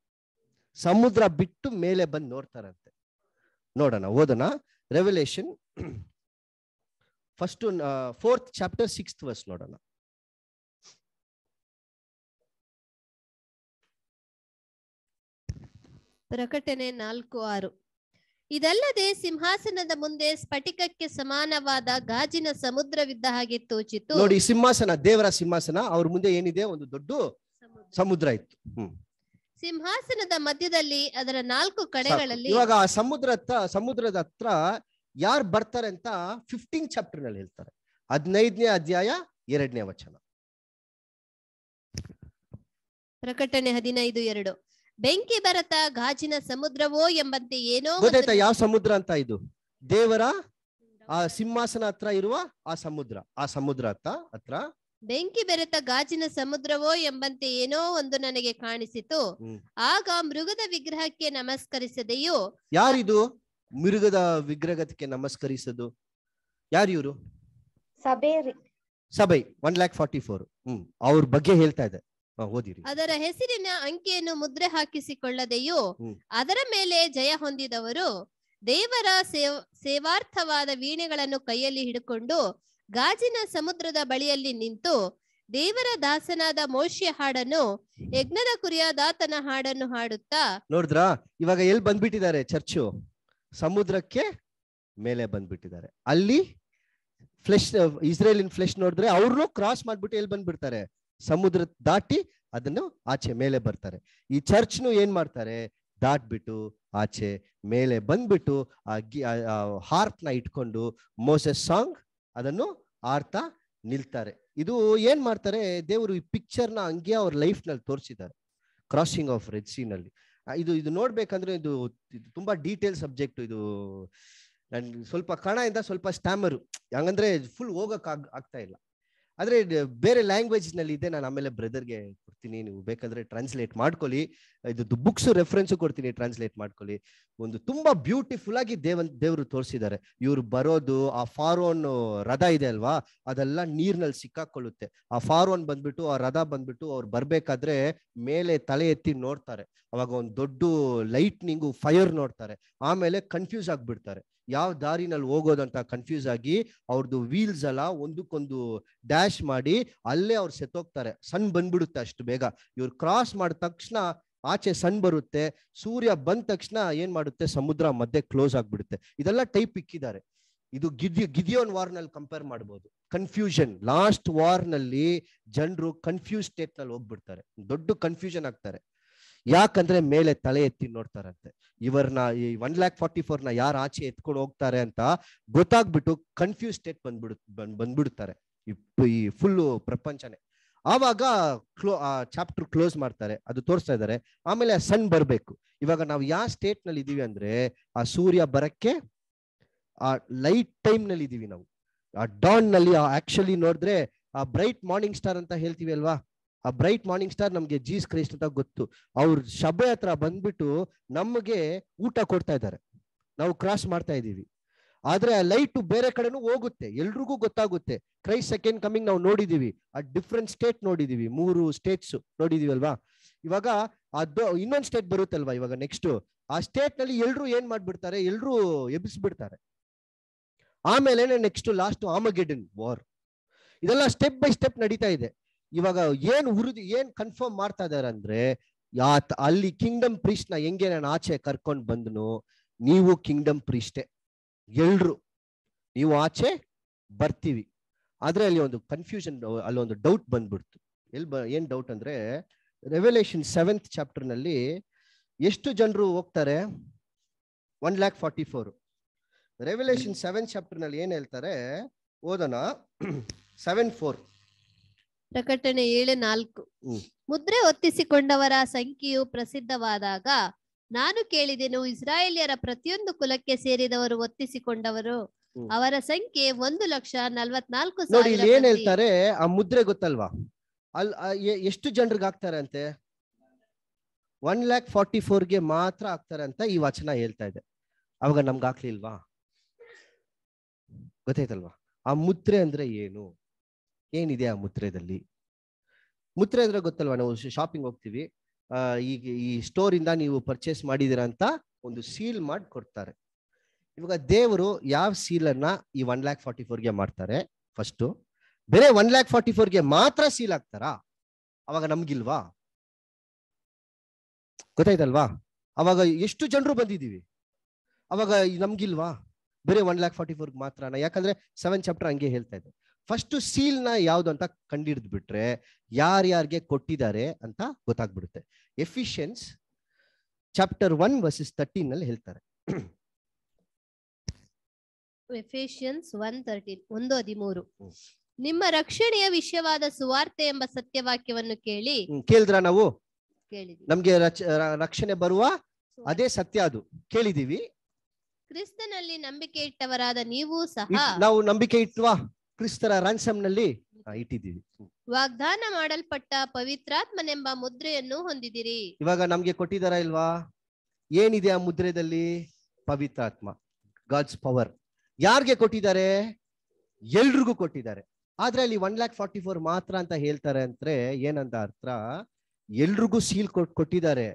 ಸಮುದ್ರ ಬಿಟ್ಟು ಮೇಲೆ ಬಂದು ನೋಡ್ತಾರಂತೆ ನೋಡೋಣ ಓದೋಣ revelation first fourth chapter six verse ನೋಡೋಣ ಪ್ರಕಟಣೆ ನಾಲ್ಕು ಆರು ಇದಲ್ಲದೆ ಸಿಂಹಾಸನದ ಮುಂದೆ ಸ್ಫಟಿಕಕ್ಕೆ ಸಮಾನವಾದ ಗಾಜಿನ ಸಮುದ್ರವಿದ್ದ ಹಾಗೆ ತೋಚಿತು ನೋಡಿ ಸಿಂಹಾಸನ ದೇವರ ಸಿಂಹಾಸನ ಅವ್ರ ಮುಂದೆ ಏನಿದೆ ಒಂದು ದೊಡ್ಡ ಸಮುದ್ರ ಇತ್ತು ಸಿಂಹಾಸನದ ಮಧ್ಯದಲ್ಲಿ ಅದರ ನಾಲ್ಕು ಕಡೆಗಳಲ್ಲಿ ಇವಾಗ ಸಮುದ್ರ ಸಮುದ್ರದ ಹತ್ರ ಯಾರು ಬರ್ತಾರೆ ಅಂತ ಫಿಫ್ಟೀನ್ ಚಾಪ್ಟರ್ ನಲ್ಲಿ ಹೇಳ್ತಾರೆ ಹದಿನೈದನೇ ಅಧ್ಯಾಯ ಎರಡನೇ ವಚನ ಪ್ರಕಟಣೆ ಹದಿನೈದು ಎರಡು ಬೆಂಕಿ ಬರತ ಗಾಜಿನ ಸಮುದ್ರವೋ ಎಂಬಂತೆ ಏನೋ ಗೊತ್ತಾಯ್ತಾ ಯಾವ ಸಮುದ್ರ ಅಂತ ಇದು ದೇವರ ಆ ಸಿಂಹಾಸನ ಹತ್ರ ಇರುವ ಆ ಸಮುದ್ರ ಆ ಸಮುದ್ರ ಅಂತ ಹತ್ರ ಬೆಂಕಿ ಬೆರೆತ ಗಾಜಿನ ಸಮುದ್ರವೋ ಎಂಬಂತೆ ಏನೋ ಒಂದು ನನಗೆ ಕಾಣಿಸಿತು ಆಗ ಮೃಗದ ವಿಗ್ರಹಕ್ಕೆ ನಮಸ್ಕರಿಸದೆಯೋ ಯಾರಿದು ಮೃಗದ ವಿಗ್ರಹಕ್ಕೆ ನಮಸ್ಕರಿಸದು ಯಾರಿವರು ಸಭೆ ಸಭೆ one lakh forty four hmm ಅವ್ರ ಬಗ್ಗೆ ಹೇಳ್ತಾ ಇದೆ ಅದರ ಹೆಸರಿನ ಅಂಕಿಯನ್ನು ಮುದ್ರೆ ಹಾಕಿಸಿಕೊಳ್ಳದೆಯೂ ಅದರ ಮೇಲೆ ಜಯ ಹೊಂದಿದವರು ದೇವರ ಸೇವ್ ಸೇವಾರ್ಥವಾದ ವೀಣೆಗಳನ್ನು ಕೈಯಲ್ಲಿ ಹಿಡ್ಕೊಂಡು ಗಾಜಿನ ಸಮುದ್ರದ ಬಳಿಯಲ್ಲಿ ನಿಂತು ದೇವರ ದಾಸನಾದ ಮೋಶಿಯ ಹಾಡನ್ನು ಯಜ್ಞದ ಕುರಿಯ ದಾತನ ಹಾಡನ್ನು ಹಾಡುತ್ತಾ ನೋಡಿದ್ರ ಇವಾಗ ಎಲ್ಲಿ ಬಂದ್ಬಿಟ್ಟಿದ್ದಾರೆ ಚರ್ಚು ಸಮುದ್ರಕ್ಕೆ ಮೇಲೆ ಬಂದ್ಬಿಟ್ಟಿದ್ದಾರೆ ಅಲ್ಲಿ ಫ್ಲೆಶ್ ಇಸ್ರೇಲಿನ್ ಫ್ಲೆಶ್ ನೋಡಿದ್ರೆ ಅವ್ರನ್ನೂ ಕ್ರಾಸ್ ಮಾಡ್ಬಿಟ್ಟು ಎಲ್ಲಿ ಬಂದ್ಬಿಡ್ತಾರೆ ಸಮುದ್ರ ದಾಟಿ ಅದನ್ನು ಆಚೆ ಮೇಲೆ ಬರ್ತಾರೆ ಈ ಚರ್ಚ್ನು ಏನ್ ಮಾಡ್ತಾರೆ ದಾಟ್ಬಿಟ್ಟು ಆಚೆ ಮೇಲೆ ಬಂದ್ಬಿಟ್ಟು ಆ ಗಿ ನ ಇಟ್ಕೊಂಡು ಮೋಸ ಸಾಂಗ್ ಅದನ್ನು ಆಡ್ತಾ ನಿಲ್ತಾರೆ ಇದು ಏನ್ ಮಾಡ್ತಾರೆ ದೇವರು ಈ ಪಿಕ್ಚರ್ನ ಹಂಗೆ ಅವ್ರ ಲೈಫ್ನಲ್ಲಿ ತೋರಿಸಿದ್ದಾರೆ ಕ್ರಾಸಿಂಗ್ ಆಫ್ ರೆಡ್ ಸೀನಲ್ಲಿ ಇದು ಇದು ನೋಡ್ಬೇಕಂದ್ರೆ ಇದು ತುಂಬಾ ಡೀಟೇಲ್ ಸಬ್ಜೆಕ್ಟ್ ಇದು ನನ್ ಸ್ವಲ್ಪ ಇಂದ ಸ್ವಲ್ಪ ಸ್ಟ್ಯಾಮರು ಹಂಗಂದ್ರೆ ಫುಲ್ ಹೋಗಕ್ ಆಗ್ತಾ ಇಲ್ಲ ಆದರೆ ಬೇರೆ ಲ್ಯಾಂಗ್ವೇಜ್ ನಲ್ಲಿ ಇದೆ ನಾನು ಆಮೇಲೆ ಬ್ರದರ್ಗೆ ಕೊಡ್ತೀನಿ ನೀವು ಬೇಕಾದ್ರೆ ಟ್ರಾನ್ಸ್ಲೇಟ್ ಮಾಡ್ಕೊಳ್ಳಿ ಇದು ಬುಕ್ಸ್ ರೆಫರೆನ್ಸ್ ಕೊಡ್ತೀನಿ ಟ್ರಾನ್ಸ್ಲೇಟ್ ಮಾಡ್ಕೊಳ್ಳಿ ಒಂದು ತುಂಬಾ ಬ್ಯೂಟಿಫುಲ್ ಆಗಿ ದೇವನ್ ದೇವರು ತೋರಿಸಿದ್ದಾರೆ ಇವರು ಬರೋದು ಆ ಫಾರೋನ್ ರಥ ಇದೆ ಅಲ್ವಾ ಅದೆಲ್ಲ ನೀರ್ನಲ್ಲಿ ಸಿಕ್ಕಾಕೊಳ್ಳುತ್ತೆ ಆ ಫಾರೋನ್ ಬಂದ್ಬಿಟ್ಟು ಆ ರಥ ಬಂದ್ಬಿಟ್ಟು ಅವ್ರು ಬರ್ಬೇಕಾದ್ರೆ ಮೇಲೆ ತಲೆ ಎತ್ತಿ ನೋಡ್ತಾರೆ ಅವಾಗ ಒಂದು ದೊಡ್ಡ ಲೈಟ್ನಿಂಗು ಫೈರ್ ನೋಡ್ತಾರೆ ಆಮೇಲೆ ಕನ್ಫ್ಯೂಸ್ ಆಗ್ಬಿಡ್ತಾರೆ ಯಾವ ದಾರಿನಲ್ಲಿ ಹೋಗೋದಂತ ಕನ್ಫ್ಯೂಸ್ ಆಗಿ ಅವ್ರದ್ದು ವೀಲ್ಸ್ ಎಲ್ಲ ಒಂದಕ್ಕೊಂದು ಡ್ಯಾಶ್ ಮಾಡಿ ಅಲ್ಲೇ ಅವ್ರು ಸೆತೋಗ್ತಾರೆ ಸಣ್ ಬಂದ್ಬಿಡುತ್ತೆ ಅಷ್ಟು ಬೇಗ ಇವ್ರು ಕ್ರಾಸ್ ಮಾಡಿದ ತಕ್ಷಣ ಆಚೆ ಸಣ್ ಬರುತ್ತೆ ಸೂರ್ಯ ಬಂದ ತಕ್ಷಣ ಏನ್ ಮಾಡುತ್ತೆ ಸಮುದ್ರ ಮಧ್ಯೆ ಕ್ಲೋಸ್ ಆಗ್ಬಿಡುತ್ತೆ ಇದೆಲ್ಲ ಟೈಪ್ ಇಕ್ಕಿದ್ದಾರೆ ಇದು ಗಿದ್ಯು ಗಿದಿಯೋನ್ ವಾರ್ ನಲ್ಲಿ ಕಂಪೇರ್ ಮಾಡ್ಬೋದು ಕನ್ಫ್ಯೂಷನ್ ಲಾಸ್ಟ್ ವಾರ್ ನಲ್ಲಿ ಜನರು ಕನ್ಫ್ಯೂಸ್ ಸ್ಟೇಟ್ ನಲ್ಲಿ ಹೋಗ್ಬಿಡ್ತಾರೆ ದೊಡ್ಡ ಕನ್ಫ್ಯೂಷನ್ ಆಗ್ತಾರೆ ಯಾಕಂದ್ರೆ ಮೇಲೆ ತಲೆ ಎತ್ತಿ ನೋಡ್ತಾರಂತೆ ಇವರ್ನ ಈ ಒನ್ ಲ್ಯಾಕ್ ಫಾರ್ಟಿ ನ ಯಾರು ಆಚೆ ಎತ್ಕೊಂಡು ಹೋಗ್ತಾರೆ ಅಂತ ಗೊತ್ತಾಗ್ಬಿಟ್ಟು ಕನ್ಫ್ಯೂಸ್ ಸ್ಟೇಟ್ ಬಂದ್ಬಿಡು ಬಂದ್ಬಿಡ್ತಾರೆ ಈ ಫುಲ್ಲು ಪ್ರಪಂಚನೇ ಆವಾಗ ಕ್ಲೋ ಆ ಚಾಪ್ಟರ್ ಕ್ಲೋಸ್ ಮಾಡ್ತಾರೆ ಅದು ತೋರಿಸ್ತಾ ಇದ್ದಾರೆ ಆಮೇಲೆ ಆ ಸನ್ ಬರಬೇಕು ಇವಾಗ ನಾವು ಯಾವ ಸ್ಟೇಟ್ ನಲ್ಲಿ ಇದೀವಿ ಅಂದ್ರೆ ಆ ಸೂರ್ಯ ಬರಕ್ಕೆ ಆ ಲೈಟ್ ಟೈಮ್ ನಲ್ಲಿ ಇದೀವಿ ನಾವು ಆ ಡಾನ್ ನಲ್ಲಿ ಆಕ್ಚುಲಿ ನೋಡಿದ್ರೆ ಆ ಬ್ರೈಟ್ ಮಾರ್ನಿಂಗ್ ಸ್ಟಾರ್ ಅಂತ ಹೇಳ್ತೀವಿ ಅಲ್ವಾ ಆ ಬ್ರೈಟ್ ಮಾರ್ನಿಂಗ್ ಸ್ಟಾರ್ ನಮ್ಗೆ ಜೀಸ್ ಕ್ರೈಸ್ಟ್ ಅಂತ ಗೊತ್ತು ಅವ್ರ ಶಬೆ ಹತ್ರ ಬಂದ್ಬಿಟ್ಟು ನಮಗೆ ಊಟ ಕೊಡ್ತಾ ಇದ್ದಾರೆ ನಾವು ಕ್ರಾಸ್ ಮಾಡ್ತಾ ಇದ್ದೀವಿ ಆದ್ರೆ ಆ ಲೈಟ್ ಬೇರೆ ಕಡೆನೂ ಹೋಗುತ್ತೆ ಎಲ್ರಿಗೂ ಗೊತ್ತಾಗುತ್ತೆ ಕ್ರೈಸ್ಟ್ ಸೆಕೆಂಡ್ ಕಮಿಂಗ್ ನಾವು ನೋಡಿದೀವಿ ಆ ಡಿಫ್ರೆಂಟ್ ಸ್ಟೇಟ್ ನೋಡಿದೀವಿ ಮೂರು ಸ್ಟೇಟ್ಸ್ ನೋಡಿದೀವಿ ಅಲ್ವಾ ಇವಾಗ ಅದು ಇನ್ನೊಂದು ಸ್ಟೇಟ್ ಬರುತ್ತಲ್ವಾ ಇವಾಗ ನೆಕ್ಸ್ಟ್ ಆ ಸ್ಟೇಟ್ ನಲ್ಲಿ ಎಲ್ರು ಏನ್ ಮಾಡ್ಬಿಡ್ತಾರೆ ಎಲ್ರು ಎಬ್ಬಿಸ್ಬಿಡ್ತಾರೆ ಆಮೇಲೆ ನೆಕ್ಸ್ಟ್ ಲಾಸ್ಟ್ ಆಮಗೆಡನ್ ವಾರ್ ಇದೆಲ್ಲ ಸ್ಟೆಪ್ ಬೈ ಸ್ಟೆಪ್ ನಡೀತಾ ಇದೆ ಇವಾಗ ಏನ್ ಹುರಿದು ಏನ್ ಕನ್ಫರ್ಮ್ ಮಾಡ್ತಾ ಇದಾರೆ ಅಂದ್ರೆ ಯಾತ್ ಅಲ್ಲಿ ಕಿಂಗ್ಡಮ್ ಪ್ರೀಸ್ಟ್ ಹೆಂಗೆ ನಾನು ಆಚೆ ಕರ್ಕೊಂಡು ಬಂದನು ನೀವು ಕಿಂಗ್ಡಮ್ ಪ್ರೀಸ್ಟೆ ಎಲ್ರು ನೀವು ಆಚೆ ಬರ್ತೀವಿ ಆದ್ರೆ ಅಲ್ಲಿ ಒಂದು ಕನ್ಫ್ಯೂಷನ್ ಅಲ್ಲಿ ಒಂದು ಡೌಟ್ ಬಂದ್ಬಿಡ್ತು ಎಲ್ಲಿ ಬ ಏನ್ ಡೌಟ್ ಅಂದ್ರೆ ರೆವೆಲೇಷನ್ ಸೆವೆಂತ್ ಚಾಪ್ಟರ್ ನಲ್ಲಿ ಎಷ್ಟು ಜನರು ಹೋಗ್ತಾರೆ one lakh forty four revelation seventh chapter ನಲ್ಲಿ ಏನ್ ಹೇಳ್ತಾರೆ ಓದೋಣ ಸೆವೆನ್ ಫೋರ್ ಪ್ರಕಟಣೆ ಏಳು ನಾಲ್ಕು ಮುದ್ರೆ ಒತ್ತಿಸಿಕೊಂಡವರ ಸಂಖ್ಯೆಯು ಪ್ರಸಿದ್ಧವಾದಾಗ ನಾನು ಕೇಳಿದೆನು ಇಸ್ರಾಯೇಲಿಯರ ಪ್ರತಿಯೊಂದು ಕುಲಕ್ಕೆ ಸೇರಿದವರು ಒತ್ತಿಸಿಕೊಂಡವರು ಅವರ ಸಂಖ್ಯೆ ಒಂದು ಲಕ್ಷ ನಲ್ವತ್ನಾಲ್ಕು ಏನ್ ಹೇಳ್ತಾರೆ ಆ ಮುದ್ರೆ ಗೊತ್ತಲ್ವಾ ಅಲ್ ಎಷ್ಟು ಜನರಿಗೆ ಆಗ್ತಾರಂತೆ ಅಂತೆ ಒನ್ ಲ್ಯಾಕ್ ಫಾರ್ಟಿ ಫೋರ್ಗೆ ಮಾತ್ರ ಆಗ್ತಾರೆ ಅಂತ ಈ ವಚನ ಹೇಳ್ತಾ ಇದೆ ಅವಾಗ ನಮ್ಗೆ ಆಗ್ಲಿಲ್ವಾ ಗೊತ್ತಾಯ್ತಲ್ವಾ ಆ ಮುದ್ರೆ ಅಂದ್ರೆ ಏನು ಏನಿದೆ ಆ ಮುದ್ರೆದಲ್ಲಿ ಮುದ್ರೆ ಅಂದ್ರೆ ಗೊತ್ತಲ್ವಾ ನಾವು ಶಾಪಿಂಗ್ ಹೋಗ್ತೀವಿ ಈಗ ಈ ಸ್ಟೋರ್ ಇಂದ ನೀವು ಪರ್ಚೇಸ್ ಮಾಡಿದಿರ ಅಂತ ಒಂದು ಸೀಲ್ ಮಾಡಿ ಕೊಡ್ತಾರೆ ಇವಾಗ ದೇವರು ಯಾವ ಸೀಲ್ ಅನ್ನ ಈ ಒನ್ ಲ್ಯಾಕ್ ಫಾರ್ಟಿ ಫೋರ್ಗೆ ಮಾಡ್ತಾರೆ ಫಸ್ಟ್ ಬೇರೆ ಒನ್ ಲ್ಯಾಕ್ ಫಾರ್ಟಿ ಫೋರ್ಗೆ ಮಾತ್ರ ಸೀಲ್ ಆಗ್ತಾರಾ ಅವಾಗ ನಮ್ಗಿಲ್ವಾ ಗೊತ್ತಾಯ್ತಲ್ವಾ ಅವಾಗ ಎಷ್ಟು ಜನರು ಬಂದಿದೀವಿ ಅವಾಗ ನಮ್ಗಿಲ್ವಾ ಬೇರೆ ಒನ್ ಲ್ಯಾಕ್ ಫಾರ್ಟಿ ಫೋರ್ಗೆ ಮಾತ್ರ ಯಾಕಂದ್ರೆ ಸೆವೆನ್ ಚಾಪ್ಟರ್ ಹಂಗೆ ಹೇಳ್ತಾ ಇದೆ ಫಸ್ಟ್ ಸೀಲ್ ನ ಯಾವ್ದು ಅಂತ ಕಂಡಿಡಿದ್ ಬಿಟ್ರೆ ಯಾರ್ಯಾರಿಗೆ ಕೊಟ್ಟಿದ್ದಾರೆ ಅಂತ ಗೊತ್ತಾಗ್ಬಿಡುತ್ತೆ Ephesians chapter one verses thirteen ನಲ್ಲಿ ಹೇಳ್ತಾರೆ ಎಫಿಷಿಯನ್ಸ್ ಒಂದು ನಿಮ್ಮ ರಕ್ಷಣೆಯ ವಿಷಯವಾದ ಸುವಾರ್ತೆ ಎಂಬ ಸತ್ಯವಾಕ್ಯವನ್ನು ಕೇಳಿ ಕೇಳಿದ್ರ ನಾವು ನಮ್ಗೆ ರಕ್ಷಣೆ ಬರುವ ಅದೇ ಸತ್ಯ ಅದು ಕೇಳಿದೀವಿ ಕ್ರಿಸ್ತನಲ್ಲಿ ನಂಬಿಕೆ ಇಟ್ಟವರಾದ ನೀವು ಸಹ ನಾವು ನಂಬಿಕೆ ಇಟ್ವಾ ಕ್ರಿಸ್ತರ ನಲ್ಲಿ ಇಟ್ಟಿದ್ದೀವಿ ವಾಗ್ದಾನ ಮಾಡಲ್ಪಟ್ಟ ಪವಿತ್ರಾತ್ಮನೆಂಬ ಮುದ್ರೆಯನ್ನು ಹೊಂದಿದಿರಿ ಇವಾಗ ನಮ್ಗೆ ಕೊಟ್ಟಿದಾರ ಇಲ್ವಾ ಏನಿದೆ ಆ ಮುದ್ರೆದಲ್ಲಿ ಪವಿತ್ರಾತ್ಮ ಗಾಡ್ಸ್ ಪವರ್ ಯಾರ್ಗೆ ಕೊಟ್ಟಿದ್ದಾರೆ ಎಲ್ರಿಗೂ ಕೊಟ್ಟಿದ್ದಾರೆ ಆದ್ರೆ ಅಲ್ಲಿ ಒನ್ ಲ್ಯಾಕ್ ಫಾರ್ಟಿ ಫೋರ್ ಮಾತ್ರ ಅಂತ ಹೇಳ್ತಾರೆ ಅಂದ್ರೆ ಏನಂತ ಅರ್ಥ ಎಲ್ರಿಗೂ ಸೀಲ್ ಕೊಟ್ ಕೊಟ್ಟಿದ್ದಾರೆ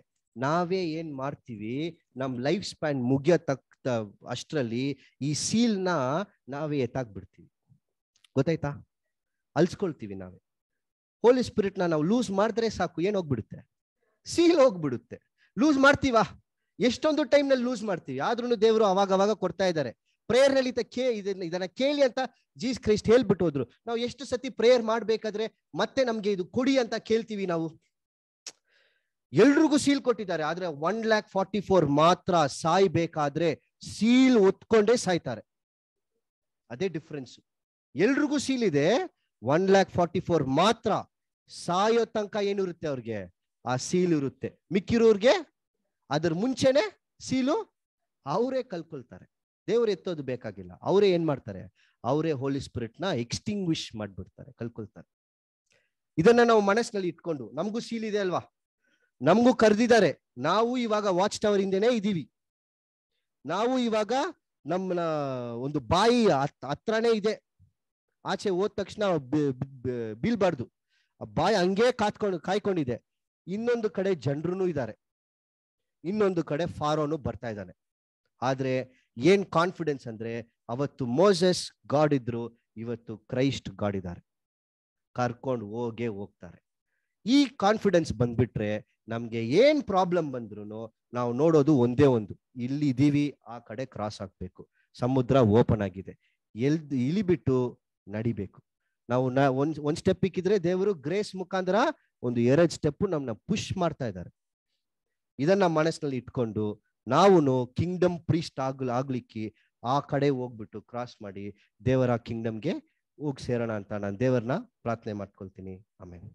ನಾವೇ ಏನ್ ಮಾಡ್ತೀವಿ ನಮ್ ಲೈಫ್ ಸ್ಪ್ಯಾನ್ ಮುಗಿಯ ತಕ್ಕ ಅಷ್ಟರಲ್ಲಿ ಈ ನ ನಾವೇ ಎತ್ತಾಕ್ಬಿಡ್ತೀವಿ ಗೊತ್ತಾಯ್ತಾ ಅಲ್ಸ್ಕೊಳ್ತೀವಿ ನಾವು ಹೋಲಿ ನ ನಾವು ಲೂಸ್ ಮಾಡಿದ್ರೆ ಸಾಕು ಏನು ಹೋಗ್ಬಿಡುತ್ತೆ ಸೀಲ್ ಹೋಗ್ಬಿಡುತ್ತೆ ಲೂಸ್ ಮಾಡ್ತೀವಾ ಎಷ್ಟೊಂದು ಟೈಮ್ ನಲ್ಲಿ ಲೂಸ್ ಮಾಡ್ತೀವಿ ಆದ್ರೂ ದೇವರು ಅವಾಗ ಅವಾಗ ಕೊಡ್ತಾ ಇದ್ದಾರೆ ಪ್ರೇಯರ್ನಲ್ಲಿ ಕೇ ಇದನ್ನ ಕೇಳಿ ಅಂತ ಜೀಸ್ ಕ್ರೈಸ್ಟ್ ಹೇಳ್ಬಿಟ್ಟು ಹೋದ್ರು ನಾವು ಎಷ್ಟು ಸತಿ ಪ್ರೇಯರ್ ಮಾಡ್ಬೇಕಾದ್ರೆ ಮತ್ತೆ ನಮ್ಗೆ ಇದು ಕೊಡಿ ಅಂತ ಕೇಳ್ತೀವಿ ನಾವು ಎಲ್ರಿಗೂ ಸೀಲ್ ಕೊಟ್ಟಿದ್ದಾರೆ ಆದ್ರೆ ಒನ್ ಲ್ಯಾಕ್ ಫಾರ್ಟಿ ಫೋರ್ ಮಾತ್ರ ಸಾಯ್ಬೇಕಾದ್ರೆ ಸೀಲ್ ಒತ್ಕೊಂಡೇ ಸಾಯ್ತಾರೆ ಅದೇ ಡಿಫ್ರೆನ್ಸ್ ಎಲ್ರಿಗೂ ಸೀಲ್ ಇದೆ ಒನ್ ಲ್ಯಾಕ್ ಫಾರ್ಟಿ ಫೋರ್ ಮಾತ್ರ ಸಾಯೋ ತನಕ ಏನಿರುತ್ತೆ ಅವ್ರಿಗೆ ಆ ಸೀಲ್ ಇರುತ್ತೆ ಮಿಕ್ಕಿರೋರ್ಗೆ ಅದ್ರ ಮುಂಚೆನೆ ಸೀಲು ಅವರೇ ಕಲ್ಕೊಳ್ತಾರೆ ದೇವ್ರ ಎತ್ತೋದು ಬೇಕಾಗಿಲ್ಲ ಅವರೇ ಏನ್ ಮಾಡ್ತಾರೆ ಅವರೇ ಹೋಲಿ ಸ್ಪಿರಿಟ್ ನ ಎಕ್ಸ್ಟಿಂಗ್ವಿಶ್ ಮಾಡ್ಬಿಡ್ತಾರೆ ಕಲ್ಕೊಳ್ತಾರೆ ಇದನ್ನ ನಾವು ಮನಸ್ಸಿನಲ್ಲಿ ಇಟ್ಕೊಂಡು ನಮಗೂ ಸೀಲ್ ಇದೆ ಅಲ್ವಾ ನಮಗೂ ಕರೆದಿದ್ದಾರೆ ನಾವು ಇವಾಗ ವಾಚ್ ಟವರ್ ಇಂದೇನೆ ಇದೀವಿ ನಾವು ಇವಾಗ ನಮ್ಮ ಒಂದು ಬಾಯಿ ಹತ್ರನೇ ಇದೆ ಆಚೆ ಹೋದ ತಕ್ಷಣ ಬೀಳ್ಬಾರ್ದು ಬಾಯಿ ಹಂಗೆ ಕಾತ್ಕೊಂಡು ಕಾಯ್ಕೊಂಡಿದೆ ಇನ್ನೊಂದು ಕಡೆ ಜನರು ಇದ್ದಾರೆ ಇನ್ನೊಂದು ಕಡೆ ಫಾರೋನು ಬರ್ತಾ ಇದ್ದಾನೆ ಆದ್ರೆ ಏನ್ ಕಾನ್ಫಿಡೆನ್ಸ್ ಅಂದ್ರೆ ಅವತ್ತು ಮೋಸಸ್ ಗಾಡ್ ಇದ್ರು ಇವತ್ತು ಕ್ರೈಸ್ಟ್ ಗಾಡ್ ಇದ್ದಾರೆ ಕರ್ಕೊಂಡು ಹೋಗೇ ಹೋಗ್ತಾರೆ ಈ ಕಾನ್ಫಿಡೆನ್ಸ್ ಬಂದ್ಬಿಟ್ರೆ ನಮ್ಗೆ ಏನ್ ಪ್ರಾಬ್ಲಮ್ ಬಂದ್ರು ನಾವು ನೋಡೋದು ಒಂದೇ ಒಂದು ಇಲ್ಲಿ ಇದೀವಿ ಆ ಕಡೆ ಕ್ರಾಸ್ ಆಗ್ಬೇಕು ಸಮುದ್ರ ಓಪನ್ ಆಗಿದೆ ಎಲ್ ಇಳಿಬಿಟ್ಟು ನಡಿಬೇಕು ನಾವು ನ ಒಂದ್ ಒಂದ್ ಸ್ಟೆಪ್ ಇಕ್ಕಿದ್ರೆ ದೇವರು ಗ್ರೇಸ್ ಮುಖಾಂತರ ಒಂದು ಎರಡು ಸ್ಟೆಪ್ ನಮ್ಮನ್ನ ಪುಷ್ ಮಾಡ್ತಾ ಇದ್ದಾರೆ ಇದನ್ನ ಮನಸ್ಸಿನಲ್ಲಿ ಇಟ್ಕೊಂಡು ನಾವು ಕಿಂಗ್ಡಮ್ ಪ್ರೀಸ್ಟ್ ಆಗ್ ಆಗ್ಲಿಕ್ಕೆ ಆ ಕಡೆ ಹೋಗ್ಬಿಟ್ಟು ಕ್ರಾಸ್ ಮಾಡಿ ದೇವರ ಕಿಂಗ್ಡಮ್ಗೆ ಹೋಗಿ ಸೇರೋಣ ಅಂತ ನಾನು ದೇವರನ್ನ ಪ್ರಾರ್ಥನೆ ಮಾಡ್ಕೊಳ್ತೀನಿ ಆಮೇಲೆ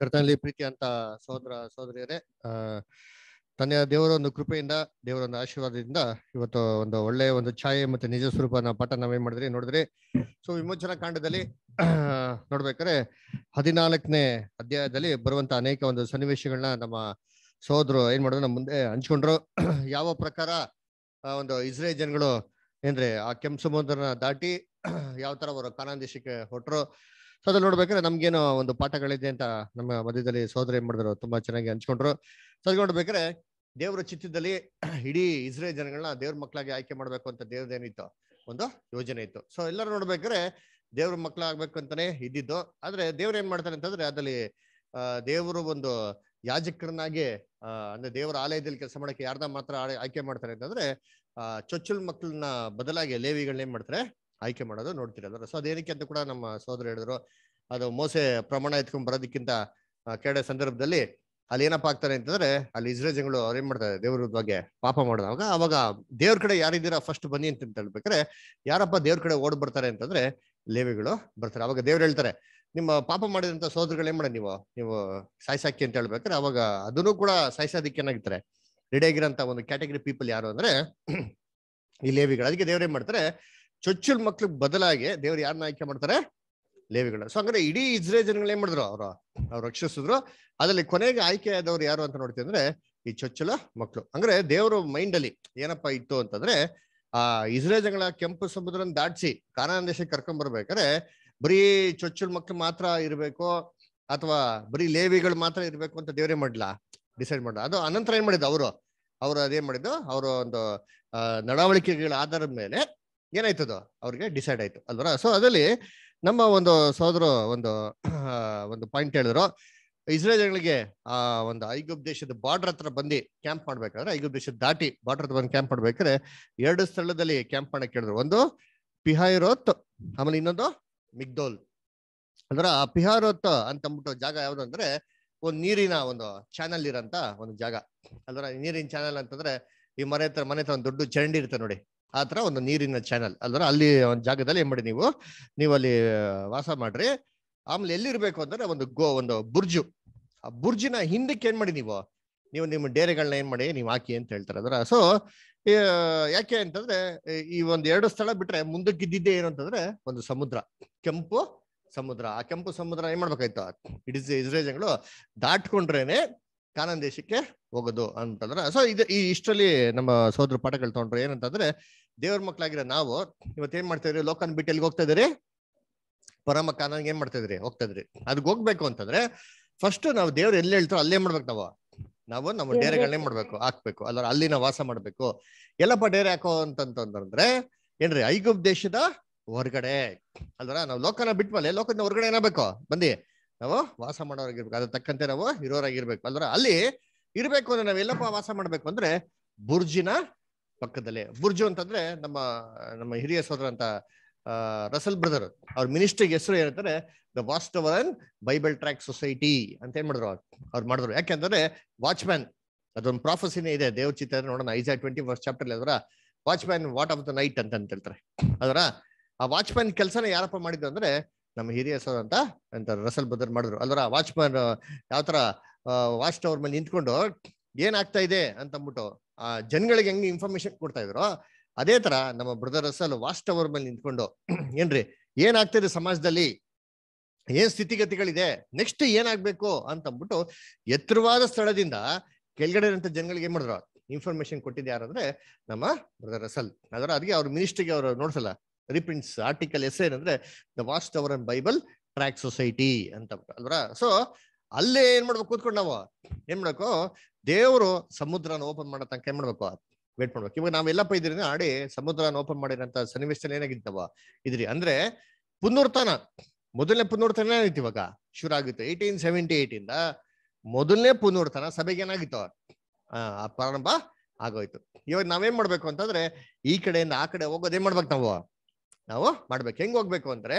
ಕರ್ತನಲ್ಲಿ ಪ್ರೀತಿ ಅಂತ ಸಹೋದರ ಸಹೋದರಿಯರೇ ತನ್ನ ದೇವರ ಒಂದು ಕೃಪೆಯಿಂದ ದೇವರ ಒಂದು ಆಶೀರ್ವಾದದಿಂದ ಇವತ್ತು ಒಂದು ಒಳ್ಳೆಯ ಒಂದು ಛಾಯೆ ಮತ್ತೆ ನಿಜ ಸ್ವರೂಪನ ಪಾಠ ನಾವೇನ್ ಮಾಡಿದ್ರಿ ನೋಡಿದ್ರಿ ಸೊ ವಿಮೋಚನಾ ಕಾಂಡದಲ್ಲಿ ನೋಡ್ಬೇಕಾದ್ರೆ ಹದಿನಾಲ್ಕನೇ ಅಧ್ಯಾಯದಲ್ಲಿ ಬರುವಂತ ಅನೇಕ ಒಂದು ಸನ್ನಿವೇಶಗಳನ್ನ ನಮ್ಮ ಸಹೋದರು ಏನ್ ಮಾಡಿದ್ರು ನಮ್ಮ ಮುಂದೆ ಹಂಚ್ಕೊಂಡ್ರು ಯಾವ ಪ್ರಕಾರ ಒಂದು ಇಸ್ರೇಲ್ ಜನಗಳು ಏನ್ರಿ ಆ ಕೆಂಪು ಸಮುದ್ರನ ದಾಟಿ ಯಾವ ತರ ಅವರು ಕಾನಾಂದೇಶಕ್ಕೆ ದೇಶಕ್ಕೆ ಹೊಟ್ರು ಸೊ ಅದ್ರಲ್ಲಿ ನೋಡ್ಬೇಕಾದ್ರೆ ನಮ್ಗೇನೋ ಒಂದು ಪಾಠಗಳಿದೆ ಅಂತ ನಮ್ಮ ಮಧ್ಯದಲ್ಲಿ ಸೋದರ ಏನ್ ಮಾಡಿದ್ರು ತುಂಬಾ ಚೆನ್ನಾಗಿ ಹಂಚ್ಕೊಂಡ್ರು ಸೊ ಅದ್ ನೋಡ್ಬೇಕಾದ್ರೆ ದೇವರ ಚಿತ್ತದಲ್ಲಿ ಇಡೀ ಇಸ್ರೇಲ್ ಜನಗಳನ್ನ ದೇವ್ರ ಮಕ್ಕಳಾಗಿ ಆಯ್ಕೆ ಮಾಡ್ಬೇಕು ಅಂತ ದೇವ್ರದೇನಿತ್ತು ಒಂದು ಯೋಜನೆ ಇತ್ತು ಸೊ ಎಲ್ಲರೂ ನೋಡ್ಬೇಕಾದ್ರೆ ದೇವ್ರ ಮಕ್ಕಳಾಗ್ಬೇಕು ಅಂತಾನೆ ಇದ್ದಿದ್ದು ಆದ್ರೆ ದೇವ್ರ ಏನ್ ಮಾಡ್ತಾರೆ ಅಂತಂದ್ರೆ ಅದಲ್ಲಿ ದೇವರು ಒಂದು ಯಾಜಕರನ್ನಾಗಿ ಅಂದ್ರೆ ದೇವರ ಆಲಯದಲ್ಲಿ ಕೆಲಸ ಮಾಡಕ್ಕೆ ಯಾರ್ದ ಮಾತ್ರ ಆಯ್ಕೆ ಮಾಡ್ತಾರೆ ಅಂತಂದ್ರೆ ಚೊಚ್ಚಲ್ ಮಕ್ಕಳನ್ನ ಬದಲಾಗಿ ಲೇವಿಗಳನ್ನ ಏನ್ ಮಾಡ್ತಾರೆ ಆಯ್ಕೆ ಮಾಡೋದು ನೋಡ್ತಿರಲ್ಲ ಸೊ ಅದೇನಕ್ಕೆ ಅಂತ ಕೂಡ ನಮ್ಮ ಸೋದರ ಹೇಳಿದ್ರು ಅದು ಮೋಸೆ ಪ್ರಮಾಣ ಎತ್ಕೊಂಡ್ ಬರೋದಕ್ಕಿಂತ ಕೆಳ ಸಂದರ್ಭದಲ್ಲಿ ಅಲ್ಲಿ ಏನಪ್ಪ ಆಗ್ತಾರೆ ಅಂತಂದ್ರೆ ಅಲ್ಲಿ ಇಸ್ರೇಜಗಳು ಅವ್ರ ಏನ್ ಮಾಡ್ತಾರೆ ದೇವ್ರ ಬಗ್ಗೆ ಪಾಪ ಮಾಡಿದಾಗ ಅವಾಗ ದೇವ್ರ ಕಡೆ ಯಾರಿದ್ದೀರಾ ಫಸ್ಟ್ ಬನ್ನಿ ಅಂತ ಹೇಳ್ಬೇಕಾರೆ ಯಾರಪ್ಪ ದೇವ್ರ ಕಡೆ ಓಡ್ ಬರ್ತಾರೆ ಅಂತಂದ್ರೆ ಲೇವಿಗಳು ಬರ್ತಾರೆ ಅವಾಗ ದೇವ್ರು ಹೇಳ್ತಾರೆ ನಿಮ್ಮ ಪಾಪ ಮಾಡಿದಂತ ಸೋದರಗಳು ಏನ್ ಮಾಡಿ ನೀವು ನೀವು ಸಾಯ್ಸಾಕಿ ಅಂತ ಹೇಳ್ಬೇಕಾರೆ ಅವಾಗ ಅದನ್ನು ಕೂಡ ಸಾಯಿಸೋದಕ್ಕೆ ಏನಾಗಿರ್ತಾರೆ ರೆಡಿ ಆಗಿರೋಂತ ಒಂದು ಕ್ಯಾಟಗರಿ ಪೀಪಲ್ ಯಾರು ಅಂದ್ರೆ ಈ ಲೇವಿಗಳು ಅದಕ್ಕೆ ದೇವ್ರ ಏನ್ ಮಾಡ್ತಾರೆ ಚೊಚ್ಚಲ್ ಮಕ್ಳಿಗೆ ಬದಲಾಗಿ ದೇವ್ರು ಯಾರನ್ನ ಆಯ್ಕೆ ಮಾಡ್ತಾರೆ ಲೇವಿಗಳ ಸೊ ಅಂದ್ರೆ ಇಡೀ ಇಸ್ರೇ ಜನಗಳು ಏನ್ ಮಾಡಿದ್ರು ಅವರು ಅವ್ರು ರಕ್ಷಿಸಿದ್ರು ಅದ್ರಲ್ಲಿ ಕೊನೆಗೆ ಆಯ್ಕೆ ಆದವ್ರು ಯಾರು ಅಂತ ನೋಡ್ತೀವಿ ಅಂದ್ರೆ ಈ ಚೊಚ್ಚಲ ಮಕ್ಕಳು ಅಂದ್ರೆ ದೇವ್ರ ಮೈಂಡ್ ಅಲ್ಲಿ ಏನಪ್ಪಾ ಇತ್ತು ಅಂತಂದ್ರೆ ಆ ಇಸ್ರೇ ಜನಗಳ ಕೆಂಪು ಸಮುದ್ರ ದಾಟಿಸಿ ಕಾನಾನ ದೇಶಕ್ಕೆ ಕರ್ಕೊಂಡ್ ಬರ್ಬೇಕಾರೆ ಬರೀ ಚೊಚ್ಚುಲ್ ಮಕ್ಳು ಮಾತ್ರ ಇರ್ಬೇಕು ಅಥವಾ ಬರೀ ಲೇವಿಗಳು ಮಾತ್ರ ಇರ್ಬೇಕು ಅಂತ ದೇವರೇ ಮಾಡ್ಲಾ ಡಿಸೈಡ್ ಮಾಡ್ಲಾ ಅದು ಅನಂತರ ಏನ್ ಮಾಡಿದ್ದು ಅವರು ಅವ್ರು ಅದೇನ್ ಮಾಡಿದ್ದು ಅವರು ಒಂದು ನಡವಳಿಕೆಗಳ ಆಧಾರದ ಮೇಲೆ ಏನಾಯ್ತದ ಅವ್ರಿಗೆ ಡಿಸೈಡ್ ಆಯ್ತು ಅಲ್ವರ ಸೊ ಅದರಲ್ಲಿ ನಮ್ಮ ಒಂದು ಸೋದರು ಒಂದು ಒಂದು ಪಾಯಿಂಟ್ ಹೇಳಿದ್ರು ಇಸ್ರೇಲ್ಗಳಿಗೆ ಆ ಒಂದು ಐಗುಬ್ ದೇಶದ ಬಾರ್ಡರ್ ಹತ್ರ ಬಂದು ಕ್ಯಾಂಪ್ ಮಾಡ್ಬೇಕಾದ್ರೆ ಐಗುಬ್ ದೇಶದ ದಾಟಿ ಬಾರ್ಡರ್ ಹತ್ರ ಬಂದು ಕ್ಯಾಂಪ್ ಮಾಡ್ಬೇಕಾದ್ರೆ ಎರಡು ಸ್ಥಳದಲ್ಲಿ ಕ್ಯಾಂಪ್ ಮಾಡಕ್ಕೆ ಹೇಳಿದ್ರು ಒಂದು ಪಿಹಾಯಿರೋತ್ ಆಮೇಲೆ ಇನ್ನೊಂದು ಮಿಗ್ದೋಲ್ ಅಂದ್ರ ಆ ಪಿಹಾರೋತ್ ಅಂತ ಅಂದ್ಬಿಟ್ಟು ಜಾಗ ಯಾವ್ದು ಅಂದ್ರೆ ಒಂದು ನೀರಿನ ಒಂದು ಚಾನಲ್ ಇರೋಂತ ಒಂದು ಜಾಗ ಅಲ್ವರ ನೀರಿನ ಚಾನಲ್ ಅಂತಂದ್ರೆ ಈ ಮನೆ ಹತ್ರ ಮನೆ ಹತ್ರ ಒಂದು ದೊಡ್ಡ ಚರಂಡಿ ಇರುತ್ತೆ ನೋಡಿ ಆತರ ಒಂದು ನೀರಿನ ಚಾನಲ್ ಅಲ್ದ್ರ ಅಲ್ಲಿ ಒಂದು ಜಾಗದಲ್ಲಿ ಏನ್ ಮಾಡಿ ನೀವು ನೀವು ಅಲ್ಲಿ ವಾಸ ಮಾಡ್ರಿ ಆಮೇಲೆ ಎಲ್ಲಿರ್ಬೇಕು ಅಂದ್ರೆ ಒಂದು ಗೋ ಒಂದು ಬುರ್ಜು ಆ ಬುರ್ಜಿನ ಹಿಂದಕ್ಕೆ ಏನ್ ಮಾಡಿ ನೀವು ನೀವು ನಿಮ್ಮ ಡೇರೆಗಳನ್ನ ಏನ್ ಮಾಡಿ ನೀವು ಹಾಕಿ ಅಂತ ಹೇಳ್ತಾರೆ ಅದರ ಸೊ ಯಾಕೆ ಅಂತಂದ್ರೆ ಈ ಒಂದ್ ಎರಡು ಸ್ಥಳ ಬಿಟ್ರೆ ಇದ್ದಿದ್ದೆ ಏನು ಅಂತಂದ್ರೆ ಒಂದು ಸಮುದ್ರ ಕೆಂಪು ಸಮುದ್ರ ಆ ಕೆಂಪು ಸಮುದ್ರ ಏನ್ ಮಾಡ್ಬೇಕಾಯ್ತು ಇಸ್ ಇಸ್ರೇಜ್ಗಳು ದಾಟ್ಕೊಂಡ್ರೇನೆ ಕಾನನ್ ದೇಶಕ್ಕೆ ಹೋಗೋದು ಅಂತಂದ್ರೆ ಸೊ ಇದು ಈ ಇಷ್ಟರಲ್ಲಿ ನಮ್ಮ ಸೋದರ ಪಾಠಗಳು ತಗೊಂಡ್ರು ಏನಂತಂದ್ರೆ ದೇವ್ರ ಮಕ್ಕಳಾಗಿರೋ ನಾವು ಇವತ್ತೇನ್ ಮಾಡ್ತಾ ಇದ್ರಿ ಲೋಕನ್ ಬಿಟ್ಟು ಎಲ್ಲಿಗೆ ಹೋಗ್ತಾ ಇದ್ರಿ ಪರಮ ಕಾನನ್ ಏನ್ ಮಾಡ್ತಾ ಇದ್ರಿ ಹೋಗ್ತಾ ಇದ್ರಿ ಅದಕ್ಕೆ ಹೋಗ್ಬೇಕು ಅಂತಂದ್ರೆ ಫಸ್ಟ್ ನಾವು ದೇವ್ರ್ ಎಲ್ಲಿ ಹೇಳ್ತಾರೋ ಅಲ್ಲೇ ಮಾಡ್ಬೇಕು ನಾವು ನಾವು ನಮ್ಮ ಡೇರೆಗಳನ್ನೇ ಮಾಡ್ಬೇಕು ಹಾಕ್ಬೇಕು ಅಲ್ಲ ಅಲ್ಲಿ ನಾವು ವಾಸ ಮಾಡ್ಬೇಕು ಎಲ್ಲಪ್ಪ ಡೇರೆ ಹಾಕೋ ಅಂತಂತಂದ್ರೆ ಏನ್ರಿ ಐಗುಪ್ ದೇಶದ ಹೊರಗಡೆ ಅಲ್ವರ ನಾವು ಲೋಕನ ಬಿಟ್ಮೇಲೆ ಲೋಕದ ಹೊರಗಡೆ ಏನಾಗಬೇಕು ಬಂದಿ ನಾವು ವಾಸ ಮಾಡೋರಾಗಿರ್ಬೇಕು ಅದ್ರ ತಕ್ಕಂತೆ ನಾವು ಇರೋರಾಗಿರ್ಬೇಕು ಅಂದ್ರೆ ಅಲ್ಲಿ ಇರ್ಬೇಕು ಅಂದ್ರೆ ನಾವೆಲ್ಲಪ್ಪ ವಾಸ ಮಾಡ್ಬೇಕು ಅಂದ್ರೆ ಬುರ್ಜಿನ ಪಕ್ಕದಲ್ಲೇ ಬುರ್ಜು ಅಂತಂದ್ರೆ ನಮ್ಮ ನಮ್ಮ ಹಿರಿಯ ಸೋದರ ಅಂತ ರಸಲ್ ಬ್ರದರ್ ಅವ್ರ ಮಿನಿಸ್ಟರ್ ಹೆಸರು ಏನಂತಾರೆ the and Bible tract society ಅಂತ ಏನ್ ಮಾಡಿದ್ರು ಅವ್ರು ಮಾಡಿದ್ರು ಯಾಕೆಂದ್ರೆ ವಾಚ್ಮ್ಯಾನ್ ಅದೊಂದು ಪ್ರಾಫಸಿನೇ ಇದೆ ದೇವ್ ಚಿತ್ರ ನೋಡೋಣ ಐಸಾ ಟ್ವೆಂಟಿ ಫಸ್ಟ್ ಚಾಪ್ಟರ್ ಅದರ watchman what of the night ಅಂತ ಅಂತ ಹೇಳ್ತಾರೆ ಅದರ ಆ ವಾಚ್ಮ್ಯಾನ್ ಕೆಲಸನ ಯಾರಪ್ಪ ಮಾಡಿದ್ರು ಅಂದ್ರೆ ನಮ್ಮ ಹಿರಿಯ ಸರ್ ಅಂತ ಅಂತ ರಸಲ್ ಬದರ್ ಮಾಡಿದ್ರು ಅಲ್ವರ ವಾಚ್ಮನ್ ಯಾವ ತರ ವಾಚ್ ಟವರ್ ಮೇಲೆ ನಿಂತ್ಕೊಂಡು ಆಗ್ತಾ ಇದೆ ಅಂತ ಅಂದ್ಬಿಟ್ಟು ಆ ಜನಗಳಿಗೆ ಹೆಂಗೆ ಇನ್ಫಾರ್ಮೇಶನ್ ಕೊಡ್ತಾ ಇದ್ರು ಅದೇ ತರ ನಮ್ಮ ಬ್ರದರ್ ರಸಲ್ ವಾಚ್ ಟವರ್ ಮೇಲೆ ನಿಂತ್ಕೊಂಡು ಏನ್ರಿ ಇದೆ ಸಮಾಜದಲ್ಲಿ ಏನ್ ಸ್ಥಿತಿಗತಿಗಳಿದೆ ನೆಕ್ಸ್ಟ್ ಏನಾಗ್ಬೇಕು ಅಂತ ಅಂದ್ಬಿಟ್ಟು ಎತ್ತರವಾದ ಸ್ಥಳದಿಂದ ಕೆಳಗಡೆ ಇರೋಂಥ ಜನಗಳಿಗೆ ಏನ್ ಮಾಡಿದ್ರು ಇನ್ಫಾರ್ಮೇಶನ್ ಕೊಟ್ಟಿದ್ದು ಯಾರಂದ್ರೆ ನಮ್ಮ ಬ್ರದರ್ ರಸಲ್ ಅದರ ಅದಕ್ಕೆ ಅವ್ರ ಮಿನಿಸ್ಟ್ರಿಗೆ ಅವರು ನೋಡ್ಸಲ್ಲ ರಿಪ್ರಿಂಟ್ಸ್ ಆರ್ಟಿಕಲ್ ಎಸ್ ಏನಂದ್ರೆ the watch tower and Bible tract society ಅಂತ ಅಲ್ವಾ ಸೊ ಅಲ್ಲೇ ಏನ್ ಮಾಡ್ಬೇಕು ಕೂತ್ಕೊಂಡು ನಾವು ಏನ್ ಮಾಡ್ಬೇಕು ದೇವರು ಸಮುದ್ರನ ಓಪನ್ ಮಾಡೋ ತನಕ ಏನ್ ಮಾಡ್ಬೇಕು ವೇಟ್ ಮಾಡ್ಬೇಕು ಇವಾಗ ನಾವೆಲ್ಲಪ್ಪ ಇದ್ರಿಂದ ಆಡಿ ಸಮುದ್ರನ ಓಪನ್ ಮಾಡಿರಂತ ಸನ್ನಿವೇಶದಲ್ಲಿ ಏನಾಗಿತ್ತವ ಇದ್ರಿ ಅಂದ್ರೆ ಪುನರ್ತನ ಮೊದಲನೇ ಪುನರ್ತನ ಏನಾಗಿತ್ತು ಇವಾಗ ಶುರು ಆಗಿತ್ತು ಏಯ್ಟೀನ್ ಸೆವೆಂಟಿ ಏಟ್ ಇಂದ ಮೊದಲನೇ ಪುನರ್ತನ ಸಭೆಗೆ ಏನಾಗಿತ್ತು ಆ ಪ್ರಾರಂಭ ಆಗೋಯ್ತು ಇವಾಗ ನಾವೇನ್ ಮಾಡ್ಬೇಕು ಅಂತಂದ್ರೆ ಈ ಕಡೆಯಿಂದ ಆ ಕಡೆ ಹೋಗೋದೇನ್ ಮಾಡ್ಬೇಕು ನಾವು ನಾವು ಮಾಡ್ಬೇಕು ಹೆಂಗ್ ಹೋಗ್ಬೇಕು ಅಂದ್ರೆ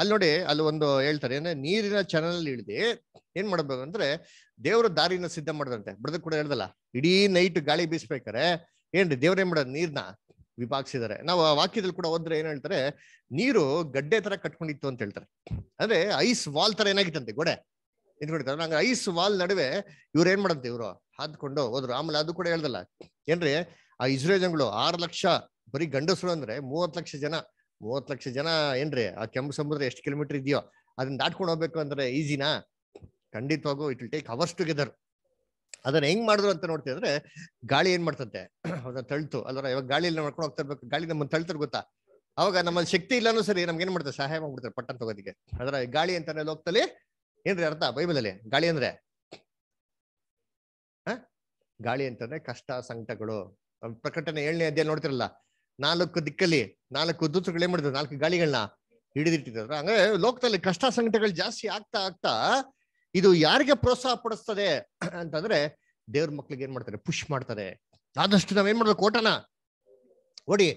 ಅಲ್ಲಿ ನೋಡಿ ಅಲ್ಲಿ ಒಂದು ಹೇಳ್ತಾರೆ ಏನ ನೀರಿನ ಚಾನಲ್ ಇಳಿದಿ ಏನ್ ಮಾಡ್ಬೇಕು ಅಂದ್ರೆ ದೇವ್ರ ದಾರಿನ ಸಿದ್ಧ ಮಾಡದಂತೆ ಬಿಡದ ಕೂಡ ಹೇಳ್ದಲ್ಲ ಇಡೀ ನೈಟ್ ಗಾಳಿ ಬೀಸ್ಬೇಕಾರೆ ಏನ್ರಿ ದೇವ್ರೇನ್ ಮಾಡೋದು ನೀರ್ನ ವಿಭಾಗಿಸಿದ್ದಾರೆ ನಾವು ಆ ವಾಕ್ಯದಲ್ಲಿ ಕೂಡ ಹೋದ್ರೆ ಏನ್ ಹೇಳ್ತಾರೆ ನೀರು ಗಡ್ಡೆ ತರ ಕಟ್ಕೊಂಡಿತ್ತು ಅಂತ ಹೇಳ್ತಾರೆ ಅಂದ್ರೆ ಐಸ್ ವಾಲ್ ತರ ಏನಾಗಿತ್ತಂತೆ ಗೋಡೆ ಹೇಳ್ತಾರೆ ನಂಗೆ ಐಸ್ ವಾಲ್ ನಡುವೆ ಇವ್ರು ಏನ್ ಮಾಡಂತೆ ಇವ್ರು ಹಾದ್ಕೊಂಡು ಹೋದ್ರು ಆಮೇಲೆ ಅದು ಕೂಡ ಹೇಳ್ದಲ್ಲ ಏನ್ರಿ ಆ ಇಸ್ರೇಲ್ ಜನಗಳು ಆರು ಲಕ್ಷ ಬರೀ ಗಂಡಸರು ಅಂದ್ರೆ ಮೂವತ್ತು ಲಕ್ಷ ಜನ ಮೂವತ್ತು ಲಕ್ಷ ಜನ ಏನ್ರಿ ಆ ಕೆಂಪು ಸಮುದ್ರ ಎಷ್ಟು ಕಿಲೋಮೀಟರ್ ಇದೆಯೋ ಅದನ್ನ ದಾಟ್ಕೊಂಡು ಹೋಗ್ಬೇಕು ಅಂದ್ರೆ ಈಸಿನಾ ಖಂಡಿತವಾಗೂ it will take hours together ಅದನ್ನ ಹೆಂಗ್ ಮಾಡಿದ್ರು ಅಂತ ನೋಡ್ತಿದ್ರೆ ಗಾಳಿ ಏನ್ ಮಾಡ್ತಂತೆ ಅದನ್ನ ತಳ್ತು ಅಲ್ವರ ಇವಾಗ ಗಾಳಿಯಲ್ಲಿ ನೋಡ್ಕೊಂಡು ಹೋಗ್ತಾ ಇರ್ಬೇಕು ಗಾಳಿ ನಮ್ಮನ್ನ ತಳ್ತಾರೆ ಗೊತ್ತಾ ಅವಾಗ ನಮ್ಮಲ್ಲಿ ಶಕ್ತಿ ಇಲ್ಲನೂ ಸರಿ ನಮ್ಗೆ ಏನ್ ಮಾಡ್ತಾರೆ ಸಹಾಯ ಮಾಡ್ಬಿಡ್ತಾರೆ ಪಟ್ಟಣ ತಗೋದಿಕ್ಕೆ ಅದರ ಗಾಳಿ ಅಂತ ಲೋಕದಲ್ಲಿ ಏನ್ರಿ ಅರ್ಥ ಅಲ್ಲಿ ಗಾಳಿ ಅಂದ್ರೆ ಗಾಳಿ ಅಂತಂದ್ರೆ ಕಷ್ಟ ಸಂಕಟಗಳು ಪ್ರಕಟಣೆ ಏಳನೇ ಅಧ್ಯಾಯ ನೋಡ್ತಿರಲ್ಲ ನಾಲ್ಕು ದಿಕ್ಕಲ್ಲಿ ನಾಲ್ಕು ದೂತ್ರಗಳು ಏನ್ ಮಾಡಿದ್ರು ನಾಲ್ಕು ಗಾಳಿಗಳನ್ನ ಹಿಡಿದಿಟ್ಟಿದ್ರು ಅಂದ್ರೆ ಲೋಕದಲ್ಲಿ ಕಷ್ಟ ಸಂಕಟಗಳು ಜಾಸ್ತಿ ಆಗ್ತಾ ಆಗ್ತಾ ಇದು ಯಾರಿಗೆ ಪ್ರೋತ್ಸಾಹ ಪಡಿಸ್ತದೆ ಅಂತಂದ್ರೆ ದೇವ್ರ ಮಕ್ಳಿಗೆ ಏನ್ ಮಾಡ್ತಾರೆ ಪುಷ್ ಮಾಡ್ತಾರೆ ಆದಷ್ಟು ಏನ್ ಮಾಡ್ಬೇಕು ಓಟನ ಓಡಿ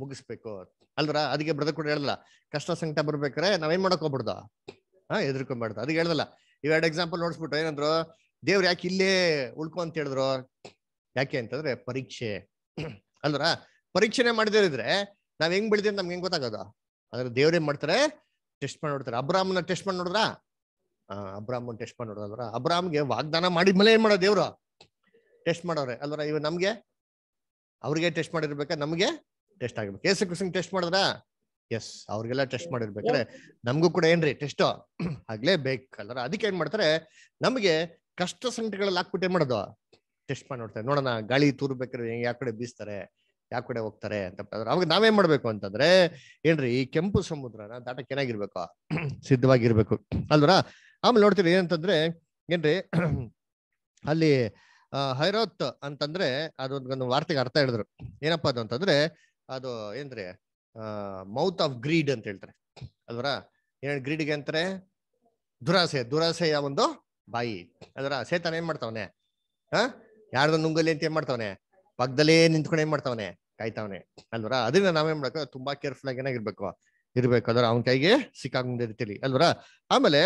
ಮುಗಿಸ್ಬೇಕು ಅಲ್ರ ಅದಕ್ಕೆ ಬ್ರದರ್ ಕೂಡ ಹೇಳ್ದಲ್ಲ ಕಷ್ಟ ಸಂಕಟ ಬರ್ಬೇಕಾರೆ ನಾವೇನ್ ಮಾಡಕ್ ಹೋಗ್ಬಿಡ್ದ ಹಾ ಎದ್ರಕೊಂಡ್ಬಾರ್ದು ಅದಕ್ಕೆ ಹೇಳ್ದಲ್ಲ ಎರಡು ಎಕ್ಸಾಂಪಲ್ ನೋಡ್ಸ್ಬಿಟ್ಟು ಏನಂದ್ರು ದೇವ್ರ ಯಾಕೆ ಇಲ್ಲೇ ಉಳ್ಕೊ ಅಂತ ಹೇಳಿದ್ರು ಯಾಕೆ ಅಂತಂದ್ರೆ ಪರೀಕ್ಷೆ ಅಲ್ರ ಪರೀಕ್ಷೆನೆ ಮಾಡದಿರಿದ್ರೆ ನಾವ್ ಹೆಂಗ್ ಬೆಳಿತೀವಿ ನಮ್ಗೆ ಹೆಂಗ್ ಗೊತ್ತಾಗೋದು ಆದ್ರೆ ದೇವ್ರ ಏನ್ ಮಾಡ್ತಾರೆ ಟೆಸ್ಟ್ ಮಾಡಿ ನೋಡ್ತಾರೆ ಅಬ್ರಾಹ್ಮನ ಟೆಸ್ಟ್ ಮಾಡಿ ನೋಡಿದ್ರ ಅಬ್ರಾಹ್ಮನ್ ಟೆಸ್ಟ್ ಮಾಡಿ ನೋಡೋದ್ರ ಅಬ್ರಾಹ್ಮ್ಗೆ ವಾಗ್ದಾನ ಮಾಡಿದ್ಮೇಲೆ ಏನ್ ಮಾಡೋ ದೇವ್ರು ಟೆಸ್ಟ್ ಮಾಡೋರೆ ಅಲ್ವರ ಇವ್ ನಮ್ಗೆ ಅವ್ರಿಗೆ ಟೆಸ್ಟ್ ಮಾಡಿರ್ಬೇಕಾ ನಮ್ಗೆ ಟೆಸ್ಟ್ ಆಗಿರ್ಬೇಕು ಯೇಸು ಕೃಷ್ಣ ಟೆಸ್ಟ್ ಮಾಡಿದ್ರ ಎಸ್ ಅವ್ರಿಗೆಲ್ಲ ಟೆಸ್ಟ್ ಮಾಡಿರ್ಬೇಕಾದ್ರೆ ನಮಗೂ ಕೂಡ ಏನ್ರಿ ಟೆಸ್ಟ್ ಆಗ್ಲೇ ಬೇಕಲ್ರ ಅದಕ್ಕೆ ಏನ್ ಮಾಡ್ತಾರೆ ನಮ್ಗೆ ಕಷ್ಟ ಸಂಕಟಗಳಲ್ಲಿ ಹಾಕ್ಬಿಟ್ಟು ಏನ್ ಮಾಡೋದು ಟೆಸ್ಟ್ ಮಾಡಿ ನೋಡ್ತಾರೆ ನೋಡೋಣ ಗಾಳಿ ತೂರ್ಬೇಕಾದ್ರೆ ಯಾವ ಕಡೆ ಬೀಸ್ತಾರೆ ಯಾವ ಕಡೆ ಹೋಗ್ತಾರೆ ಅಂತ ಅವಾಗ ನಾವೇನ್ ಮಾಡ್ಬೇಕು ಅಂತಂದ್ರೆ ಏನ್ರಿ ಈ ಕೆಂಪು ಸಮುದ್ರನ ದಾಟಕ್ಕೆ ಏನಾಗಿರ್ಬೇಕು ಸಿದ್ಧವಾಗಿರ್ಬೇಕು ಅಲ್ವರ ಆಮೇಲೆ ನೋಡ್ತೀರಿ ಏನಂತಂದ್ರೆ ಏನ್ರಿ ಅಲ್ಲಿ ಹೈರೋತ್ ಅಂತಂದ್ರೆ ಅದೊಂದು ವಾರ್ತೆಗೆ ಅರ್ಥ ಹೇಳಿದ್ರು ಏನಪ್ಪಾ ಅದು ಅಂತಂದ್ರೆ ಅದು ಏನ್ರಿ ಮೌತ್ ಆಫ್ ಗ್ರೀಡ್ ಅಂತ ಹೇಳ್ತಾರೆ ಅಲ್ವರ ಏನ್ ಗ್ರೀಡ್ಗೆ ಅಂತಾರೆ ದುರಾಸೆ ದುರಾಸೆಯ ಒಂದು ಬಾಯಿ ಅದರ ಸೇತನ ಏನ್ ಮಾಡ್ತಾವನೆ ಹಾ ಯಾರ್ದು ನುಂಗಲಿ ಅಂತ ಏನ್ ಮಾಡ್ತಾವನೆ ಪಕ್ಕದಲ್ಲೇ ನಿಂತ್ಕೊಂಡು ಏನ್ ಮಾಡ್ತಾವನೆ ಕಾಯ್ತಾವನೆ ಅಲ್ವರ ಅದರಿಂದ ನಾವೇನ್ ಮಾಡಕ ತುಂಬಾ ಕೇರ್ಫುಲ್ ಆಗಿ ಇರ್ಬೇಕು ಇರ್ಬೇಕು ಅದರ ಅವನ ಕೈಗೆ ಸಿಕ್ಕಾಗ ರೀತಿಲಿ ಅಲ್ವರ ಆಮೇಲೆ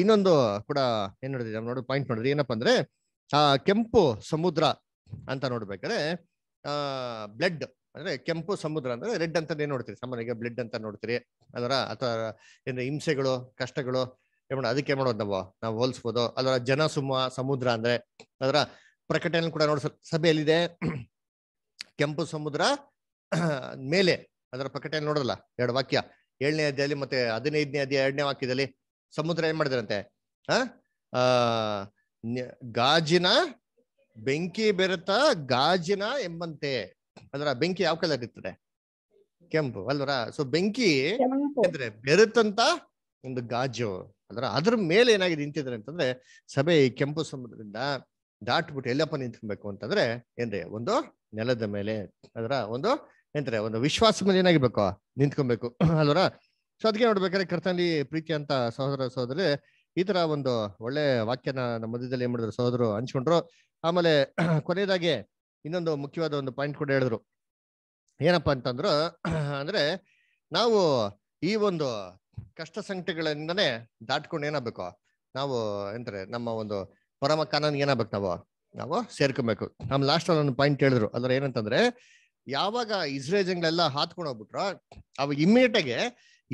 ಇನ್ನೊಂದು ಕೂಡ ಏನ್ ನೋಡಿದ್ರಿ ನೋಡು ಪಾಯಿಂಟ್ ನೋಡಿದ್ರಿ ಏನಪ್ಪಾ ಅಂದ್ರೆ ಆ ಕೆಂಪು ಸಮುದ್ರ ಅಂತ ನೋಡ್ಬೇಕಾದ್ರೆ ಆ ಬ್ಲಡ್ ಅಂದ್ರೆ ಕೆಂಪು ಸಮುದ್ರ ಅಂದ್ರೆ ರೆಡ್ ಅಂತ ಏನ್ ನೋಡ್ತೀರಿ ಸಾಮಾನ್ಯ ಬ್ಲಡ್ ಅಂತ ನೋಡ್ತೀರಿ ಅದರ ಅಥವಾ ಏನ ಹಿಂಸೆಗಳು ಕಷ್ಟಗಳು ಏನ್ ಅದಕ್ಕೆ ಮಾಡೋದು ನಾವು ನಾವು ಹೋಲಿಸ್ಬೋದು ಅದರ ಜನ ಸುಮ ಸಮುದ್ರ ಅಂದ್ರೆ ಅದರ ಪ್ರಕಟಣೆ ಕೂಡ ನೋಡಿ ಸಭೆಯಲ್ಲಿದೆ ಕೆಂಪು ಸಮುದ್ರ ಮೇಲೆ ಅದರ ಪ್ರಕಟಣೆ ನೋಡಲ್ಲ ಎರಡು ವಾಕ್ಯ ಏಳನೇ ಅಧ್ಯಾಯಲ್ಲಿ ಮತ್ತೆ ಹದಿನೈದನೇ ಅಧ್ಯಾಯ ಎರಡನೇ ವಾಕ್ಯದಲ್ಲಿ ಸಮುದ್ರ ಏನ್ ಮಾಡಿದ್ರಂತೆ ಆ ಗಾಜಿನ ಬೆಂಕಿ ಬೆರೆತ ಗಾಜಿನ ಎಂಬಂತೆ ಅದರ ಬೆಂಕಿ ಯಾವ ಕಲರ್ ಇರ್ತದೆ ಕೆಂಪು ಅಲ್ವರ ಸೊ ಬೆಂಕಿ ಅಂದ್ರೆ ಬೆರೆತಂತ ಒಂದು ಗಾಜು ಅದರ ಅದ್ರ ಮೇಲೆ ಏನಾಗಿದೆ ನಿಂತಿದ್ರೆ ಅಂತಂದ್ರೆ ಸಭೆ ಈ ಕೆಂಪು ಸಮುದ್ರದಿಂದ ದಾಟ್ಬಿಟ್ಟು ಎಲ್ಲಪ್ಪ ನಿಂತ್ಕೊಬೇಕು ಅಂತಂದ್ರೆ ಏನ್ರಿ ಒಂದು ನೆಲದ ಮೇಲೆ ಅದರ ಒಂದು ಎಂತರೆ ಒಂದು ವಿಶ್ವಾಸ ಮೇಲೆ ಏನಾಗಿರ್ಬೇಕು ನಿಂತ್ಕೊಬೇಕು ಅಲ್ವರ ಸೊ ಅದಕ್ಕೆ ನೋಡ್ಬೇಕಾದ್ರೆ ಕರ್ತನಲ್ಲಿ ಪ್ರೀತಿ ಅಂತ ಸಹೋದರ ಸಹೋದರಿ ಈ ತರ ಒಂದು ಒಳ್ಳೆ ವಾಕ್ಯನ ನಮ್ಮ ಮಧ್ಯದಲ್ಲಿ ಏನ್ ಮಾಡಿದ್ರು ಸಹೋದರು ಹಂಚ್ಕೊಂಡ್ರು ಆಮೇಲೆ ಕೊನೆಯದಾಗಿ ಇನ್ನೊಂದು ಮುಖ್ಯವಾದ ಒಂದು ಪಾಯಿಂಟ್ ಕೂಡ ಹೇಳಿದ್ರು ಏನಪ್ಪಾ ಅಂತಂದ್ರು ಅಂದ್ರೆ ನಾವು ಈ ಒಂದು ಕಷ್ಟ ಸಂಕಟಗಳಿಂದನೇ ದಾಟ್ಕೊಂಡು ಏನಾಗ್ಬೇಕು ನಾವು ಎಂತಾರೆ ನಮ್ಮ ಒಂದು ಪರಮ ಕಾನನ್ಗೆ ಏನಾಗ್ಬೇಕು ನಾವು ನಾವು ಸೇರ್ಕೊಬೇಕು ನಮ್ ಲಾಸ್ಟ್ ಒಂದು ಪಾಯಿಂಟ್ ಹೇಳಿದ್ರು ಅದ್ರ ಏನಂತಂದ್ರೆ ಯಾವಾಗ ಇಸ್ರೇಜನ್ಗಳೆಲ್ಲ ಹಾತ್ಕೊಂಡು ಹೋಗ್ಬಿಟ್ರ ಅವ್ ಇಮಿಡಿಯೇಟ್ ಆಗಿ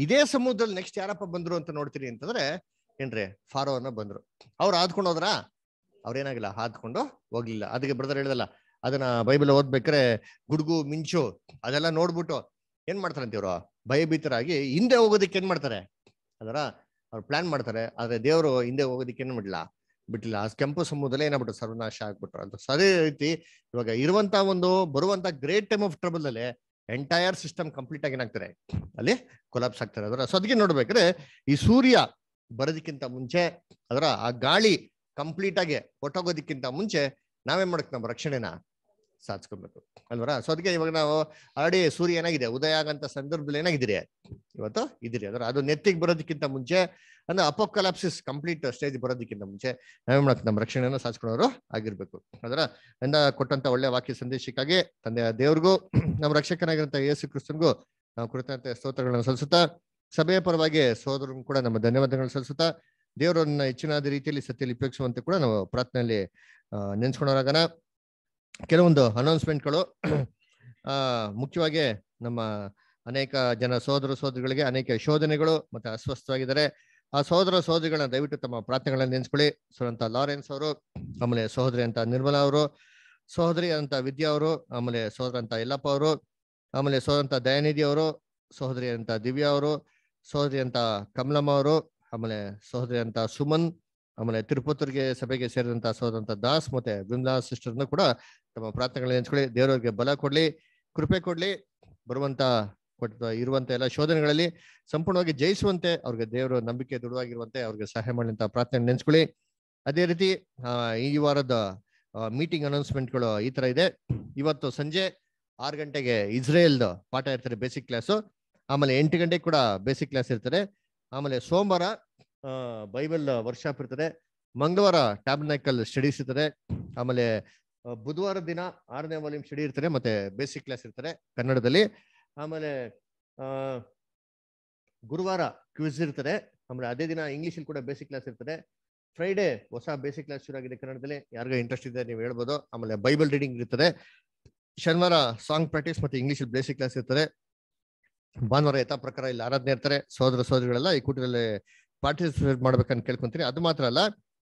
ಇದೇ ಸಮುದ್ರದಲ್ಲಿ ನೆಕ್ಸ್ಟ್ ಯಾರಪ್ಪ ಬಂದ್ರು ಅಂತ ನೋಡ್ತೀನಿ ಅಂತಂದ್ರೆ ಏನ್ರಿ ಫಾರೋ ಅನ್ನ ಬಂದ್ರು ಅವ್ರು ಹಾದ್ಕೊಂಡು ಹೋದ್ರ ಅವ್ರೇನಾಗಿಲ್ಲ ಹಾತ್ಕೊಂಡು ಹೋಗ್ಲಿಲ್ಲ ಅದಕ್ಕೆ ಬ್ರದರ್ ಹೇಳ್ದಲ್ಲ ಅದನ್ನ ಬೈಬಲ್ ಓದ್ಬೇಕ್ರೆ ಗುಡುಗು ಮಿಂಚು ಅದೆಲ್ಲ ನೋಡ್ಬಿಟ್ಟು ಏನ್ ಮಾಡ್ತಾರೆ ಇವ್ರು ಭಯಭೀತರಾಗಿ ಹಿಂದೆ ಹೋಗೋದಕ್ಕೆ ಏನ್ ಮಾಡ್ತಾರೆ ಅದರ ಅವ್ರು ಪ್ಲಾನ್ ಮಾಡ್ತಾರೆ ಆದ್ರೆ ದೇವರು ಹಿಂದೆ ಹೋಗೋದಕ್ಕೆ ಏನ್ ಮಾಡ್ಲಿಲ್ಲ ಬಿಟ್ಟಿಲ್ಲ ಆ ಕೆಂಪು ಸಮುದ್ರದಲ್ಲಿ ಏನಾಗ್ಬಿಟ್ಟು ಸರ್ವನಾಶ ಆಗ್ಬಿಟ್ರು ಅಂತ ಅದೇ ರೀತಿ ಇವಾಗ ಇರುವಂತ ಒಂದು ಬರುವಂತ ಗ್ರೇಟ್ ಟೈಮ್ ಆಫ್ ಟ್ರಬಲ್ ಅಲ್ಲಿ ಎಂಟೈರ್ ಸಿಸ್ಟಮ್ ಕಂಪ್ಲೀಟ್ ಆಗಿ ಏನಾಗ್ತಾರೆ ಅಲ್ಲಿ ಕೊಲಾಪ್ಸ್ ಆಗ್ತಾರೆ ಅದರ ಸೊ ಅದಕ್ಕೆ ನೋಡ್ಬೇಕ್ರೆ ಈ ಸೂರ್ಯ ಬರೋದಕ್ಕಿಂತ ಮುಂಚೆ ಅದರ ಆ ಗಾಳಿ ಕಂಪ್ಲೀಟ್ ಆಗಿ ಹೊಟ್ಟೋಗೋದಕ್ಕಿಂತ ಮುಂಚೆ ನಾವೇನ್ ಮಾಡಕ್ ನಮ್ಮ ರಕ್ಷಣೆನ ಸಾಧಿಸ್ಕೊಬೇಕು ಅಲ್ವರ ಸೊ ಅದಕ್ಕೆ ಇವಾಗ ನಾವು ಆಲ್ರೆಡಿ ಸೂರ್ಯ ಏನಾಗಿದೆ ಉದಯ ಆಗಂತ ಸಂದರ್ಭದಲ್ಲಿ ಏನಾಗಿದ್ದೀರಿ ಇವತ್ತು ಇದ್ರಿ ಅಂದ್ರೆ ಅದು ನೆತ್ತಿಗೆ ಬರೋದಕ್ಕಿಂತ ಮುಂಚೆ ಅಂದ್ರೆ ಅಪೋಕಲಾಪ್ಸಿಸ್ ಕಂಪ್ಲೀಟ್ ಸ್ಟೇಜ್ ಬರೋದಕ್ಕಿಂತ ಮುಂಚೆ ನಾವೇನ್ ನಮ್ಮ ರಕ್ಷಣೆಯನ್ನು ಸಾಧಿಸ್ಕೊಳ್ಳೋರು ಆಗಿರ್ಬೇಕು ಅದರ ಇಂದ ಕೊಟ್ಟಂತ ಒಳ್ಳೆ ವಾಕ್ಯ ಸಂದೇಶಕ್ಕಾಗಿ ತಂದೆ ದೇವ್ರಿಗೂ ನಮ್ಮ ರಕ್ಷಕನಾಗಿರಂತ ಯೇಸು ಕ್ರಿಸ್ತನ್ಗೂ ನಾವು ಕೃತಜ್ಞತೆ ಸ್ತೋತ್ರಗಳನ್ನು ಸಲ್ಲಿಸುತ್ತಾ ಸಭೆಯ ಪರವಾಗಿ ಸೋದರ ಕೂಡ ನಮ್ಮ ಧನ್ಯವಾದಗಳನ್ನು ಸಲ್ಲಿಸುತ್ತಾ ದೇವರನ್ನ ಹೆಚ್ಚಿನಾದ ರೀತಿಯಲ್ಲಿ ಸತ್ಯಲ್ಲಿ ಉಪಯೋಗಿಸುವಂತೆ ಕೂಡ ನಾವು ಪ್ರಾರ್ಥನೆಯಲ್ಲಿ ನೆನೆಸ್ಕೊಂಡವರಾಗನ ಕೆಲವೊಂದು ಅನೌನ್ಸ್ಮೆಂಟ್ಗಳು ಮುಖ್ಯವಾಗಿ ನಮ್ಮ ಅನೇಕ ಜನ ಸಹೋದರ ಸೋದರಿಗಳಿಗೆ ಅನೇಕ ಶೋಧನೆಗಳು ಮತ್ತೆ ಅಸ್ವಸ್ಥವಾಗಿದ್ದಾರೆ ಆ ಸಹೋದರ ಸಹೋದರಿಗಳನ್ನ ದಯವಿಟ್ಟು ತಮ್ಮ ಪ್ರಾರ್ಥನೆಗಳನ್ನು ನೆನೆಸ್ಕೊಳ್ಳಿ ಸುರಂತ ಲಾರೆನ್ಸ್ ಅವರು ಆಮೇಲೆ ಸಹೋದರಿ ಅಂತ ನಿರ್ಮಲಾ ಅವರು ಸಹೋದರಿ ಅಂತ ವಿದ್ಯಾ ಅವರು ಆಮೇಲೆ ಸಹೋದರ ಅಂತ ಯಲ್ಲಪ್ಪ ಅವರು ಆಮೇಲೆ ಅಂತ ದಯಾನಿಧಿ ಅವರು ಸಹೋದರಿ ಅಂತ ದಿವ್ಯಾ ಅವರು ಸಹೋದರಿ ಅಂತ ಕಮಲಮ್ಮ ಅವರು ಆಮೇಲೆ ಸಹೋದರಿ ಅಂತ ಸುಮನ್ ಆಮೇಲೆ ತಿರುಪತಿಗೆ ಸಭೆಗೆ ಸೇರಿದಂತ ಸೋದಂತ ದಾಸ್ ಮತ್ತೆ ಬಿಮ್ಲಾ ಸಿಸ್ಟರ್ನ ಕೂಡ ತಮ್ಮ ಪ್ರಾರ್ಥನೆಗಳನ್ನ ನೆನ್ಸ್ಕೊಳ್ಳಿ ದೇವರವ್ರಿಗೆ ಬಲ ಕೊಡ್ಲಿ ಕೃಪೆ ಕೊಡ್ಲಿ ಬರುವಂತ ಕೊಟ್ಟ ಇರುವಂತ ಎಲ್ಲ ಶೋಧನೆಗಳಲ್ಲಿ ಸಂಪೂರ್ಣವಾಗಿ ಜಯಿಸುವಂತೆ ಅವ್ರಿಗೆ ದೇವರ ನಂಬಿಕೆ ದೃಢವಾಗಿರುವಂತೆ ಅವ್ರಿಗೆ ಸಹಾಯ ಮಾಡಿದಂತ ಪ್ರಾರ್ಥನೆ ನೆನ್ಸ್ಕೊಳ್ಳಿ ಅದೇ ರೀತಿ ಈ ವಾರದ ಮೀಟಿಂಗ್ ಅನೌನ್ಸ್ಮೆಂಟ್ಗಳು ಈ ತರ ಇದೆ ಇವತ್ತು ಸಂಜೆ ಆರು ಗಂಟೆಗೆ ಇಸ್ರೇಲ್ದು ಪಾಠ ಇರ್ತಾರೆ ಬೇಸಿಕ್ ಕ್ಲಾಸ್ ಆಮೇಲೆ ಎಂಟು ಗಂಟೆಗೆ ಕೂಡ ಬೇಸಿಕ್ ಕ್ಲಾಸ್ ಇರ್ತಾರೆ ಆಮೇಲೆ ಸೋಮವಾರ ಬೈಬಲ್ ವರ್ಕ್ಶಾಪ್ ಇರ್ತದೆ ಮಂಗಳವಾರ ಟ್ಯಾಬ್ನೈಕಲ್ ಸ್ಟಡೀಸ್ ಇರ್ತದೆ ಆಮೇಲೆ ಬುಧವಾರ ದಿನ ಆರನೇ ವಾಲ್ಯೂಮ್ ಸ್ಟಡಿ ಇರ್ತಾರೆ ಮತ್ತೆ ಬೇಸಿಕ್ ಕ್ಲಾಸ್ ಇರ್ತಾರೆ ಕನ್ನಡದಲ್ಲಿ ಆಮೇಲೆ ಗುರುವಾರ ಕ್ವಿಜ್ ಇರ್ತಾರೆ ಆಮೇಲೆ ಅದೇ ದಿನ ಇಂಗ್ಲೀಷಲ್ಲಿ ಕೂಡ ಬೇಸಿಕ್ ಕ್ಲಾಸ್ ಇರ್ತದೆ ಫ್ರೈಡೆ ಹೊಸ ಬೇಸಿಕ್ ಕ್ಲಾಸ್ ಶುರು ಆಗಿದೆ ಕನ್ನಡದಲ್ಲಿ ಯಾರಿಗೂ ಇಂಟ್ರೆಸ್ಟ್ ಇದೆ ನೀವು ಹೇಳ್ಬೋದು ಆಮೇಲೆ ಬೈಬಲ್ ರೀಡಿಂಗ್ ಇರ್ತದೆ ಶನಿವಾರ ಸಾಂಗ್ ಪ್ರಾಕ್ಟೀಸ್ ಮತ್ತೆ ಇಂಗ್ಲೀಷಲ್ಲಿ ಬೇಸಿಕ್ ಕ್ಲಾಸ್ ಇರ್ತಾರೆ ಭಾನುವಾರ ಯಥಾ ಪ್ರಕಾರ ಇಲ್ಲಿ ಆರಾಧನೆ ಇರ್ತಾರೆ ಸೋದರ ಸೋದರಿಗಳೆಲ್ಲ ಈ ಕೂಟದಲ್ಲಿ ಪಾರ್ಟಿಸಿಪೇಟ್ ಮಾಡ್ಬೇಕಂತ ಕೇಳ್ಕೊಂತೀನಿ ಅದು ಮಾತ್ರ ಅಲ್ಲ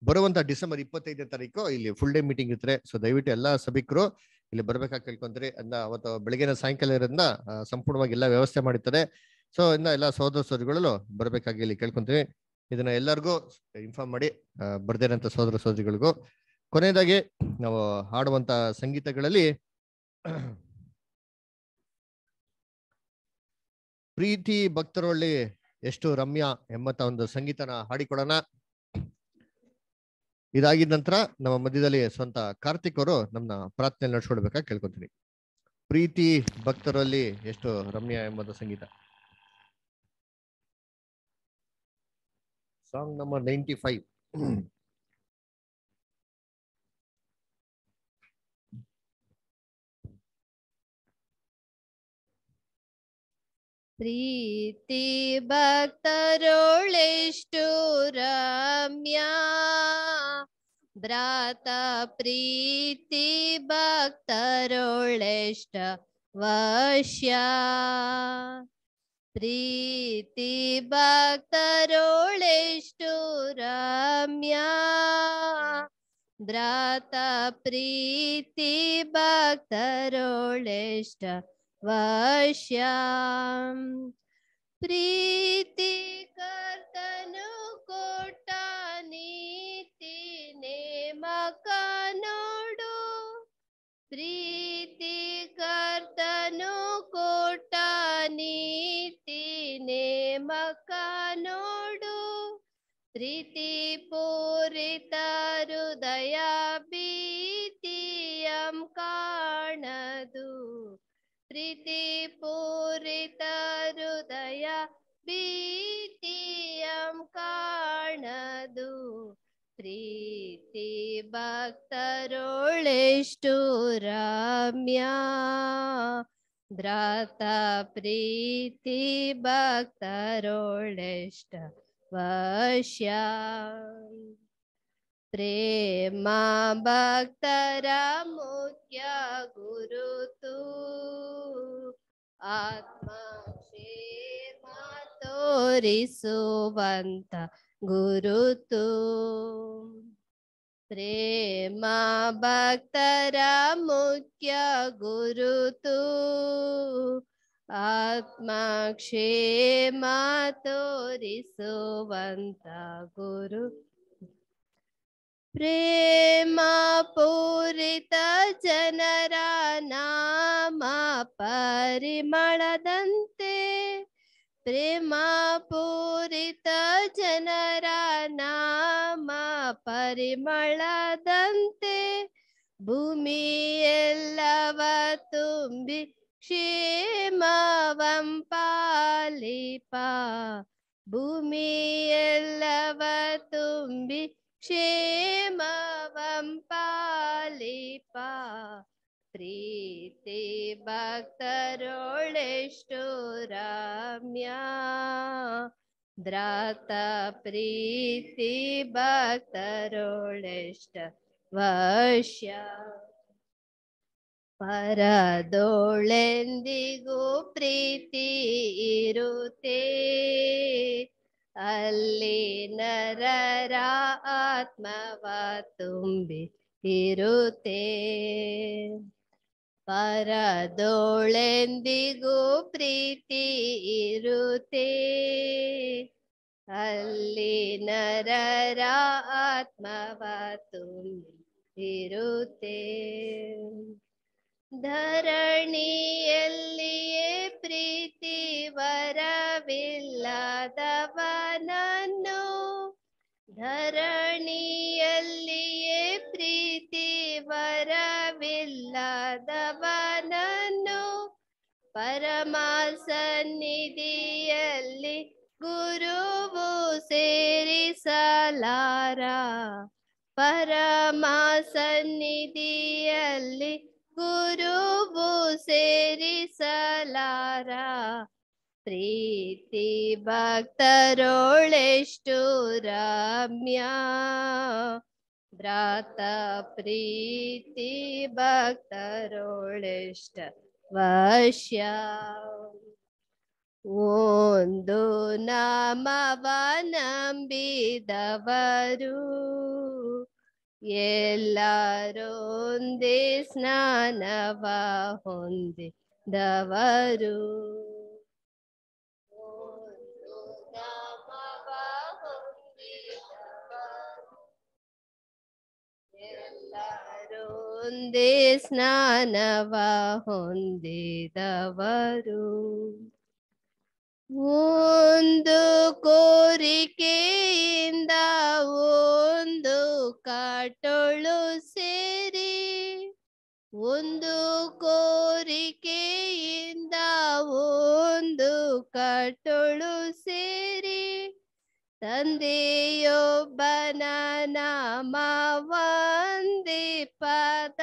ಬರುವಂತ ಡಿಸೆಂಬರ್ ಇಪ್ಪತ್ತೈದನೇ ತಾರೀಕು ಇಲ್ಲಿ ಫುಲ್ ಡೇ ಮೀಟಿಂಗ್ ಇರ್ತಾರೆ ಸೊ ದಯವಿಟ್ಟು ಎಲ್ಲಾ ಸಭಿಕರು ಇಲ್ಲಿ ಬರ್ಬೇಕಾಗಿ ಕೇಳ್ಕೊಂತೀರಿ ಅದನ್ನ ಅವತ್ತು ಬೆಳಗಿನ ಸಾಯಂಕಾಲ ಇರೋದನ್ನ ಸಂಪೂರ್ಣವಾಗಿ ಎಲ್ಲ ವ್ಯವಸ್ಥೆ ಮಾಡಿರ್ತಾರೆ ಸೊ ಇನ್ನ ಎಲ್ಲ ಸಹೋದರ ಸಹೋದರಿಗಳು ಬರ್ಬೇಕಾಗಿ ಇಲ್ಲಿ ಕೇಳ್ಕೊಂತೀನಿ ಇದನ್ನ ಎಲ್ಲರಿಗೂ ಇನ್ಫಾರ್ಮ್ ಮಾಡಿ ಬರ್ದೇನಂತ ಸಹೋದರ ಸಹೋದರಿಗಳಿಗೂ ಕೊನೆಯದಾಗಿ ನಾವು ಹಾಡುವಂತ ಸಂಗೀತಗಳಲ್ಲಿ ಪ್ರೀತಿ ಭಕ್ತರೊಳ್ಳಿ ಎಷ್ಟು ರಮ್ಯ ಎಂಬಂತ ಒಂದು ಸಂಗೀತನ ಹಾಡಿಕೊಡೋಣ ಇದಾಗಿದ ನಂತರ ನಮ್ಮ ಮಧ್ಯದಲ್ಲಿ ಸ್ವಂತ ಕಾರ್ತಿಕ್ ಅವರು ನಮ್ಮ ಪ್ರಾರ್ಥನೆ ನಡೆಸ್ಕೊಳ್ಬೇಕಾ ಕೇಳ್ಕೊತೀನಿ ಪ್ರೀತಿ ಭಕ್ತರಲ್ಲಿ ಎಷ್ಟು ರಮ್ಯ ಎಂಬಂತ ಸಂಗೀತ ಸಾಂಗ್ ನಂಬರ್ ನೈಂಟಿ ಫೈವ್ प्रीति भक्तरोम्यात प्रीति भक्तरोष्ट वश्या प्रीति भक्तरोम्या प्रीति भक्तरोष्ट वश्याम प्रीति कर्तन कोटानी तीने मकानोडो प्रीति कर्तन कोटानी तीने मकानोडो प्रीति पूरित हृदय बीतियं काणदु प्रीतिपूरितहृदय भीतियं काणदु प्रीति भक्तरुळिष्टु रम्या ದ್ರಾತ ಪ್ರೀತಿ ಭಕ್ತರೋಳೆಷ್ಟ ವಶ್ಯ ಪ್ರೇಮ ಭಕ್ತರ ಮುಖ್ಯ ಗುರುತು आत्मा क्षेमा तोरिसुवन्त गुरुतु प्रेम भक्तर मुख्य गुरुतु आत्मा क्षेमा तोरिसुवन्त गुरु ಪ್ರೇಮ ಪೂರಿತ ಜನರ ನಾಮ ಪರಿಮಳದಂತೆ ಪ್ರೇಮ ಪೂರಿತ ಜನರ ನಾಮ ಪರಿಮಳದಂತೆ ಭೂಮಿ ಎಲ್ಲವ ತುಂಬಿ ಕ್ಷೇಮವಂ ಪಾಲಿಪ ಎಲ್ಲವ ತುಂಬಿ क्षेमवं पालिपा प्रीति भक्तरोळेष्टु रम्या द्रात प्रीति भक्तरोळेष्ट वश्य ಪರದೋಳೆಂದಿಗೂ ಪ್ರೀತಿ ಇರುತ್ತೇ ಅಲ್ಲಿ ನರರ ಆತ್ಮವ ತುಂಬಿ ಇರುತ್ತೇ ಪರದೋಳೆಂದಿಗೂ ಪ್ರೀತಿ ಇರುತ್ತೇ ಅಲ್ಲಿ ನರರ ಆತ್ಮವ ತುಂಬಿ ಇರುತ್ತೇ ಧರಣಿಯಲ್ಲಿಯೇ ಪ್ರೀತಿ ವರವಿಲ್ಲದವನನ್ನು ಧರಣಿಯಲ್ಲಿಯೇ ಪ್ರೀತಿ ವರವಿಲ್ಲದವನನ್ನು ಪರಮ ಸನ್ನಿಧಿಯಲ್ಲಿ ಗುರುವು ಸೇರಿಸಲಾರ ಪರಮ ಸನ್ನಿಧಿಯಲ್ಲಿ ಗುರು ಸೇರಿಸಲಾರ ಪ್ರೀತಿ ಭಕ್ತರೋಳೆಷ್ಟು ರಮ್ಯ ಭ್ರಾತ ಪ್ರೀತಿ ಭಕ್ತರೋಳೆಷ್ಟ ವಶ್ಯ ಒಂದು ನಾಮವ ನಂಬಿದವರು ಎಲ್ಲರೂ ಒಂದೇ ಸ್ನಾನವ ಹೊಂದಿದವರು ಎಲ್ಲರೂ ಒಂದೇ ಸ್ನಾನವ ಹೊಂದಿದವರು ಒಂದು ಕೋರಿಕೆಯಿಂದ ಒಂದು ಕಾಟೊಳು ಸೇರಿ ಒಂದು ಕೋರಿಕೆಯಿಂದ ಒಂದು ಕಾಟೊಳು ಸೇರಿ ತಂದೆಯೊಬ್ಬನ ನಾಮ ಪದ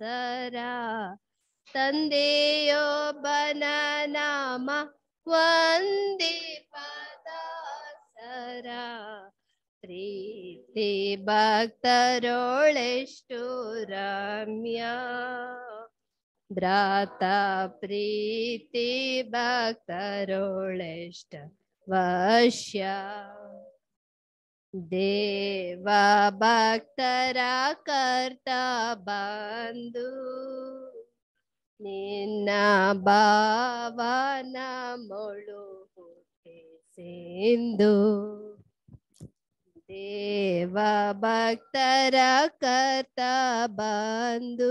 ಸರ ತಂದೆಯೊಬ್ಬನ ನಾಮ वन्दे पदा सरा प्रीति भक्तरोळेष्टु रम्य भ्राता प्रीति भक्तरोळेष्ट वश्य देवा भक्तरा कर्ता बंधु ನಿನ್ನ ಬಾವನ ಮೊಳು ಸಿಂಧು ದೇವ ಭಕ್ತರ ಕರ್ತ ಬಂದು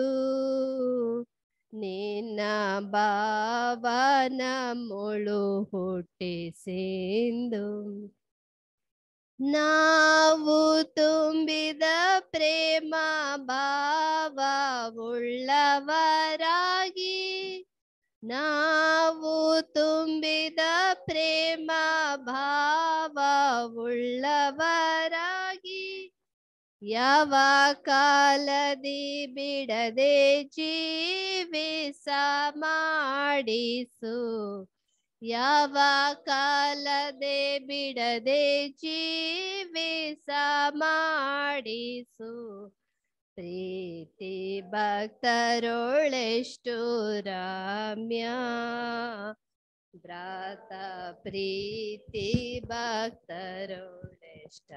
ನಿನ್ನ ಭಾವನ ಮೊಳು ಸಿಂದು. ನಾವು ತುಂಬಿದ ಪ್ರೇಮ ಭಾವವುಳ್ಳವರಾಗಿ ನಾವು ತುಂಬಿದ ಪ್ರೇಮ ಭಾವವುಳ್ಳವರಾಗಿ ಯಾವ ಕಾಲದಿ ಬಿಡದೆ ಜೀವಿಸ ಮಾಡಿಸು ಯಾವ ಕಾಲದೆ ಬಿಡದೆ ಜೀವಿಸ ಮಾಡಿಸು ಪ್ರೀತಿ ಭಕ್ತರೊಳೆಷ್ಟು ರಮ್ಯ ಭ್ರಾತ ಪ್ರೀತಿ ಭಕ್ತರೊಳೆಷ್ಟ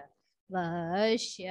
ವಶ್ಯ